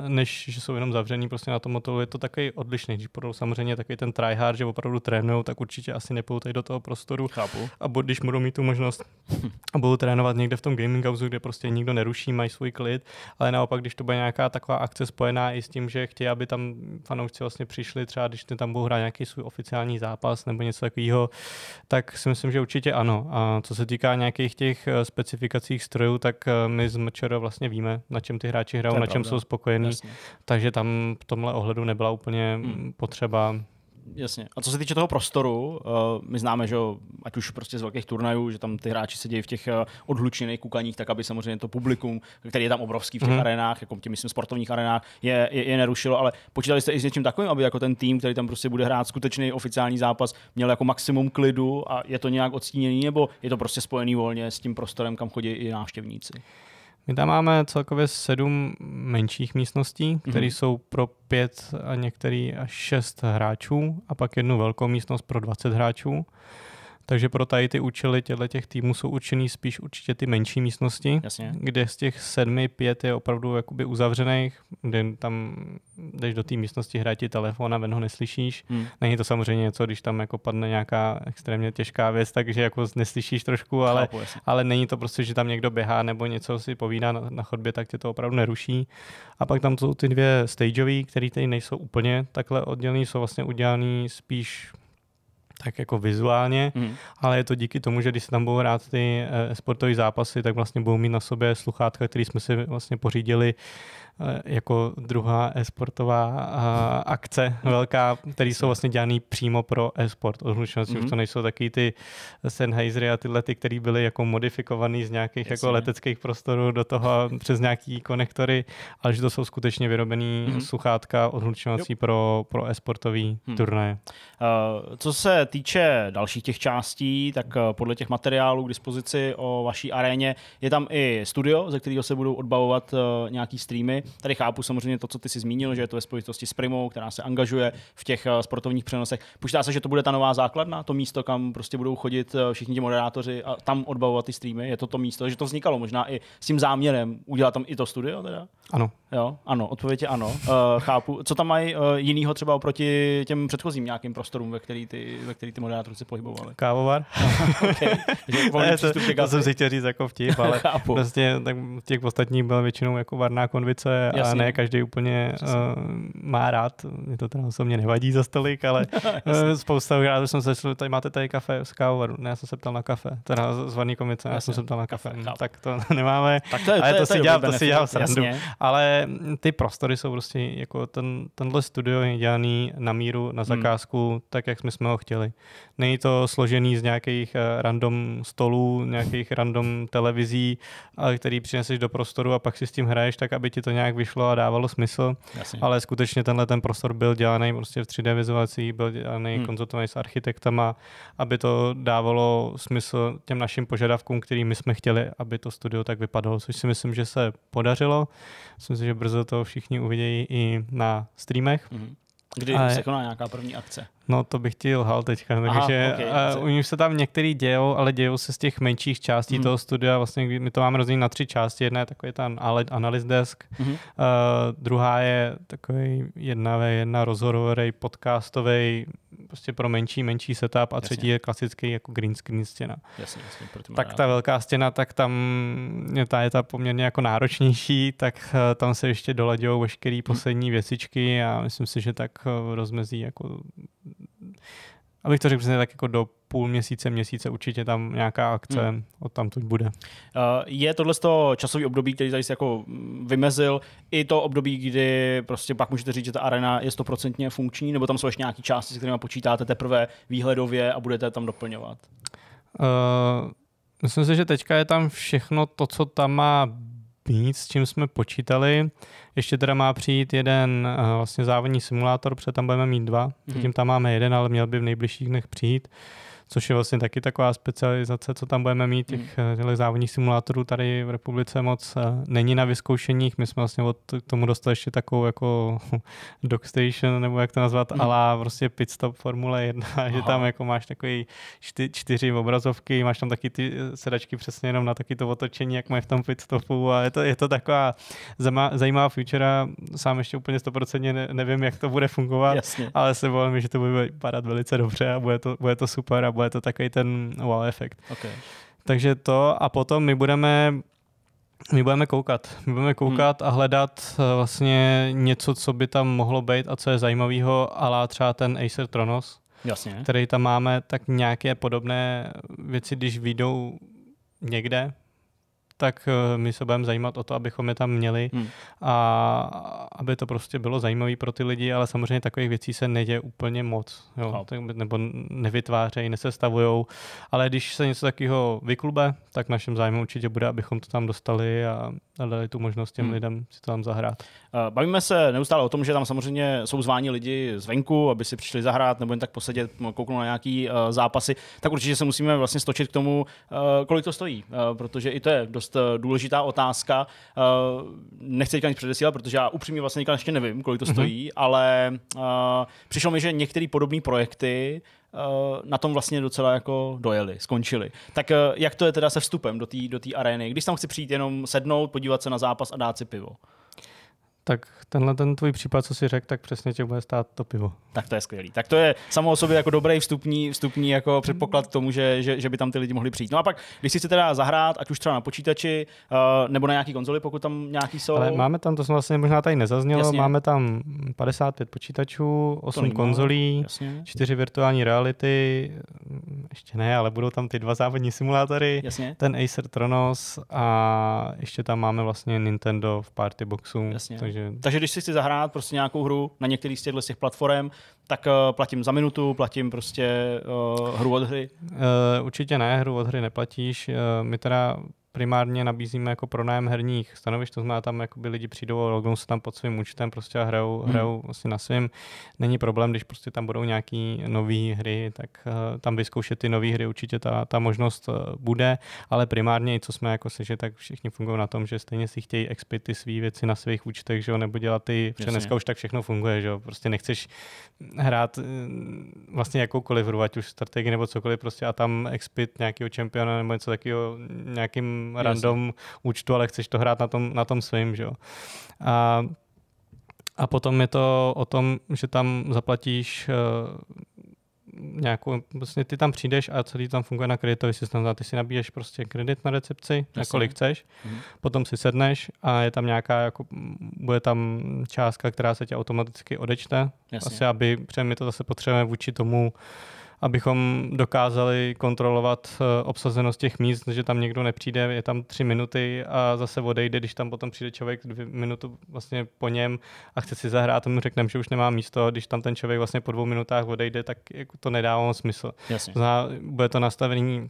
než že jsou jenom zavření prostě na tom hotelu, je to takový odlišný. Když budou samozřejmě takový ten tryhard, že opravdu trénují, tak určitě asi tady do toho prostoru. Chápu. A bo, když budou mít tu možnost a budou trénovat někde v tom gaming house, kde prostě nikdo neruší, mají svůj klid, ale naopak, když to bude nějaká taková akce spojená i s tím, že chtějí, aby tam fanoušci vlastně přišli, třeba když tam budou hrát nějaký svůj oficiální zápas nebo něco takového, tak si myslím, že určitě ano. A co se týká nějakých těch eh, specifikacích strojů, tak eh, my z Mčero vlastně víme, na čem ty hráči hrajou, pravda. čem jsou spokojení. Jasně. Takže tam v tomhle ohledu nebyla úplně hmm. potřeba Jasně. A co se týče toho prostoru, eh, my známe, že ať už prostě z velkých turnajů, že tam ty hráči sedí v těch eh, odhlučených kukaních, tak aby samozřejmě to publikum, který je tam obrovský v těch mm. arenách, jako tím myslím sportovních arenách, je, je, je, nerušilo, ale počítali jste i s něčím takovým, aby jako ten tým, který tam prostě bude hrát skutečný oficiální zápas, měl jako maximum klidu a je to nějak odstíněný, nebo je to prostě spojený volně s tím prostorem, kam chodí i návštěvníci? My tam máme celkově sedm menších místností, mhm. které mm-hmm. jsou pro pět a některý až šest hráčů a pak jednu velkou místnost pro 20 hráčů. Takže pro tady ty účely těch týmů jsou určený spíš určitě ty menší místnosti, Jasně. kde z těch sedmi, pět je opravdu jakoby uzavřených, kde tam jdeš do té místnosti, hraje ti telefon a ven ho neslyšíš. Hmm. Není to samozřejmě něco, když tam jako padne nějaká extrémně těžká věc, takže jako neslyšíš trošku, ale, Chápu, ale není to prostě, že tam někdo běhá nebo něco si povídá na, na chodbě, tak tě to opravdu neruší. A pak tam jsou ty dvě stageové, které tady nejsou úplně takhle oddělené, jsou vlastně udělané spíš tak jako vizuálně, mm. ale je to díky tomu, že když se tam budou hrát ty eh, sportové zápasy, tak vlastně budou mít na sobě sluchátka, které jsme si vlastně pořídili Eh, jako druhá e-sportová eh, akce velká, které jsou vlastně dělané přímo pro e-sport. Odlučnosti mm-hmm. už mhm. to nejsou taky ty Sennheisery a tyhle ty, které byly jako modifikované z nějakých jako Jasně. jako leteckých prostorů do toho přes nějaký konektory, ale že to jsou skutečně vyrobené mm-hmm. sluchátka odlučovací pro, pro e-sportový hmm. turnaje. Uh, co se týče dalších těch částí, tak uh, podle těch materiálů k dispozici o vaší aréně je tam i studio, ze kterého se budou odbavovat uh, nějaký streamy. Tady chápu samozřejmě to, co ty si zmínil, že je to ve spojitosti s Primou, která se angažuje v těch eh, sportovních přenosech. Počítá se, že to bude ta nová základna, to místo, kam prostě budou chodit eh, všichni ti moderátoři a tam odbavovat ty streamy. Je to to místo, že to vznikalo možná i s tím záměrem udělat tam i to studio teda? Ano. Jo, ano, odpověď je ano, uh, chápu. Co tam mají uh, jinýho třeba oproti těm předchozím nějakým prostorům, ve který ty, ve který ty moderátorci pohybovali? Kávovar. okay. ne, to, to jsem si chtěl říct jako vtip, ale chápu. vlastně tak těch ostatních byla většinou jako varná konvice Jasně. a ne každý úplně uh, má rád, mě to teda osobně nevadí za stolik, ale uh, spousta rád jsem se šel, tady máte tady kafe z kávovaru, ne, já jsem se ptal na kafe, teda z varní konvice, já jsem se ptal na kafe, chápu. tak to nemáme, tak to je, ale to, to, to si dělal, to si dělal srandu, ale ty prostory jsou prostě jako ten, tenhle studio je dělaný na míru, na hmm. zakázku, hmm. tak jak jsme, jsme ho chtěli. Není to složený z nějakých eh, random stolů, nějakých random televizí, který přineseš do prostoru a pak si s tím hraješ tak, aby ti to nějak vyšlo a dávalo smysl. Jasně. Ale skutečně tenhle ten prostor byl dělaný prostě v 3D vizualizací, byl dělaný, hmm. konzultovaný s architektama, aby to dávalo smysl těm našim požadavkům, který my jsme chtěli, aby to studio tak vypadalo, což si myslím, že se podařilo. Myslím si, že brzo to všichni uvidějí i na streamech. Mm-hmm. Kdy se koná nějaká první akce? No to bych ti lhal teďka, takže Aha, okay, uh, nich se tam některý dějou, ale dějou se z těch menších částí hmm. toho studia, vlastně my to máme rozdělit na tři části, jedna je takový ten analyz desk, hmm. uh, druhá je takový jedna jedna rozhovorový, podcastový, prostě pro menší, menší setup a třetí je klasický jako green screen stěna. Jasně, jasně, tak ta velká stěna, tak tam je ta, je ta poměrně jako náročnější, tak uh, tam se ještě doladějou veškeré hmm. poslední hmm. věcičky a myslím si, že tak rozmezí jako abych to řekl přesně tak jako do půl měsíce, měsíce určitě tam nějaká akce hmm. od tam tuď bude. Eh, je tohle to časový období, který tady jako mm, vymezil, i to období, kdy prostě pak můžete říct, že ta arena je stoprocentně funkční, nebo tam jsou ještě nějaké části, s kterými počítáte teprve výhledově a budete tam doplňovat? Uh, myslím si, že teďka je tam všechno to, co tam má víc, s čím jsme počítali. Ještě teda má přijít jeden eh, vlastně závodní simulátor, protože tam budeme mít dva. Mhm. Zatím tam máme jeden, ale měl by v nejbližších dnech přijít což je vlastně taky taková specializace, co tam budeme mít. Těch mm. závodních simulátorů tady v republice moc eh, není na vyzkoušeních. My jsme vlastně od k tomu dostali ještě takovou jako dockstation, nebo jak to nazvat, mm. ale prostě Pitstop Formule 1, Aha. že tam jako máš takový čty, čtyři obrazovky, máš tam taky ty eh, sedačky přesně jenom na taky to otočení, jak mají v tom Pitstopu a je to, je to taková zajímavá futura. Sám ještě úplně stoprocentně nevím, jak to bude fungovat, Jasně. ale se bojím, že to bude vypadat velice dobře a bude to, bude to super a bude to takový ten wow efekt. Okay. Takže to a potom my budeme my budeme koukat. My budeme hmm. koukat hmm. a hledat eh, vlastně něco, co by tam mohlo být a co je zajímavého, ale třeba ten Acer Tronos, Jasně. který tam máme, tak nějaké podobné věci, když vyjdou někde, tak eh, my se budeme zajímat o to, abychom je tam měli hmm. a aby to prostě bylo zajímavé pro ty lidi, ale samozřejmě takových věcí se neděje úplně moc, jo, no. tak, nebo nevytvářejí, nesestavují, ale když se něco takového vyklube, tak naším zájmem určitě bude, abychom to tam dostali a dali tu možnost těm hmm. lidem si to tam zahrát. Eh, bavíme se neustále o tom, že tam samozřejmě jsou zváni lidi zvenku, aby si přišli zahrát nebo jen tak posedět, kouknout na nějaký eh, zápasy, tak určitě se musíme vlastně stočit k tomu, eh, kolik to stojí, protože i to je dost důležitá otázka. Nechci teďka nic předesílat, protože já upřímně vlastně nikam ještě nevím, kolik to mhm. stojí, mm-hmm. ale přišlo mi, že některé podobné projekty na tom vlastně docela jako dojeli, skončili. Tak jak to je teda se vstupem do té do arény, když tam chci přijít jenom sednout, podívat se na zápas a dát si pivo? tak tenhle ten tvůj případ, co si řekl, tak přesně tě bude stát to pivo. Tak to je skvělý. Tak to je samo o sobě jako dobrý vstupní, vstupní jako předpoklad k tomu, že, že, že, by tam ty lidi mohli přijít. No a pak, když si teda zahrát, ať už třeba na počítači uh, nebo na nějaký konzoli, pokud tam nějaký jsou. Ale máme tam, to jsme vlastně možná tady nezaznělo, jasně. máme tam 55 počítačů, 8 konzolí, jasně. 4 virtuální reality, mm, ještě ne, ale budou tam ty dva závodní simulátory, jasně. ten Acer Tronos a ještě tam máme vlastně Nintendo v party boxu, jasně. takže takže, takže když si chci zahrát prostě nějakou hru na některých z těchto těch platform, tak uh, platím za minutu, platím prostě uh, hru od hry? Uh, určitě ne, hru od hry neplatíš. Uh, my teda primárně nabízíme jako pronájem herních stanovišť, to znamená tam jako by lidi přijdou a lognou se tam pod svým účtem prostě a hrajou, hmm. hrajou asi na svým. Není problém, když prostě tam budou nějaký nové hry, tak uh, tam vyzkoušet ty nové hry určitě ta, ta možnost uh, bude, ale primárně i co jsme jako že tak všichni fungují na tom, že stejně si chtějí expit ty své věci na svých účtech, že jo, nebo dělat ty, protože dneska už tak všechno funguje, že jo, prostě nechceš hrát eh, vlastně jakoukoliv hru, ať už strategii nebo cokoliv prostě a tam expit nějakého čempiona nebo něco takového nějakým nějakém random účtu, ale chceš to hrát na tom, na tom svým, že jo. A, a potom je to o tom, že tam zaplatíš eh, nějakou, vlastně ty tam přijdeš a celý tam funguje na kreditový systém. Ty si nabíješ prostě kredit na recepci, na kolik chceš, mm. potom si sedneš a je tam nějaká, jako, bude tam částka, která se tě automaticky odečte. Jasně. Asi, aby, protože my to zase potřebujeme vůči tomu, uh, abychom dokázali kontrolovat eh, obsazenost těch míst, že tam někdo nepřijde, je tam tři minuty a zase odejde, když tam potom přijde člověk dvě minutu vlastně po něm a chce si zahrát, mu řekneme, že už nemá místo, když tam ten člověk vlastně po dvou minutách odejde, tak jako to nedává smysl. Jasně. Zná, bude to nastavení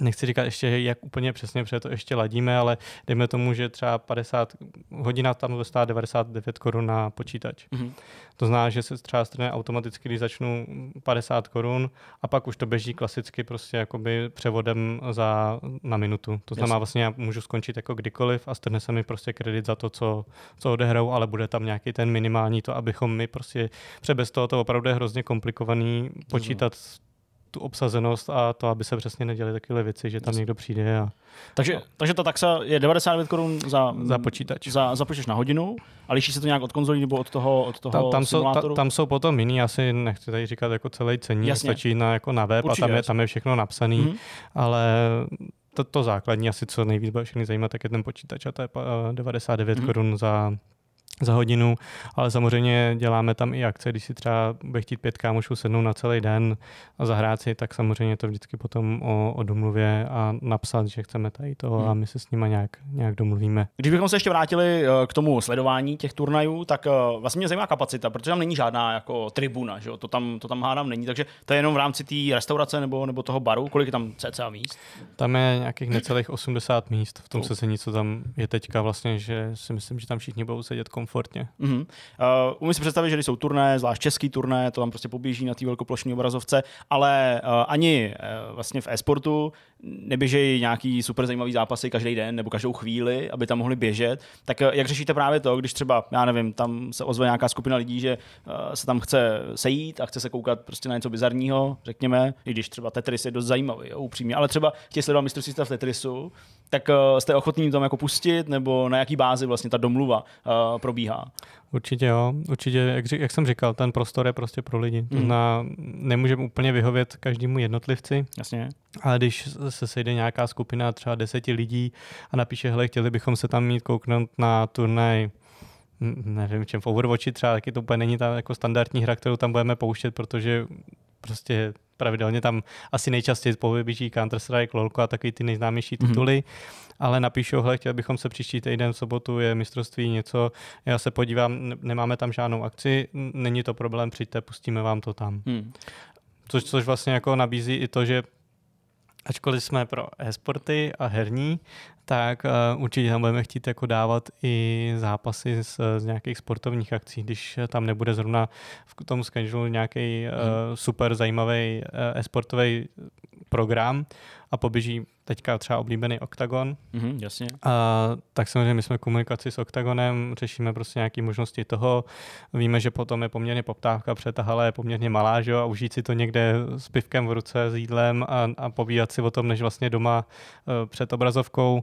nechci říkat ještě, jak úplně přesně, protože to ještě ladíme, ale dejme tomu, že třeba 50 hodina tam bude stát 99 korun na počítač. Mm-hmm. To znamená, že se třeba strne automaticky, když začnu 50 korun a pak už to běží klasicky prostě jakoby převodem za, na minutu. To znamená Jasně. vlastně, já můžu skončit jako kdykoliv a strne se mi prostě kredit za to, co, co odehrou, ale bude tam nějaký ten minimální to, abychom my prostě, protože bez toho to opravdu je hrozně komplikovaný počítat mm-hmm tu obsazenost a to, aby se přesně neděly takové věci, že tam někdo přijde. A, takže, no. takže ta taxa je 99 korun za, za počítač. Za, za počítač na hodinu a liší se to nějak od konzolí nebo od toho, od toho ta, tam, simulátoru? Jsou, ta, tam jsou potom jiný, asi nechci tady říkat jako celý cení, Jasně. stačí na, jako na web Určitě, a tam je, tam je všechno napsané, mm-hmm. ale to, to základní asi, co nejvíc bude všechny zajímat, tak je ten počítač a to je 99 mm-hmm. korun za za hodinu, ale samozřejmě děláme tam i akce, když si třeba bude chtít pět kámošů sednout na celý den a zahrát si, tak samozřejmě to vždycky potom o, o domluvě a napsat, že chceme tady toho a hmm. my se s nima nějak, nějak domluvíme. Když bychom se ještě vrátili eh, k tomu sledování těch turnajů, tak eh, vlastně mě zajímá kapacita, protože tam není žádná jako tribuna, že jo? To, tam, to tam hádám není, takže to je jenom v rámci té restaurace nebo, nebo toho baru, kolik je tam cca míst? Tam je nějakých necelých 80 míst, v tom se se něco tam je teďka vlastně, že si myslím, že tam všichni budou sedět kom komfortně. Mm-hmm. Uh, umím si představit, že když jsou turné, zvlášť český turné, to tam prostě poběží na té velkoplošní obrazovce, ale uh, ani uh, vlastně v e-sportu neběžejí nějaký super zajímavý zápasy každý den nebo každou chvíli, aby tam mohli běžet, tak eh, jak řešíte právě to, když třeba, já nevím, tam se ozve nějaká skupina lidí, že eh, se tam chce sejít a chce se koukat prostě na něco bizarního, řekněme, i když třeba Tetris je dost zajímavý, jo, upřímně, ale třeba chtějí sledovat mistrovství v Tetrisu, tak eh, jste ochotní tam jako pustit, nebo na jaký bázi vlastně ta domluva probíhá? Určitě jo, určitě, jak, jak jsem říkal, ten prostor je prostě pro lidi. Mm. nemůžeme úplně vyhovět každému jednotlivci. Jasně. Ale když se sejde nějaká skupina třeba deseti lidí a napíše, hele, chtěli bychom se tam mít kouknout na turnaj nevím, čem v Overwatchi třeba taky to úplně není ta jako standardní hra, kterou tam budeme pouštět, protože prostě pravidelně tam asi nejčastěji běží Counter-Strike, LoLko a takový ty nejznámější mhm. tituly, mm-hmm. ale napíšou, hele, chtěl bychom se příští týden v sobotu, je mistrovství něco, já se podívám, nemáme tam žádnou akci, není to problém, přijďte, pustíme vám to tam. Mm. Což, což vlastně jako nabízí i to, že ačkoliv jsme pro e-sporty a herní, tak uh, určitě tam budeme chtít jako dávat i zápasy z, z nějakých sportovních akcí, když tam nebude zrovna v tom schedule nějaký uh, super zajímavý uh, esportový program a poběží teďka třeba oblíbený Octagon. Mm-hmm, jasně. A, tak samozřejmě my jsme v komunikaci s Octagonem, řešíme prostě nějaké možnosti toho. Víme, že potom je poměrně poptávka protože ta je poměrně malá, že jo, a užít si to někde s pivkem v ruce, s jídlem a, a povídat si o tom, než vlastně doma uh, před obrazovkou.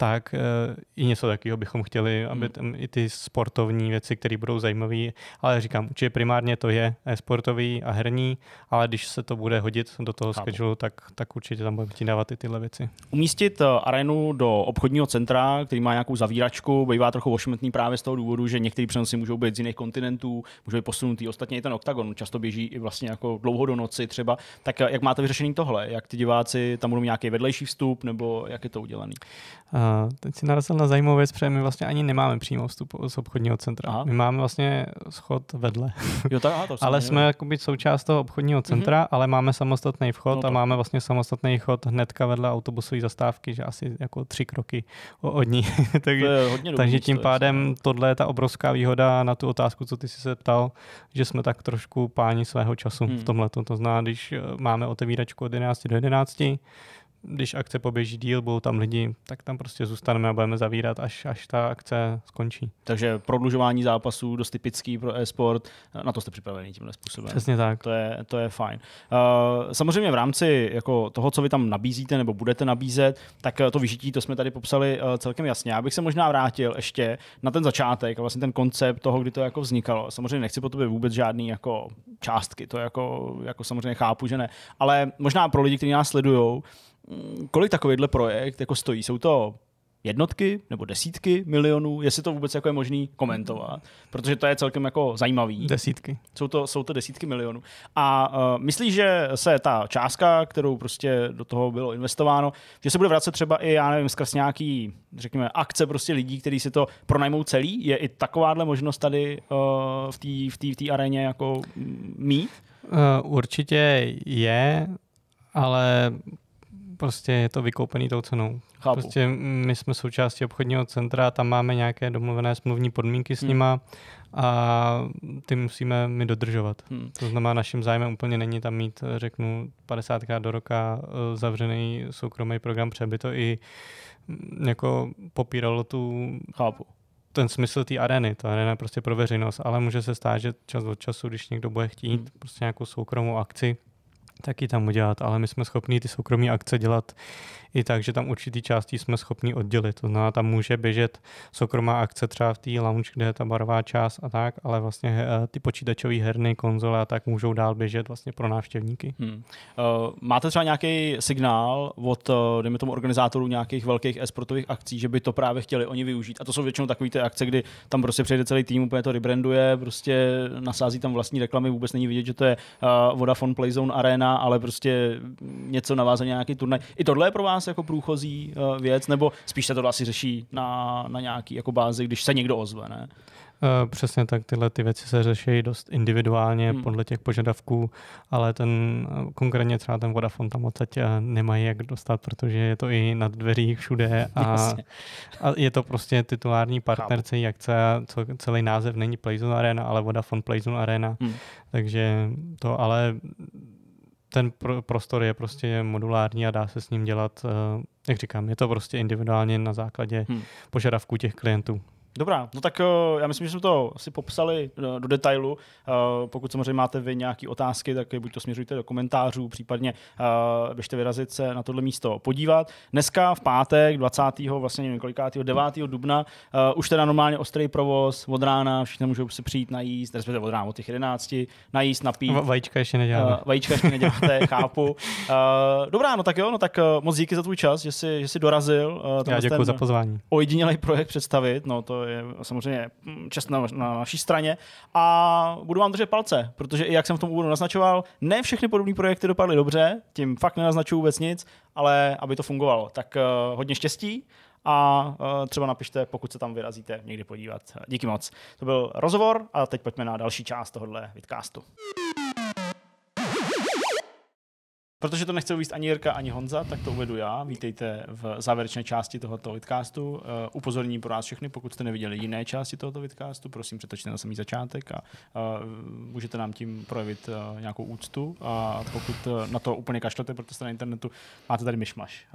tak eh, i něco takového bychom chtěli, aby tam hmm. i ty sportovní věci, které budou zajímavé, ale říkám, určitě primárně to je eh, sportový a herní, ale když se to bude hodit do toho schedule, tak, tak určitě tam budeme dávat i tyhle věci. Umístit eh, arenu do obchodního centra, který má nějakou zavíračku, bývá trochu ošmetný právě z toho důvodu, že některé přenosy můžou být z jiných kontinentů, můžou být posunutý. Ostatně i ten oktagon často běží i vlastně jako dlouho do noci třeba. Tak jak máte vyřešený tohle? Jak ty diváci tam budou nějaký vedlejší vstup nebo jak je to udělané? Uh, teď si narazil na zajímavou věc, protože my vlastně ani nemáme přímo vstup z obchodního centra. Aha. My máme vlastně schod vedle. Jo, tak, aha, to ale jsme jakoby součást toho obchodního mhm. centra, mm-hmm. ale máme samostatný vchod no, a máme vlastně samostatný chod hnedka vedle autobusové zastávky, že asi jako tři kroky od ní. tak, takže tím pádem je. tohle je ta obrovská výhoda na tu otázku, co ty jsi se ptal, že jsme tak trošku páni svého času hmm. v tomhle. To zná, když eh, máme otevíračku od 11 do 11, když akce poběží díl, budou tam lidi, tak tam prostě zůstaneme a budeme zavírat, až, až ta akce skončí. Takže prodlužování zápasů dost typický pro e-sport, na to jste připraveni tímhle způsobem. Přesně tak. To je, to je fajn. Uh, samozřejmě v rámci jako toho, co vy tam nabízíte nebo budete nabízet, tak eh, to vyžití, to jsme tady popsali uh, celkem jasně. Já bych se možná vrátil ještě na ten začátek a vlastně ten koncept toho, kdy to jako vznikalo. Samozřejmě nechci po tobě vůbec žádný jako částky, to jako, jako samozřejmě chápu, že ne. Ale možná pro lidi, kteří nás sledují, Mm, kolik takovýhle projekt jako stojí? Jsou to jednotky nebo desítky milionů, jestli to vůbec jako je možný komentovat, protože to je celkem jako zajímavý. Desítky. Jsou to, jsou to desítky milionů. A uh, myslíš, že se ta částka, kterou prostě do toho bylo investováno, že se bude vracet třeba i, já nevím, skrz nějaký, řekněme, akce prostě lidí, kteří si to pronajmou celý? Je i takováhle možnost tady uh, v té v v aréně jako mít? Uh, určitě je, ale prostě je to vykoupený tou cenou. Chápu. Prostě my jsme součástí obchodního centra, tam máme nějaké domluvené smluvní podmínky s hmm. nima a ty musíme my dodržovat. Hmm. To znamená, naším zájmem úplně není tam mít, řeknu, 50krát do roka eh, zavřený soukromý program, protože by to i mm, jako popíralo tu Chápu ten smysl té areny. Ta arena je prostě pro veřejnost, ale může se stát, že čas od času, když někdo bude chtít hmm. prostě nějakou soukromou akci, taky tam udělat, ale my jsme schopni ty soukromí akce dělat i tak, že tam určitý částí jsme schopni oddělit. To znamená, tam může běžet soukromá akce třeba v té lounge, kde je ta barová část a tak, ale vlastně eh, ty počítačové herny, konzole a tak můžou dál běžet vlastně pro návštěvníky. Hmm. Eh, máte třeba nějaký signál od, eh, dejme tomu, organizátorů nějakých velkých esportových akcí, že by to právě chtěli oni využít? A to jsou většinou takové ty akce, kdy tam prostě přejde celý tým, úplně to rebranduje, prostě nasází tam vlastní reklamy, vůbec není vidět, že to je Vodafone Playzone Arena ale prostě něco navázat nějaký turnaj. I tohle je pro vás jako průchozí eh, věc, nebo spíš se to asi řeší na, na nějaký jako bázi, když se někdo ozve, ne? Eh, přesně tak, tyhle ty věci se řeší dost individuálně hmm. podle těch požadavků, ale ten eh, konkrétně třeba ten Vodafone tam odsaď nemají jak dostat, protože je to i nad dveří všude a, a je to prostě titulární partnerce jak co, celý název není Playzone Arena, ale Vodafone Playzone Arena, hmm. takže to ale ten pr- prostor je prostě modulární a dá se s ním dělat, eh, jak říkám, je to prostě individuálně na základě hmm. požadavků těch klientů. Dobrá, no tak eh, já myslím, že jsme to asi popsali eh, do detailu. Eh, pokud samozřejmě máte vy nějaké otázky, tak buď to směřujte do komentářů, případně běžte vyrazit se na tohle místo podívat. Dneska v pátek 20. vlastně nevím 9. dubna, už teda normálně ostrý provoz od rána, všichni můžou si přijít najíst, respektive od rána od těch 11, najíst, napít. Vajíčka ještě neděláme. Vajíčka ještě neděláte, chápu. Dobrá, no tak jo, no tak moc díky za tvůj čas, že jsi, že jsi dorazil. Já děkuji za pozvání. Ojedinělý projekt představit, no to je samozřejmě čest na, na naší straně. A budu vám držet palce, protože i jak jsem v tom úvodu naznačoval, ne všechny podobné projekty dopadly dobře, tím fakt nenaznačuju vůbec nic, ale aby to fungovalo. Tak uh, hodně štěstí a uh, třeba napište, pokud se tam vyrazíte někdy podívat. Díky moc. To byl rozhovor a teď pojďme na další část tohohle vidcastu. Protože to nechce uvíst ani Jirka, ani Honza, tak to uvedu já. Vítejte v závěrečné části tohoto vidcastu. Uh, upozornění pro nás všechny, pokud jste neviděli jiné části tohoto vidcastu, prosím přetočte na samý začátek a uh, můžete nám tím projevit uh, nějakou úctu. A pokud na to úplně kašlete, protože jste na internetu, máte tady myšmaš.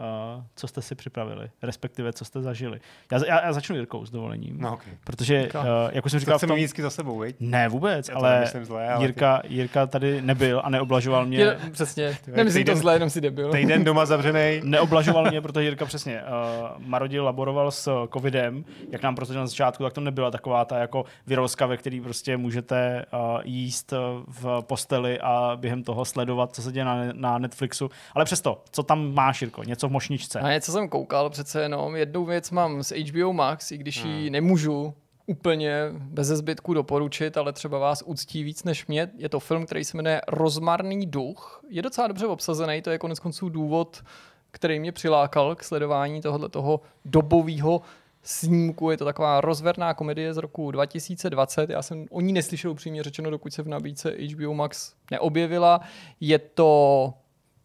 Co jste si připravili, respektive co jste zažili. Já, já, já začnu Jirkou s dovolením. No, okay. Protože, jak už jsem říkal, to tom... vždycky za sebou, viď? Ne, vůbec, ale, zlé, ale Jirka, ty... Jirka tady nebyl a neoblažoval mě. Je, přesně. Ty, týden, zle, jenom si debil. Týden doma zavřený. Neoblažoval mě, protože Jirka přesně uh, eh, Marodi laboroval s covidem, jak nám prostě na začátku, tak to nebyla taková ta jako virovska, ve který prostě můžete uh, jíst eh, v posteli a během toho sledovat, co se děje na, na Netflixu. Ale přesto, co tam máš, Jirko? Něco v mošničce? A něco jsem koukal přece jenom. Jednu věc mám z HBO Max, i když hmm. ji nemůžu úplně bez zbytku doporučit, ale třeba vás uctí víc než mě. Je to film, který se jmenuje Rozmarný duch. Je docela dobře obsazený, to je konec konců důvod, který mě přilákal k sledování tohoto toho dobového snímku. Je to taková rozverná komedie z roku 2020. Já jsem o ní neslyšel upřímně řečeno, dokud se v nabídce HBO Max neobjevila. Je to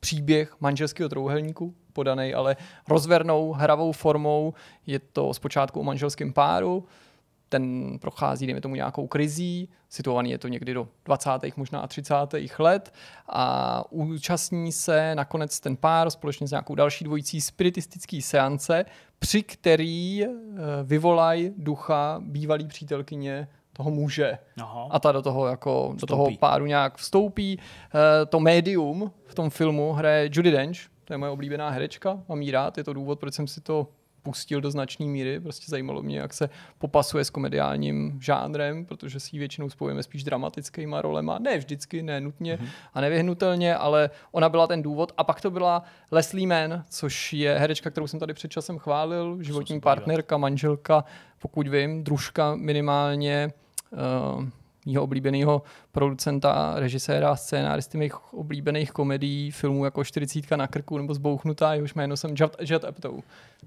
příběh manželského trouhelníku, podaný ale rozvernou, hravou formou. Je to zpočátku o manželském páru, ten prochází, dejme tomu, nějakou krizí, situovaný je to někdy do 20. možná 30. let a účastní se nakonec ten pár společně s nějakou další dvojící spiritistický seance, při který eh, vyvolají ducha bývalý přítelkyně toho muže. Aha. A ta do toho jako do toho páru nějak vstoupí. Eh, to médium v tom filmu hraje Judy Dench, to je moje oblíbená herečka, mám jí rád, je to důvod, proč jsem si to pustil do značné míry. Prostě zajímalo mě, jak se popasuje s komediálním žánrem, protože si ji většinou spojujeme spíš dramatickýma rolema. Ne vždycky, ne nutně mm-hmm. a nevyhnutelně, ale ona byla ten důvod. A pak to byla Leslie Mann, což je herečka, kterou jsem tady před časem chválil, životní partnerka, manželka, pokud vím, družka minimálně. Uh, mýho oblíbeného producenta, režiséra, scénáristy mých oblíbených komedií, filmů jako 40 na krku nebo Zbouchnutá, jehož jméno jsem Judd, Judd Apatow.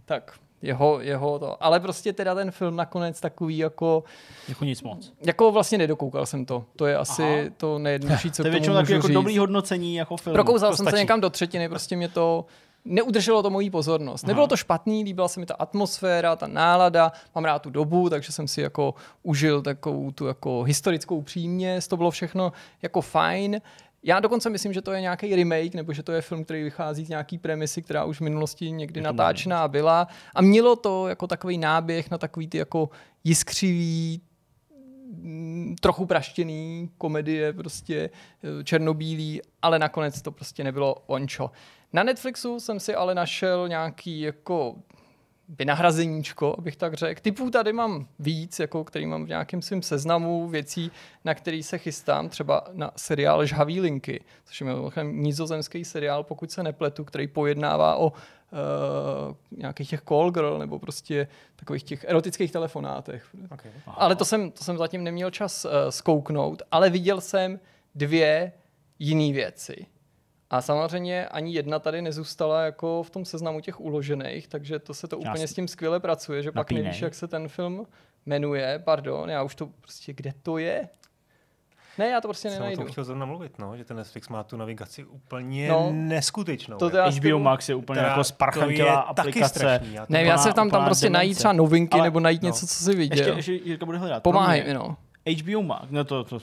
Tak, jeho, jeho to. Ale prostě teda ten film nakonec takový jako... Jako nic moc. Jako vlastně nedokoukal jsem to. To je asi Aha. to nejjednodušší, co to je většinou takový jako říct. dobrý hodnocení jako film. Prokouzal to jsem stačí. se někam do třetiny, prostě mě to neudrželo to moji pozornost. Aha. Nebylo to špatný, líbila se mi ta atmosféra, ta nálada, mám rád tu dobu, takže jsem si jako užil takovou tu jako historickou přímě. to bylo všechno jako fajn. Já dokonce myslím, že to je nějaký remake, nebo že to je film, který vychází z nějaký premisy, která už v minulosti někdy natáčená byla. A mělo to jako takový náběh na takový ty jako jiskřivý, mm, trochu praštěný komedie, prostě eh, černobílý, ale nakonec to prostě nebylo ončo. Na Netflixu jsem si ale našel nějaký jako vynahrazeníčko, abych tak řekl. Typů tady mám víc, jako který mám v nějakém svém seznamu věcí, na který se chystám, třeba na seriál Žhavý linky, což je mimochodem nízozemský seriál, pokud se nepletu, který pojednává o uh, nějakých těch call girl nebo prostě takových těch erotických telefonátech. Okay. Ale to jsem, to jsem zatím neměl čas uh, eh, skouknout, ale viděl jsem dvě jiné věci. A samozřejmě ani jedna tady nezůstala jako v tom seznamu těch uložených, takže to se to úplně s tím skvěle pracuje, že Napínej. pak nevíš, jak se ten film jmenuje, pardon, já už to prostě, kde to je? Ne, já to prostě Jsem nenajdu. Jsem o tom chtěl zrovna mluvit, no, že ten Netflix má tu navigaci úplně no, neskutečnou. To teda HBO Max je úplně jako sparchantělá aplikace. Strašný, já ne, já se tam, tam prostě najít třeba novinky Ale, nebo najít no. něco, co si viděl. Ještě, ještě bude hledat. Pomáhej mi, no. HBO Max, no to, to,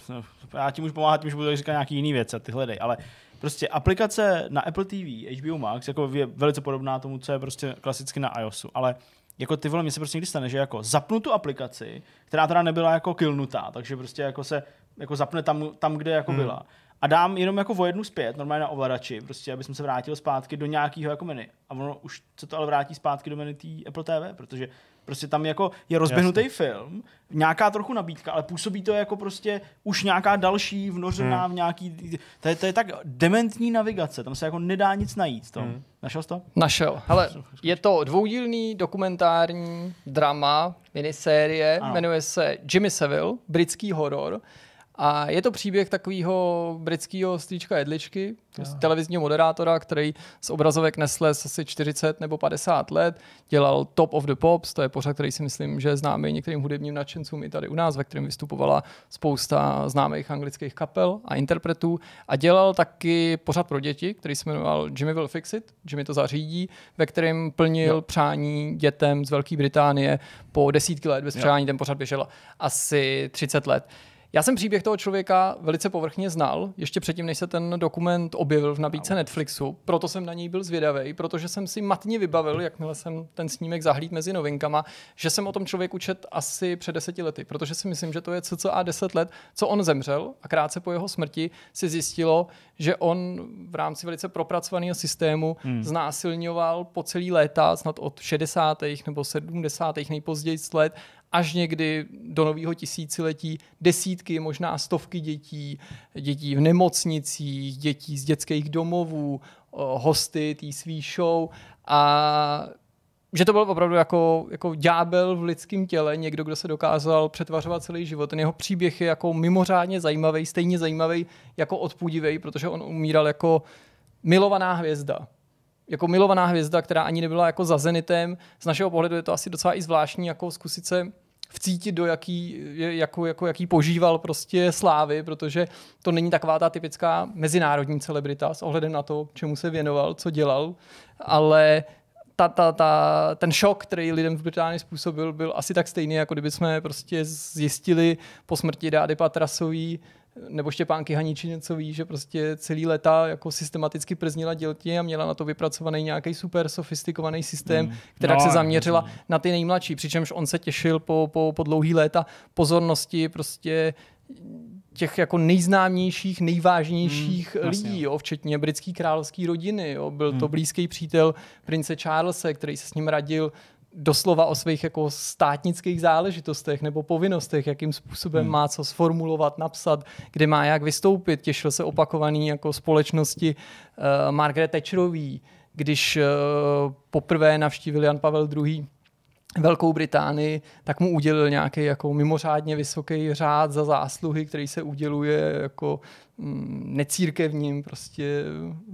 já ti můžu pomáhat, tím už budu říkat nějaký jiný věci a ty hledej, ale Prostě aplikace na Apple TV, HBO Max, jako je velice podobná tomu, co je prostě klasicky na iOSu, ale jako ty vole, mě se prostě někdy stane, že jako zapnu tu aplikaci, která teda nebyla jako kilnutá, takže prostě jako se jako zapne tam, tam kde jako hmm. byla. A dám jenom jako o jednu zpět, normálně na ovladači, prostě, aby jsem se vrátil zpátky do nějakého jako menu. A ono už se to ale vrátí zpátky do menu té Apple TV, protože Prostě tam jako je rozběhnutý Jasne. film, nějaká trochu nabídka, ale působí to jako prostě už nějaká další vnořená hmm. v nějaký... To je, to je tak dementní navigace, tam se jako nedá nic najít. To. Hmm. Našel jsi to? Našel. Hele, je to dvoudílný dokumentární drama, minisérie, ano. jmenuje se Jimmy Savile, britský horor. A je to příběh takového britského strýčka Edličky, Aha. televizního moderátora, který z obrazovek nesl asi 40 nebo 50 let, dělal Top of the Pops, to je pořad, který si myslím, že známý některým hudebním nadšencům i tady u nás, ve kterém vystupovala spousta známých anglických kapel a interpretů. A dělal taky pořad pro děti, který se jmenoval Jimmy Will Fix It, Jimmy to zařídí, ve kterém plnil jo. přání dětem z Velké Británie po desítky let bez přání. Ten pořad běžel asi 30 let. Já jsem příběh toho člověka velice povrchně znal, ještě předtím, než se ten dokument objevil v nabídce Netflixu, proto jsem na něj byl zvědavý, protože jsem si matně vybavil, jakmile jsem ten snímek zahlíd mezi novinkama, že jsem o tom člověku čet asi před deseti lety, protože si myslím, že to je cca deset let, co on zemřel a krátce po jeho smrti si zjistilo, že on v rámci velice propracovaného systému hmm. znásilňoval po celý léta, snad od 60. nebo 70. nejpozději let až někdy do nového tisíciletí desítky, možná stovky dětí, dětí v nemocnicích, dětí z dětských domovů, eh, hosty té svý show a že to byl opravdu jako, jako ďábel v lidském těle, někdo, kdo se dokázal přetvařovat celý život. Ten jeho příběh je jako mimořádně zajímavý, stejně zajímavý jako odpůdivý, protože on umíral jako milovaná hvězda jako milovaná hvězda, která ani nebyla jako za Zenitem. Z našeho pohledu je to asi docela i zvláštní, jako zkusit se vcítit do jaký, jako, jako, jaký požíval prostě slávy, protože to není taková ta typická mezinárodní celebrita s ohledem na to, čemu se věnoval, co dělal, ale ta, ta, ta, ten šok, který lidem v Británii způsobil, byl asi tak stejný, jako kdyby jsme prostě zjistili po smrti Dády Patrasový, nebo Štěpánky ví, že prostě celý leta jako systematicky prznila děti a měla na to vypracovaný nějaký super sofistikovaný systém, mm. která no, se zaměřila na ty nejmladší, přičemž on se těšil po, po, po dlouhý léta pozornosti prostě těch jako nejznámějších, nejvážnějších mm, lidí, jo, včetně britské královské rodiny. Jo. Byl mm. to hmm. blízký přítel prince Charlesa, který se s ním radil doslova o svých jako státnických záležitostech nebo povinnostech, jakým způsobem hmm. má co sformulovat, napsat, kde má jak vystoupit. Těšil se opakovaný jako společnosti uh, Margaret Thatcherový, když uh, poprvé navštívil Jan Pavel II. Velkou Británii, tak mu udělil nějaký jako mimořádně vysoký řád za zásluhy, který se uděluje jako mm, necírkevním prostě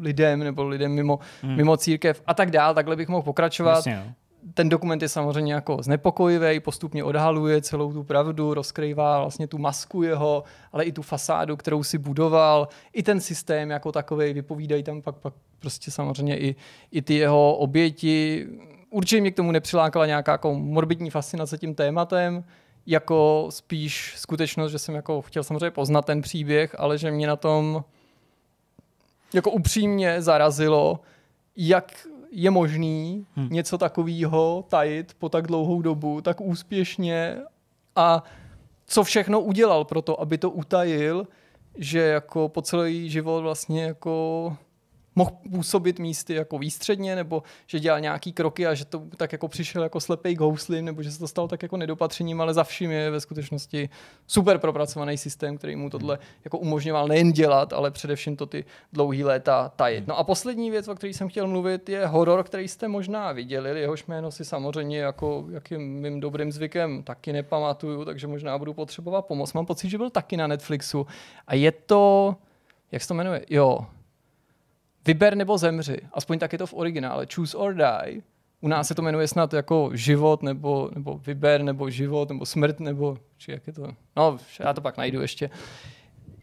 lidem nebo lidem mimo, hmm. mimo církev a tak dál. Takhle bych mohl pokračovat. Jasně, ten dokument je samozřejmě jako znepokojivý, postupně odhaluje celou tu pravdu, rozkrývá vlastně tu masku jeho, ale i tu fasádu, kterou si budoval, i ten systém jako takový, vypovídají tam pak, pak prostě samozřejmě i, i ty jeho oběti. Určitě mě k tomu nepřilákala nějaká jako morbidní fascinace tím tématem, jako spíš skutečnost, že jsem jako chtěl samozřejmě poznat ten příběh, ale že mě na tom jako upřímně zarazilo, jak je možný hmm. něco takového tajit po tak dlouhou dobu, tak úspěšně a co všechno udělal pro to, aby to utajil, že jako po celý život vlastně jako mohl působit místy jako výstředně, nebo že dělal nějaký kroky a že to tak jako přišel jako slepej k houslim, nebo že se to stalo tak jako nedopatřením, ale za vším je ve skutečnosti super propracovaný systém, který mu tohle hmm. jako umožňoval nejen dělat, ale především to ty dlouhý léta tajit. Hmm. No a poslední věc, o které jsem chtěl mluvit, je horor, který jste možná viděli. Jehož jméno si samozřejmě jako jakým mým dobrým zvykem taky nepamatuju, takže možná budu potřebovat pomoc. Mám pocit, že byl taky na Netflixu. A je to, jak se to jmenuje? Jo, Vyber nebo zemři, aspoň tak je to v originále. Choose or die. U nás se to jmenuje snad jako život, nebo, nebo vyber, nebo život, nebo smrt, nebo či jak je to. No, já to pak najdu ještě.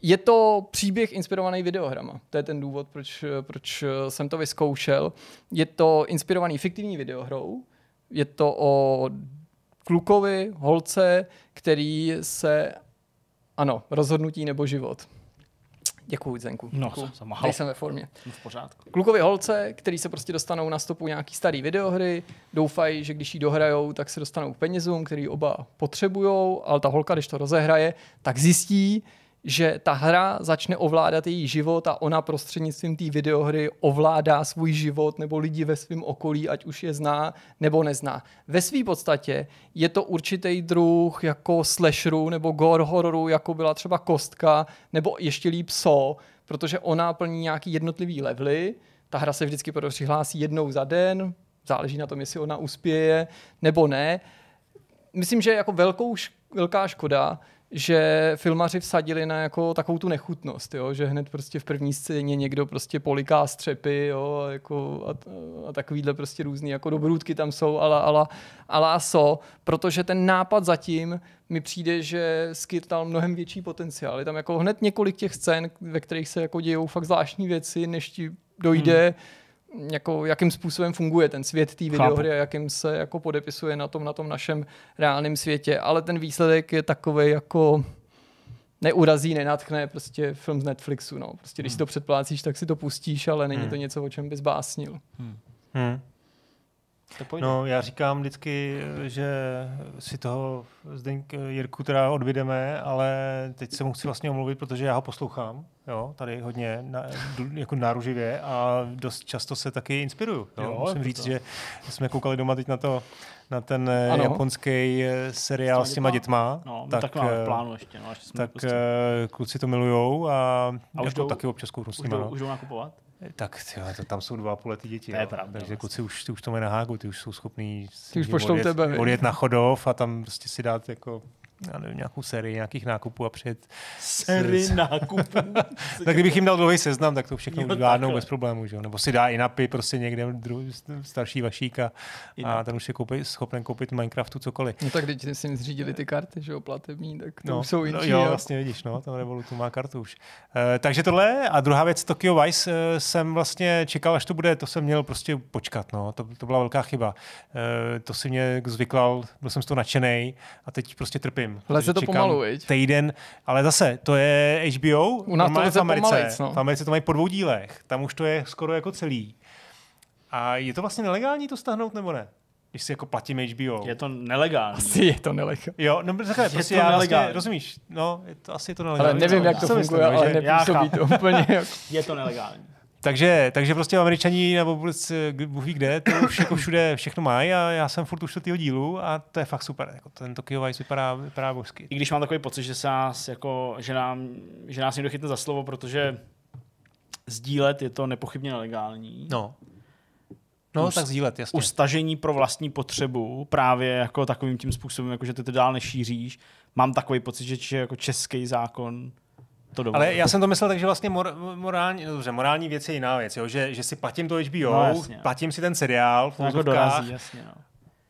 Je to příběh inspirovaný videohrama. To je ten důvod, proč, proč jsem to vyzkoušel. Je to inspirovaný fiktivní videohrou. Je to o klukovi, holce, který se... Ano, rozhodnutí nebo život Děkuji, Zenku. No, Děkuju. jsem ve formě. No v pořádku. Klukovi holce, který se prostě dostanou na stopu nějaký starý videohry, doufají, že když ji dohrajou, tak se dostanou k penězům, který oba potřebujou, ale ta holka, když to rozehraje, tak zjistí, že ta hra začne ovládat její život a ona prostřednictvím té videohry ovládá svůj život nebo lidi ve svém okolí, ať už je zná nebo nezná. Ve své podstatě je to určitý druh jako slasheru nebo gore hororu, jako byla třeba Kostka nebo ještě líp So, protože ona plní nějaký jednotlivý levely, ta hra se vždycky přihlásí jednou za den, záleží na tom, jestli ona uspěje nebo ne. Myslím, že jako velkou, velká škoda, že filmaři vsadili na jako takovou tu nechutnost, jo? že hned prostě v první scéně někdo prostě poliká střepy jo? A, jako a, a takovýhle prostě různý jako dobrůdky tam jsou, ala, ala, ala so, protože ten nápad zatím mi přijde, že Skid mnohem větší potenciál. Je tam jako hned několik těch scén, ve kterých se jako dějou fakt zvláštní věci, než ti dojde hmm jako, jakým způsobem funguje ten svět té videohry a jakým se jako podepisuje na tom, na tom našem reálném světě. Ale ten výsledek je takový jako neurazí, nenatchne prostě film z Netflixu. No. Prostě když hmm. si to předplácíš, tak si to pustíš, ale není hmm. to něco, o čem bys básnil. Hmm. Hmm. No, já říkám vždycky, že si toho Zdeňk Jirku teda odvideme, ale teď se mu chci vlastně omluvit, protože já ho poslouchám jo, tady hodně na, jako náruživě a dost často se taky inspiruju. Jo. Jo, Musím říct, to. že jsme koukali doma teď na to, na ten eh, ano. japonský eh, seriál s, těma dětma. No, no, tak, tak máme eh, plánu ještě. No, ještě tak prostě... kluci to milujou a, a už jako jdou, taky občas kouknu s nima. No. Už jdou, nakupovat? Tak tyjo, to tam jsou dva a půl lety děti. To je pravda, takže vlastně. kluci už, ty už to mají na háku, ty už jsou schopní ty už odjet, tebe, odjet na chodov a tam prostě si dát jako já nevím, nějakou sérii nějakých nákupů a přijet... Sérii s... nákupů? tak kdybych jim dal dlouhý seznam, tak to všechno zvládnou bez problémů. Že? Nebo si dá i napy prostě někde dru, starší vašíka a ten už je koupi, schopen koupit Minecraftu cokoliv. No tak teď si zřídili ty karty, že jo, platební, tak to no, už jsou no inčí, no, Jo, vlastně vidíš, no, tam Revolutu má kartu už. E, takže tohle a druhá věc Tokyo Vice e, jsem vlastně čekal, až to bude, to jsem měl prostě počkat, no, to, to byla velká chyba. E, to si mě zvyklal, byl jsem z toho nadšený a teď prostě trpím nevím. Leze to pomalu, viď? Týden, ale zase, to je HBO, U nás to v jako Americe. Pomalejc, no. V Americe to mají po dvou dílech, tam už to je skoro jako celý. A je to vlastně nelegální to stáhnout nebo ne? Když si jako platím HBO. Je to nelegální. Asi je to nelegální. Jo, no takhle, je prostě to já vlastně, rozumíš, no, je to, asi je to nelegální. Ale nevím, jak to funguje, ale nepůsobí já to úplně. Jako- je to nelegální. Takže, takže prostě američani nebo vůbec eh, Bůh ví kde, to už jako všude všechno mají a já jsem furt u čtvrtého dílu a to je fakt super. Jako ten Tokyo Vice vypadá, vypadá božsky. I když mám takový pocit, že, se nás, jako, že, nám, že nás někdo chytne za slovo, protože sdílet je to nepochybně nelegální. No. No, už, tak sdílet, jasně. Ustažení pro vlastní potřebu právě jako takovým tím způsobem, jako že ty to dál nešíříš. Mám takový pocit, že jako český zákon to dobře. Ale já jsem to myslel tak, že vlastně mor, morální, no dobře, morální věc je jiná věc, jo? Že, že si platím to HBO, no, jasně. platím si ten seriál v jako dorazí, jasně, no.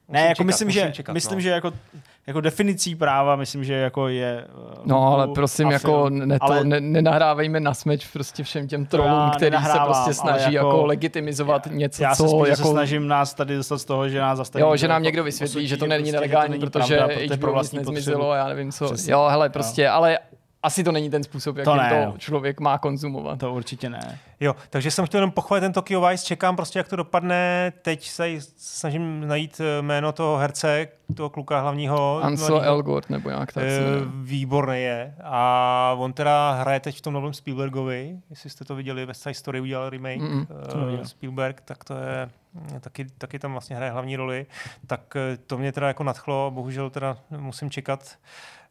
ne, jako čekat, myslím, že, čekat, myslím, no. že jako, jako definicí práva, myslím, že jako je... Eh, no, ale prosím, jako ne to, ale... ne, nenahrávejme na smeč prostě všem těm trolům, který se prostě snaží jako, jako legitimizovat já, něco, já se co... Já jako... snažím nás tady dostat z toho, že nás zastaví. Jo, že nám jako někdo vysvětlí, že to není prostě, nelegální, protože HBO pro nic já nevím co. Přesně. Jo, hele, prostě, no. ale asi to není ten způsob, jak to, ne, to člověk má konzumovat. To určitě ne. Jo, takže jsem chtěl jenom pochválit ten Tokyo Vice, čekám prostě, jak to dopadne. Teď se snažím najít eh, jméno toho herce, toho kluka hlavního. Ansel Elgort nebo nějak tak. E, výborný je. A on teda hraje teď v tom novém Spielbergovi, jestli jste to viděli, ve Side Story udělal remake mm-hmm. uh, Spielberg, tak to je taky, taky tam vlastně hraje hlavní roli, tak to mě teda jako nadchlo, bohužel teda musím čekat.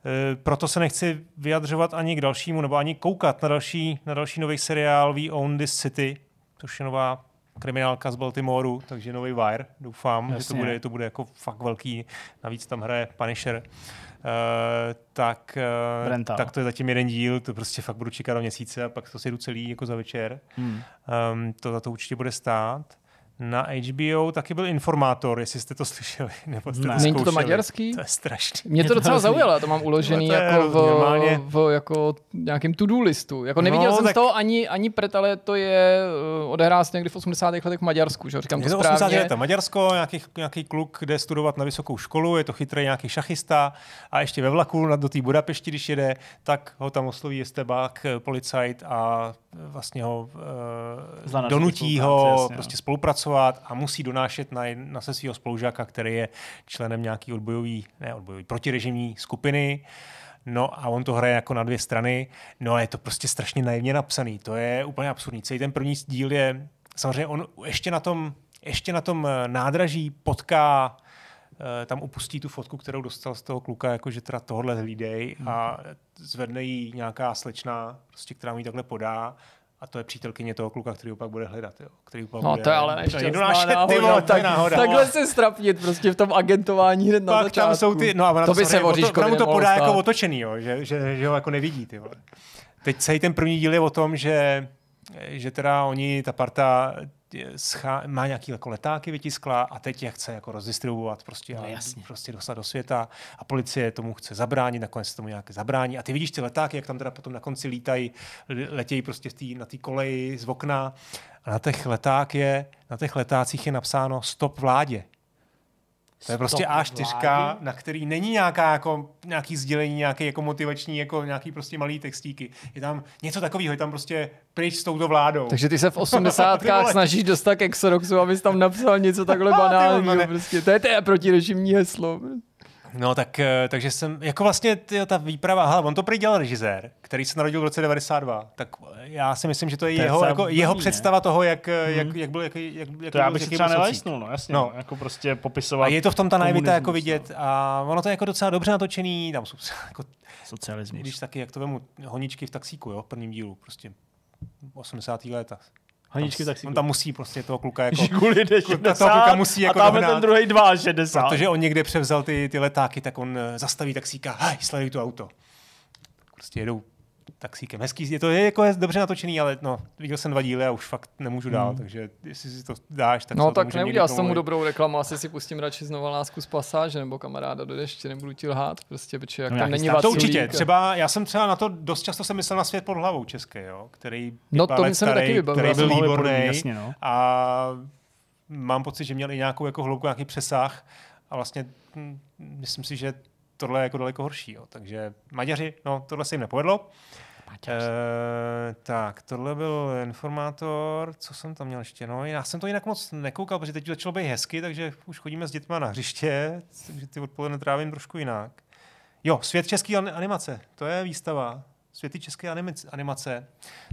Eh, proto se nechci vyjadřovat ani k dalšímu, nebo ani koukat na další, na další nový seriál We Own This City, což je nová kriminálka z Baltimoreu, takže nový Wire, doufám, Jasně. že to bude, to bude jako fakt velký, navíc tam hraje Punisher. Uh, tak, uh, tak to je zatím jeden díl, to prostě fakt budu čekat do měsíce a pak to si jdu celý jako za večer. Hmm. Um, to za to určitě bude stát na HBO taky byl informátor, jestli jste to slyšeli, nebo jste ne. to Není to maďarský? To je strašný. Mě to docela zaujalo, to mám uložený to jako, v, v, jako nějakém to-do listu. Jako no, neviděl no, jsem tak... z toho ani, ani pret, ale to je, eh, odehrál se někdy v 80. letech v Maďarsku, že říkám je to, to správně. Let. Maďarsko, nějaký, nějaký kluk jde studovat na vysokou školu, je to chytrý nějaký šachista a ještě ve vlaku do té Budapešti, když jede, tak ho tam osloví estebák, eh, policajt a eh, vlastně ho eh, donutí ho prostě no. spolupracovat pracovat a musí donášet na, na se svého spolužáka, který je členem nějaký odbojový, ne odbojový, protirežimní skupiny. No a on to hraje jako na dvě strany. No a je to prostě strašně naivně napsaný. To je úplně absurdní. Celý ten první díl je, samozřejmě on ještě na tom, ještě na tom eh, nádraží potká eh, tam upustí tu fotku, kterou dostal z toho kluka, jakože teda tohle hlídej a hmm. zvedne ji nějaká slečna, prostě, která mu ji takhle podá a to je přítelkyně toho kluka, který pak bude hledat. Jo. Který pak no bude, to je ale nešťastná náhoda. Ty vole, no. tak, náhoda. Takhle se strapnit prostě v tom agentování hned na pak začátku. tam jsou ty, no a to by se voří, to, mu to podá jako stát. jako otočený, jo, že, že, že, ho jako nevidí. Ty vole. Teď celý ten první díl je o tom, že Eh, že teda oni, ta parta schá, má nějaký jako letáky vytiskla a teď je chce jako rozdistribuovat prostě, no, jasně. prostě dostat do světa a policie tomu chce zabránit, nakonec se tomu nějak zabrání a ty vidíš ty letáky, jak tam teda potom na konci lítají, letějí prostě tý, na té koleji z okna a na těch leták je, na těch letácích je napsáno stop vládě. To je prostě A4, vlády. na který není nějaká jako, nějaký sdělení, nějaký jako motivační, jako nějaký prostě malý textíky. Je tam něco takového, je tam prostě pryč s touto vládou. Takže ty se v osmdesátkách snažíš dostat k Exoroxu, abys tam napsal něco takhle banálního. prostě. To je to protirežimní heslo. No tak, eh, takže jsem, jako vlastně tyjo, ta výprava, hele, on to prý dělal režisér, který se narodil v roce 92, tak já si myslím, že to je to jeho, je jako, blbý, jeho ne? představa toho, jak, hmm. jak, mhm. jak byl, jak, jak, jak To já bych si třeba nelajsnul, no jasně, no. no. jako prostě popisovat. A je to v tom ta najvita jako vidět no. a ono to je jako docela dobře natočený, tam jsou jako, socialismus. Když taky, jak to vemu, honičky v taxíku, jo, v prvním dílu, prostě 80. leta. Haničky tak si On tam musí prostě toho kluka jako... Žiguli jde 60, toho kluka musí jako a tam ten druhý 2 60. Protože on někde převzal ty, ty letáky, tak on eh, zastaví taxíka, hej, sleduj to auto. Prostě jedou taxíkem. Hezký, je to je jako je dobře natočený, ale no, viděl jsem dva díly a už fakt nemůžu dál, hmm. takže jestli si to dáš, tak No tak neudělal jsem mu dobrou reklamu, asi si pustím radši znovu lásku z pasáže nebo kamaráda do deště, nebudu ti lhát, prostě, protože jak no, tam není To určitě, třeba, já jsem třeba na to dost často jsem myslel na svět pod hlavou české, jo, který no, to starý, taky vybavil, který byl výborný jasně, no. a mám pocit, že měl i nějakou jako hloubku, nějaký přesah a vlastně hm, myslím si, že tohle je jako daleko horší. Jo. Takže Maďaři, no tohle se jim nepovedlo. E, tak, tohle byl informátor, co jsem tam měl ještě, no já jsem to jinak moc nekoukal, protože teď začalo být hezky, takže už chodíme s dětma na hřiště, takže ty odpoledne trávím trošku jinak. Jo, Svět české animace, to je výstava, světy české animace.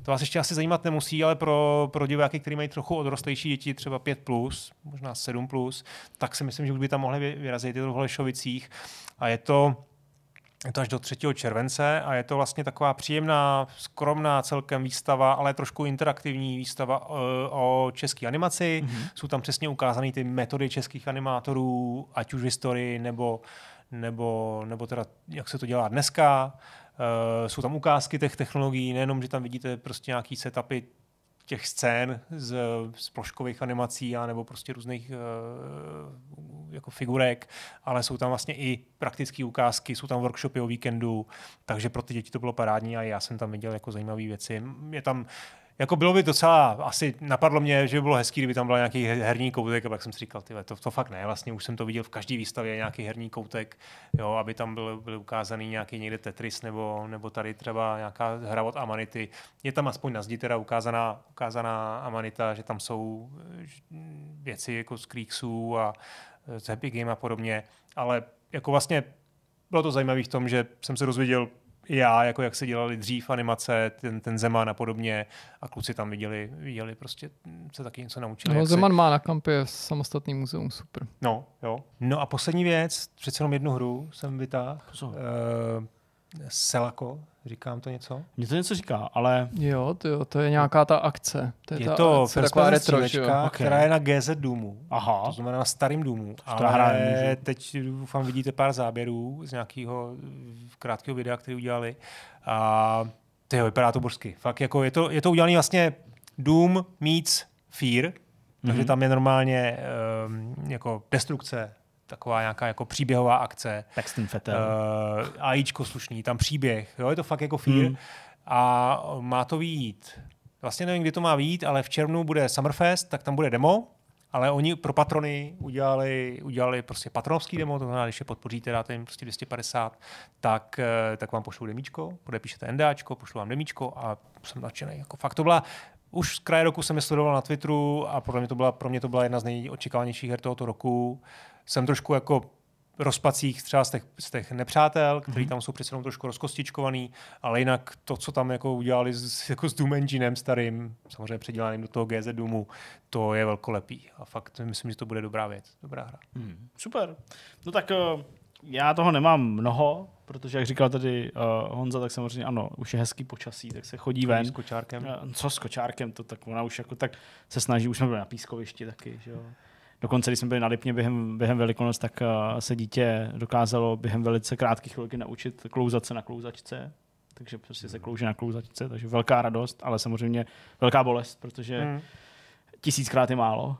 To vás ještě asi zajímat nemusí, ale pro, pro diváky, kteří mají trochu odrostlejší děti, třeba 5+, plus, možná 7+, plus, tak si myslím, že už by tam mohli vyrazit i v Holešovicích a je to, je to až do 3. července a je to vlastně taková příjemná, skromná celkem výstava, ale trošku interaktivní výstava eh, o české animaci. Mm-hmm. Jsou tam přesně ukázány ty metody českých animátorů, ať už v historii nebo, nebo, nebo teda jak se to dělá dneska. Uh, jsou tam ukázky těch technologií, nejenom, že tam vidíte prostě nějaký setupy těch scén z, z ploškových animací a nebo prostě různých uh, jako figurek, ale jsou tam vlastně i praktické ukázky, jsou tam workshopy o víkendu, takže pro ty děti to bylo parádní a já jsem tam viděl jako zajímavé věci. Je tam jako bylo by docela, asi napadlo mě, že by bylo hezký, kdyby tam byl nějaký herní koutek, a pak jsem si říkal, tyhle, to, to fakt ne, vlastně už jsem to viděl v každé výstavě, nějaký herní koutek, jo, aby tam byl, byl ukázaný nějaký někde Tetris nebo, nebo tady třeba nějaká hra od Amanity. Je tam aspoň na zdi teda ukázaná, ukázaná Amanita, že tam jsou věci jako z Kriegsů a z Happy Game a podobně, ale jako vlastně bylo to zajímavé v tom, že jsem se dozvěděl já, jako jak se dělali dřív animace, ten, ten Zeman a podobně, a kluci tam viděli, viděli prostě hm, se taky něco naučili. No, Zeman si... má na kampě samostatný muzeum, super. No, jo. No a poslední věc, přece jenom jednu hru jsem vytáhl. Uh, Selako, říkám to něco? Mně to něco říká, ale... Jo, to, jo, to je nějaká ta akce. To je, je ta to akce, prostě taková retro, okay. která je na GZ Doomu, Aha. to znamená na starým Doomu. Ale hraje, teď doufám vidíte pár záběrů z nějakého eh, krátkého videa, který udělali. A tyjo, vypadá to božsky. Fakt jako je to, je to udělaný vlastně Doom meets Fear, takže mm-hmm. tam je normálně um, jako destrukce, taková nějaká jako příběhová akce. Paxton Fetel. Uh, eh, AIčko slušný, tam příběh. Jo, je to fakt jako film Hmm. A má to výjít. Vlastně nevím, kdy to má výjít, ale v červnu bude Summerfest, tak tam bude demo, ale oni pro patrony udělali, udělali prostě patronovský demo, to znamená, když je podpoříte, dáte jim prostě 250, tak, eh, tak vám pošlou demíčko, podepíšete NDAčko, pošlou vám demíčko a jsem nadšený. Jako fakt to byla, už z kraje roku jsem je sledoval na Twitteru a podle mě to byla, pro mě to byla jedna z nejočekávanějších her tohoto roku jsem trošku jako rozpacích třeba z těch, z těch nepřátel, kteří mm-hmm. tam jsou přece jenom trošku rozkostičkovaný, ale jinak to, co tam jako udělali s, jako s Doom Enginem starým, samozřejmě předělaným do toho GZ Doomu, to je velkolepý a fakt myslím, že to bude dobrá věc, dobrá hra. Mm. Super. No tak uh, já toho nemám mnoho, protože jak říkal tady uh, Honza, tak samozřejmě ano, už je hezký počasí, tak se chodí ven. S kočárkem. Uh, co s kočárkem, to tak ona už jako tak se snaží, už jsme byli na pískovišti taky, že jo. Dokonce, když jsme byli na Lipně během, během Velikonoc, tak eh, se dítě dokázalo během velice krátkých chvilky naučit klouzat se na klouzačce. Takže prostě se mhm. klouže na klouzačce, takže velká radost, ale samozřejmě velká bolest, protože mhm. tisíckrát je málo.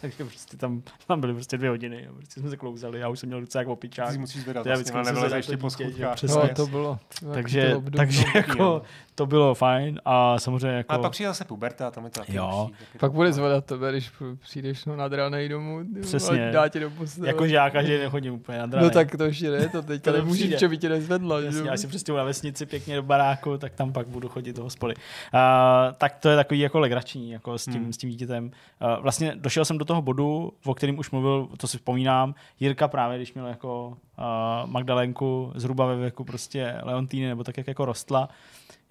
Takže prostě tam, tam byly prostě dvě hodiny Jo. prostě jsme se klouzali, já už jsem měl docela jako opičák. Ty musíš zvedat, vlastně, ale bylo ještě po schůdkách. No, to bylo. takže, to takže jako, to bylo fajn a samozřejmě jako... Ale pak přijde zase puberta, tam je to taky Jo. Lepší, pak bude zvedat tebe, když přijdeš no, nadranej domů, Přesně. dá tě do postele. Jako, že já každý nechodím úplně nadranej. No tak to ještě ne, to teď. Ale nemůžeš, čo by tě nezvedlo. Jasně, já si přestěhu na vesnici pěkně do baráku, tak tam pak budu chodit do hospody. Uh, tak to je takový jako legrační, jako s tím, hmm. s tím dítětem. Uh, vlastně došel jsem do toho bodu, o kterém už mluvil, to si vzpomínám, Jirka právě, když měl jako uh, eh, Magdalenku zhruba ve věku prostě Leontýny, nebo tak, jak jako rostla,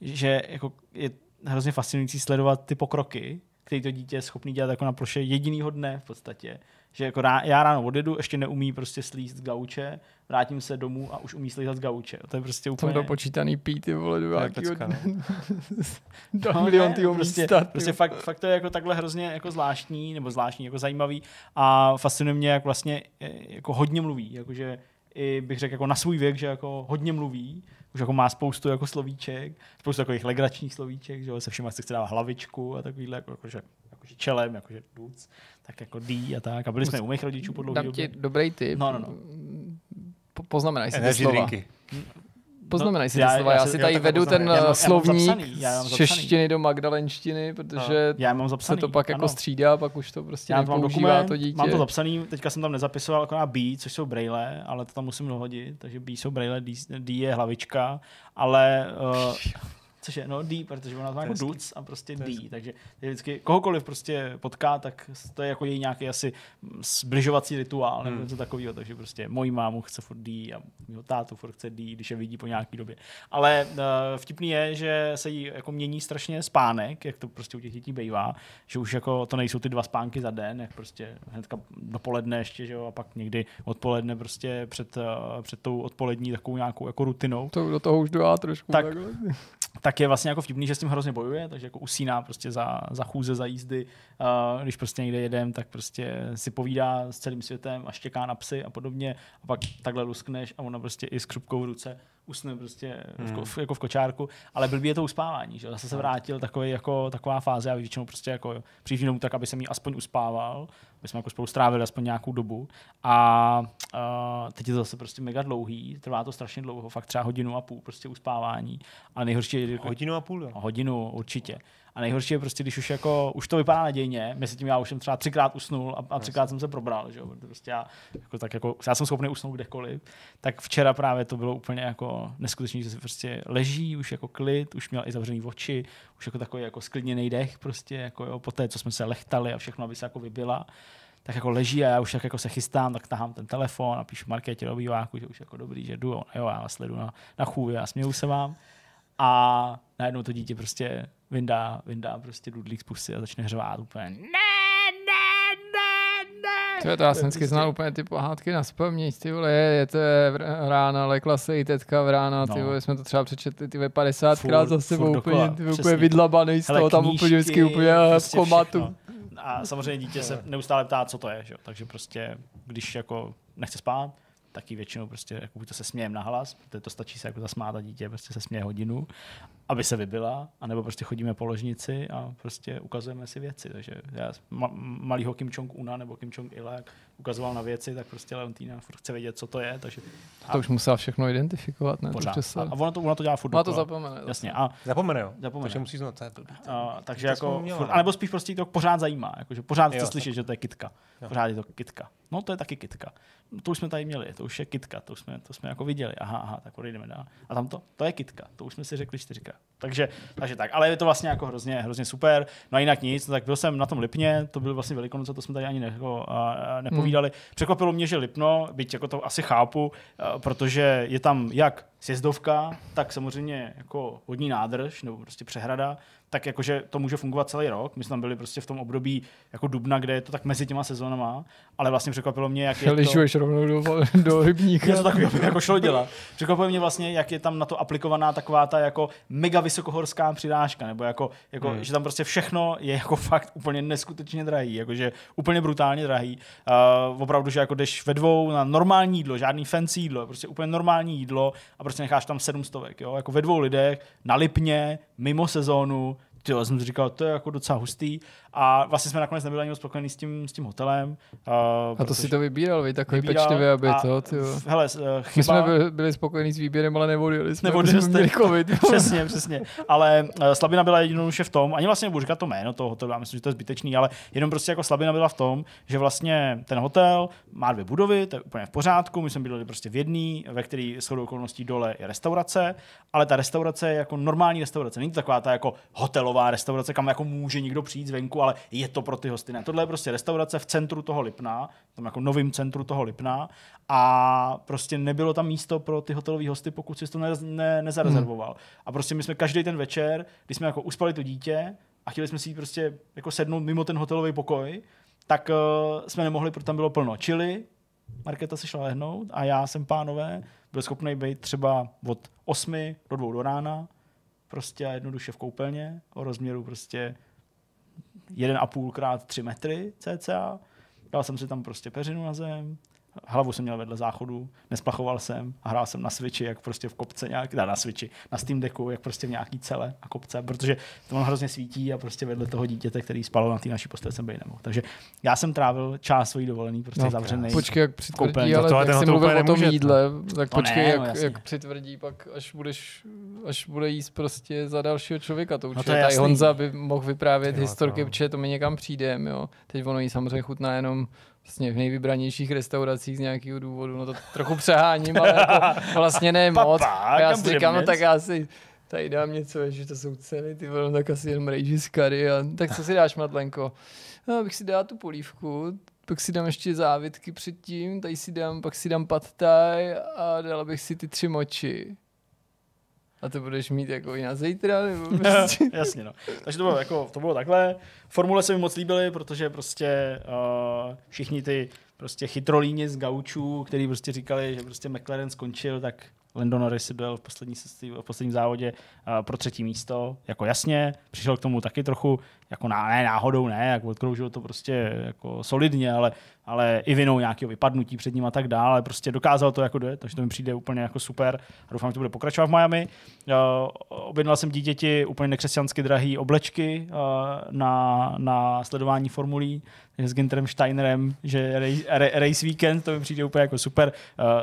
že jako je hrozně fascinující sledovat ty pokroky, který to dítě je schopný dělat jako na ploše jedinýho dne v podstatě. Že jako rá, já ráno odjedu, ještě neumí prostě slíst z gauče, vrátím se domů a už umí slízat z gauče. To je prostě úplně... To dopočítaný pít, ty vole, do, no. do no, milion ne, prostě, místa, prostě fakt, fakt, to je jako takhle hrozně jako zvláštní, nebo zvláštní, jako zajímavý a fascinuje mě, jak vlastně eh, jako hodně mluví, jakože i bych řekl jako na svůj věk, že jako hodně mluví, už jako má spoustu jako slovíček, spoustu takových legračních slovíček, že se všema se chce dávat hlavičku a takovýhle, jako, jakože jakože čelem, jakože duc, tak jako dý a tak. A byli jsme u mých rodičů po dlouhé ti dobrý tip. No, no, no. Po, poznamenaj si ty slova. No, poznamenaj no, si no, ty slova. Já, já si já tady vedu ten já mám, eh, slovník já mám zapsaný, já mám z češtiny do magdalenštiny, protože no, já mám zapsaný, se to pak jako ano. jako střídá, pak už to prostě já nepoužívá dokument, to dítě. Mám to zapsaný, teďka jsem tam nezapisoval jako na B, což jsou braille, ale to tam musím dohodit, takže B jsou braille, D, D je hlavička, ale... Uh, což je no D, protože ona má jako duc a prostě D, takže vždycky kohokoliv prostě potká, tak to je jako její nějaký asi zbližovací rituál nebo hmm. něco takového, takže prostě mojí mámu chce furt D a mýho tátu furt chce D, když je vidí po nějaký době. Ale uh, vtipný je, že se jí jako mění strašně spánek, jak to prostě u těch dětí bývá, že už jako to nejsou ty dva spánky za den, jak prostě hnedka dopoledne ještě, že jo, a pak někdy odpoledne prostě před, uh, před tou odpolední takovou nějakou jako rutinou. To do toho už dělá trošku. Tak, tak, tak tak je vlastně jako vtipný, že s tím hrozně bojuje, takže jako usíná prostě za, za chůze, za jízdy. Uh, když prostě někde jedem, tak prostě si povídá s celým světem a štěká na psy a podobně. A pak takhle luskneš a ona prostě i s krupkou v ruce usne prostě hmm. v, jako v kočárku, ale byl by je to uspávání, že Zase se vrátil takový, jako, taková fáze a většinou prostě jako přijíždím tak, aby se mi aspoň uspával, aby jsme jako spolu strávili aspoň nějakou dobu a a teď je to zase prostě mega dlouhý, trvá to strašně dlouho, fakt třeba hodinu a půl prostě uspávání, ale nejhorší je... Hodinu a půl, jo? Hodinu určitě. A nejhorší je prostě, když už jako, už to vypadá nadějně, mezi tím já už jsem třeba třikrát usnul a, a třikrát jsem se probral, že jo, prostě já, jako, tak jako, já jsem schopný usnout kdekoliv, tak včera právě to bylo úplně jako neskutečný, že se prostě leží, už jako klid, už měl i zavřený oči, už jako takový jako sklidněný dech prostě, jako jo, po té, co jsme se lechtali a všechno, aby se jako vybila, tak jako leží a já už tak jako se chystám, tak tahám ten telefon a píšu Markétě do býváku, že už jako dobrý, že jdu, jo, já vás sledu na, na chůvě a směju se vám. A najednou to dítě prostě vyndá, vyndá prostě dudlík z pusy a začne hřvát úplně. Ne! ne, ne, ne. to já jsem vždycky znal úplně ty pohádky na spomněť, ty vole, je, je to rána, lekla se i tetka v rána, no. ty vole, jsme to třeba přečetli ty 50 krát za sebou, úplně, ty úplně vydlabaný z toho, tam úplně vždycky úplně prostě v komatu. Všechno. A samozřejmě dítě se neustále ptá, co to je, že? takže prostě, když jako nechce spát, taky většinou prostě jako buď to se smějem na hlas, protože to stačí se jako zasmát a dítě prostě se směje hodinu, aby se vybila, anebo prostě chodíme po ložnici a prostě ukazujeme si věci. Takže já, ma, malýho Kim Jong-una nebo Kim Jong-ila, ukazoval na věci, tak prostě Leontýna furt chce vědět, co to je. Takže... A... To už musel všechno identifikovat, ne? Pořád. Se... A, a ona to, ona to dělá furt. Ona to zapomene. Jasně. A... Zapomene, jo. Zapomene. Takže musí znát, to je blbý. A, takže to jako, furt, no. anebo spíš prostě to pořád zajímá, jakože pořád chce slyšet, že to je kitka. Jo. Pořád je to kitka. No to je taky kitka. No, to už jsme tady měli, to už je kitka, to už jsme, to jsme jako viděli. Aha, aha, tak odejdeme dál. A tam to, to je kitka, to už jsme si řekli čtyřikrát. Takže, takže tak, ale je to vlastně jako hrozně, hrozně super. No a jinak nic, no tak byl jsem na tom Lipně, to byl vlastně Velikonoce, to jsme tady ani ne, jako, a nepovídali. Hmm. Překvapilo mě, že Lipno, byť jako to asi chápu, a, eh, protože je tam jak sjezdovka, tak samozřejmě jako vodní nádrž nebo prostě přehrada, tak jakože to může fungovat celý rok. My jsme tam byli prostě v tom období jako dubna, kde je to tak mezi těma sezónama, ale vlastně překvapilo mě, jak je Ližuješ to... rovnou do, do rybníka. to takový, jako šlo dělat. Překvapilo mě vlastně, jak je tam na to aplikovaná taková ta jako mega vysokohorská přidáška, nebo jako, jako hmm. že tam prostě všechno je jako fakt úplně neskutečně drahý, jakože úplně brutálně drahý. Uh, opravdu, že jako jdeš ve dvou na normální jídlo, žádný fancy jídlo, prostě úplně normální jídlo a prostě necháš tam sedm stovek, jo, jako ve dvou lidech, na Lipně, mimo sezónu, ty jsem si říkal, to je jako docela hustý a vlastně jsme nakonec nebyli ani moc spokojení s tím, s tím hotelem. Uh, a to si to vybíral, vy takový vybíral pečlivě, aby a, to, Hele, uh, eh, chyba... My jsme byli, spokojení s výběrem, ale nevolili jsme, Nebo jsme měli covid. přesně, přesně. Ale uh, slabina byla jednoduše v tom, ani vlastně nebudu říkat to jméno toho hotelu, já myslím, že to je zbytečný, ale jenom prostě jako slabina byla v tom, že vlastně ten hotel má dvě budovy, to je úplně v pořádku, my jsme byli prostě v jedný, ve který shodou okolností dole je restaurace, ale ta restaurace je jako normální restaurace, není to taková ta jako hotelová restaurace, kam jako může někdo přijít zvenku ale je to pro ty hosty. Ne, tohle je prostě restaurace v centru toho Lipna, tam jako novým centru toho Lipna a prostě nebylo tam místo pro ty hotelové hosty, pokud si to ne, ne, nezarezervoval. Hmm. A prostě my jsme každý ten večer, když jsme jako uspali to dítě a chtěli jsme si prostě jako sednout mimo ten hotelový pokoj, tak uh, jsme nemohli, protože tam bylo plno čili, Marketa se šla lehnout a já jsem, pánové, byl schopný být třeba od 8 do 2 do rána, prostě a jednoduše v koupelně, o rozměru prostě 1,5 x 3 metry cca. Dal jsem si tam prostě peřinu na zem, hlavu jsem měl vedle záchodu, nesplachoval jsem a hrál jsem na Switchi, jak prostě v kopce nějak, na Switchi, na Steam Decku, jak prostě v nějaký cele a kopce, protože to on hrozně svítí a prostě vedle toho dítěte, který spalo na té naší posteli, jsem byl nemohl. Takže já jsem trávil část svojí dovolený prostě no, zavřený. Počkej, jak přitvrdí, ale to, jak jsi mluvil o tom jídle, no. tak to počkej, ne, jak, no, jak, přitvrdí, pak až budeš, až bude jíst prostě za dalšího člověka. To určitě no tady Honza by mohl vyprávět historky, protože to mi někam přijde, jo. Teď ono jí samozřejmě chutná jenom vlastně v nejvybranějších restauracích z nějakého důvodu, no to trochu přeháním, ale jako vlastně ne moc. Papa, já si říkám, no tak já si tady dám něco, že to jsou ceny, ty vole, no tak asi jenom rejži z A, tak co si dáš, Madlenko? No, bych si dal tu polívku, pak si dám ještě závitky předtím, tady si dám, pak si dám pad thai a dala bych si ty tři moči. A to budeš mít jako i na zítra? Nebo prostě... Jasně, no. Takže to bylo, jako, to bylo takhle. Formule se mi moc líbily, protože prostě uh, všichni ty prostě chytrolíni z gaučů, který prostě říkali, že prostě McLaren skončil, tak Lando Norris byl v, poslední, v posledním závodě uh, pro třetí místo, jako jasně, přišel k tomu taky trochu jako ná, ne náhodou ne, jako odkroužil to prostě jako solidně, ale, ale i vinou nějakého vypadnutí před ním a tak dále, prostě dokázal to jako dojet, takže to mi přijde úplně jako super a doufám, že to bude pokračovat v Miami. Uh, objednal jsem dítěti úplně nekřesťansky drahé oblečky uh, na, na sledování formulí, s Ginterem Steinerem, že Race Weekend, to mi přijde úplně jako super.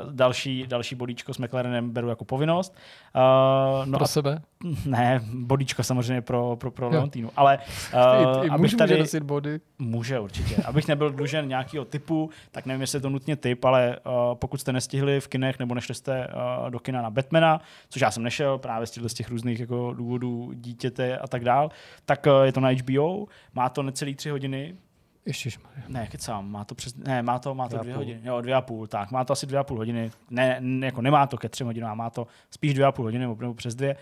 Uh, další, další bodíčko s McLarenem beru jako povinnost. Uh, no pro a, sebe? Ne, bodíčko samozřejmě pro, pro, pro Leontínu. Ale uh, I, i abych tady, může body? Může určitě. Abych nebyl dlužen nějakého typu, tak nevím, jestli je to nutně typ, ale uh, pokud jste nestihli v kinech nebo nešli jste uh, do kina na Batmana, což já jsem nešel právě z, z těch různých jako důvodů dítěte a tak dál, tak uh, je to na HBO, má to necelý tři hodiny, ještě Ne, kecám, má to přes, ne, má to, má to dvě, dvě hodiny, jo, dvě a půl, tak, má to asi dvě a půl hodiny, ne, ne jako nemá to ke třem hodinám, má to spíš dvě a půl hodiny nebo přes dvě.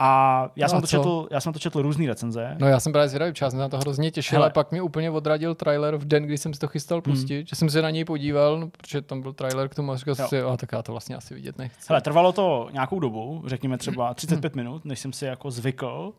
A já, no jsem a to co? četl, já jsem to četl různý recenze. No já jsem právě zvědavý, protože jsem na to hrozně těšil, ale pak mi úplně odradil trailer v den, kdy jsem si to chystal hmm. pustit, hmm. že jsem se na něj podíval, no, protože tam byl trailer k tomu a říkal jsem si, oh, tak já to vlastně asi vidět nechci. Hele, trvalo to nějakou dobu, řekněme třeba 35 minut, než jsem si jako zvykl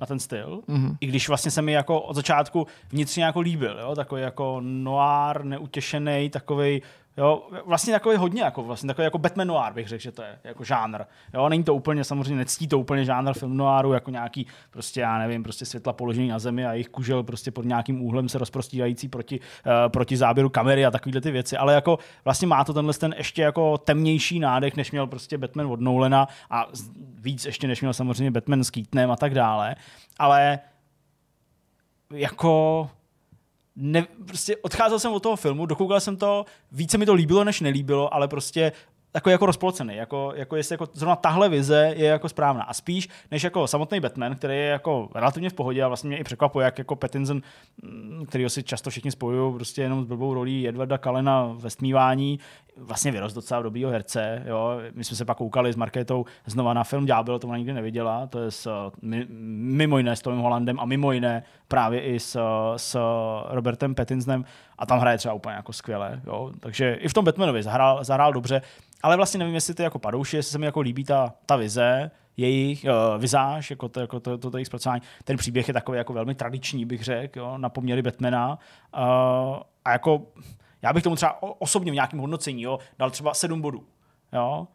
na ten styl, mm-hmm. i když vlastně se mi jako od začátku vnitřně jako líbil, jo? takový jako noir, neutěšený, takový Jo, vlastně takový hodně, jako, vlastně takový jako Batman noir bych řekl, že to je jako žánr. Jo, není to úplně, samozřejmě nectí to úplně žánr film noiru, jako nějaký prostě, já nevím, prostě světla položený na zemi a jejich kužel prostě pod nějakým úhlem se rozprostírající proti, uh, proti záběru kamery a takovýhle ty věci, ale jako vlastně má to tenhle ten ještě jako temnější nádech, než měl prostě Batman od Nolana a víc ještě než měl samozřejmě Batman s Keatonem a tak dále, ale jako ne, prostě odcházel jsem od toho filmu, dokoukal jsem to, více mi to líbilo, než nelíbilo, ale prostě takový jako rozpolcený, jako, jako jestli jako zrovna tahle vize je jako správná. A spíš než jako samotný Batman, který je jako relativně v pohodě a vlastně mě i překvapuje, jak jako Pattinson, mm, který si často všichni spojují prostě jenom s blbou rolí Edwarda Kalena ve smívání, vlastně vyrost docela dobrýho herce. Jo. My jsme se pak koukali s Markétou znova na film Ďábel, to ona nikdy neviděla, to je s, eh, mimo jiné s Tomem Holandem a mimo jiné právě i s, eh, s Robertem Pattinsonem a tam hraje třeba úplně jako skvěle. Jo. Takže i v tom Batmanovi zahrál, zahrál dobře, ale vlastně nevím, jestli to jako padouši, jestli se mi jako líbí ta, ta vize, jejich uh, vizáž, jako to, jako to, to, to jejich zpracování. Ten příběh je takový jako velmi tradiční, bych řekl, na poměry Batmana. Uh, a jako já bych tomu třeba osobně v nějakém hodnocení jo, dal třeba 7 bodů. Jo?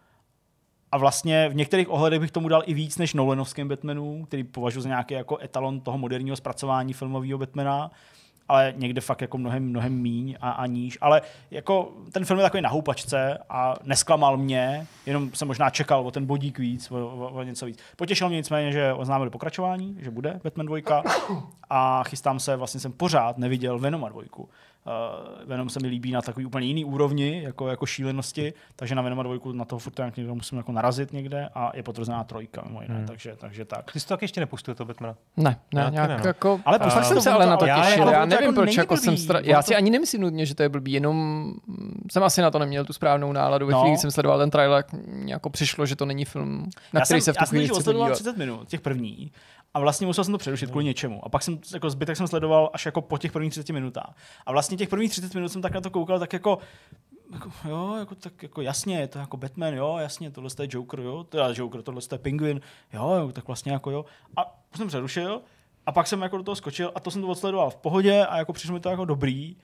A vlastně v některých ohledech bych tomu dal i víc než Nolanovským Batmanu, který považuji za nějaký jako etalon toho moderního zpracování filmového Batmana, ale někde fakt jako mnohem, mnohem míň a, a níž. Ale jako ten film je takový na houpačce a nesklamal mě, jenom jsem možná čekal o ten bodík víc, o, o, o něco víc. Potěšil mě nicméně, že oznámili pokračování, že bude Batman 2 a chystám se, vlastně jsem pořád neviděl Venoma 2. Venom eh, se mi líbí na takový úplně jiný úrovni, jako, jako šílenosti, takže na Venoma dvojku na toho furt někdo musím jako narazit někde a je potvrzená trojka, mimo jiné, hmm. takže, takže tak. Ty jsi to tak ještě nepustil, to Batmana? Ne, ne, já nějak ne, no. jako... Ale uh, jsem se ale na to já, těšil, jako já, já nevím, jako proč jako jsem... Stra... Já si ani nemyslím nutně, že to je blbý, jenom jsem asi na to neměl tu správnou náladu, ve no. chvíli, jsem sledoval ten trailer, jako přišlo, že to není film, na já který jsem, se v tu chvíli chci 30 minut, těch první, a vlastně musel jsem to přerušit kvůli něčemu. A pak jsem jako zbytek jsem sledoval až jako po těch prvních 30 minutách. A vlastně těch prvních 30 minut jsem tak na to koukal, tak jako jako, jo, jako, tak jako jasně, je to jako Batman, jo, jasně, tohle je Joker, jo, teda Joker, tohle je Penguin, jo, jo, tak vlastně jako jo. A jsem přerušil a pak jsem jako do toho skočil a to jsem to odsledoval v pohodě a jako přišlo mi to jako dobrý,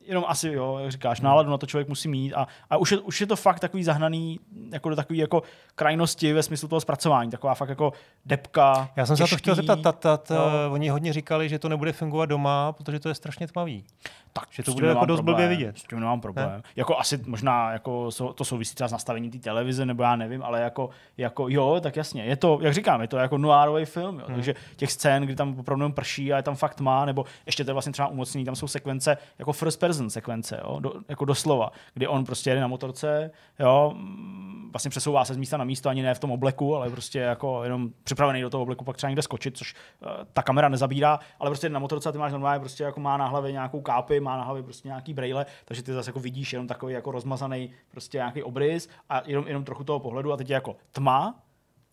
jenom asi, jo, jak říkáš, náladu na to člověk musí mít a, a už, je, už je to fakt takový zahnaný jako do takový jako krajnosti ve smyslu toho zpracování, taková fakt jako depka, Já jsem těžký, se na to chtěl zeptat, tat, tat, no. oni hodně říkali, že to nebude fungovat doma, protože to je strašně tmavý tak že to bude jako dost blbě vidět. S tím nemám problém. Ne? Jako asi možná jako to souvisí třeba s nastavením té televize, nebo já nevím, ale jako, jako jo, tak jasně. Je to, jak říkám, je to jako noárový film, jo, hmm. takže těch scén, kdy tam opravdu prší a je tam fakt má, nebo ještě to je vlastně třeba umocnění, tam jsou sekvence, jako first person sekvence, jo, do, jako doslova, kdy on prostě jede na motorce, jo, vlastně přesouvá se z místa na místo, ani ne v tom obleku, ale prostě jako jenom připravený do toho obleku, pak třeba někde skočit, což uh, ta kamera nezabírá, ale prostě na motorce ty máš normálně prostě jako má na hlavě nějakou kápi, má na hlavě prostě nějaký brejle, takže ty zase jako vidíš jenom takový jako rozmazaný prostě nějaký obrys a jenom, jenom trochu toho pohledu a teď je jako tma,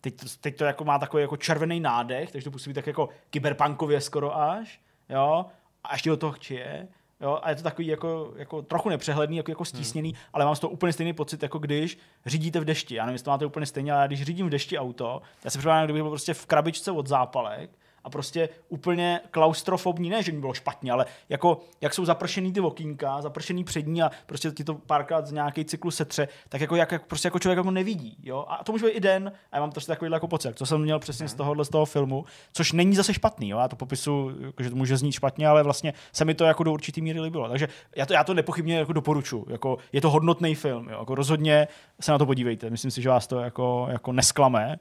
teď, teď to jako má takový jako červený nádech, takže to působí tak jako kyberpunkově skoro až, jo, a ještě do toho chčije, Jo, a je to takový jako, jako trochu nepřehledný, jako, jako stísněný, hmm. ale mám z toho úplně stejný pocit, jako když řídíte v dešti. Já nevím, jestli to máte úplně stejně, ale když řídím v dešti auto, já se připadám, kdybych byl prostě v krabičce od zápalek a prostě úplně klaustrofobní, ne, že mi bylo špatně, ale jako jak jsou zapršený ty okýnka, zapršený přední a prostě ti to párkrát z nějaký cyklu setře, tak jako, jak, jak prostě jako člověk jako nevidí, jo. A to může být i den, a já mám to takovýhle jako pocit, co jsem měl přesně z mhm. tohohle z toho filmu, což není zase špatný, jo. Já to popisu, jako, že to může znít špatně, ale vlastně se mi to jako do určitý míry líbilo. Takže já to, já to nepochybně jako doporučuji. Jako, je to hodnotný film, jo. Jako rozhodně se na to podívejte. Myslím si, že vás to jako, jako nesklame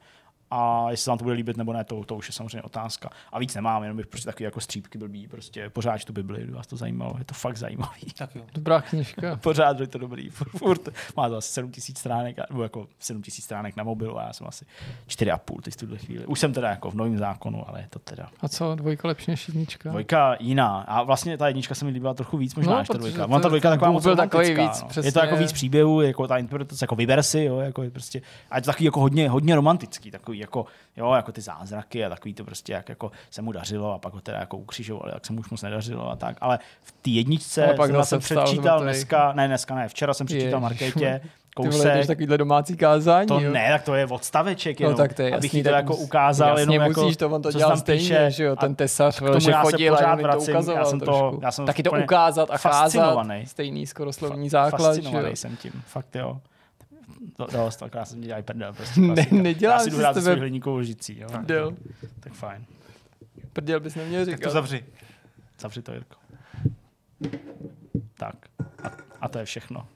a jestli se vám to bude líbit nebo ne, to, to už je samozřejmě otázka. A víc nemám, jenom bych prostě takový jako střípky blbý, prostě pořád tu Bibli, vás to zajímalo, je to fakt zajímavý. Tak jo. Dobrá knižka. pořád je to dobrý, furt, má to asi 7 tisíc stránek, nebo jako 7 tisíc stránek na mobilu a já jsem asi 4,5 teď v tuhle chvíli. Už jsem teda jako v novém zákonu, ale je to teda. A co, dvojka lepší než jednička? Dvojka jiná. A vlastně ta jednička se mi líbila trochu víc možná no, než ta dvojka. Ona ta dvojka taková moc takový víc, no. přesně. Je to jako víc příběhů, jako ta interpretace, jako vyber si, jo, jako prostě, a je to takový jako hodně, hodně romantický, takový jako, jo, jako ty zázraky a takový to prostě, jak jako se mu dařilo a pak ho teda jako ukřižovali, tak se mu už moc nedařilo a tak. Ale v té jedničce pak jsem předčítal zmatej. dneska, ne dneska, ne, včera jsem předčítal Ježiš. Markétě, kousek. Ty takovýhle domácí kázání. To jo? ne, tak to je odstaveček no, jenom, no, tak to je jasný, abych jí to jako ukázal. Jasně, jenom jako, musíš, jako, to on to dělal stejně, píše, že jo, ten tesař, tomu že já chodil se a to ukazoval já jsem to, trošku. já jsem Taky to ukázat a kázat, stejný skoro slovní základ. Fascinovaný jsem tím, fakt jo dost, no, no, akorát jsem dělal prdel. Prostě ne, nedělám si hrát tebe... hliníkovou lžicí. Jo? Prdel. No. Tak fajn. Prdel bys neměl říkat. Tak to zavři. Zavři to, Jirko. Tak. A, a to je všechno.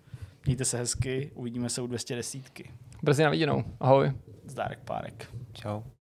Mějte se hezky, uvidíme se u 210. Brzy na viděnou. Ahoj. Zdárek Párek. Čau.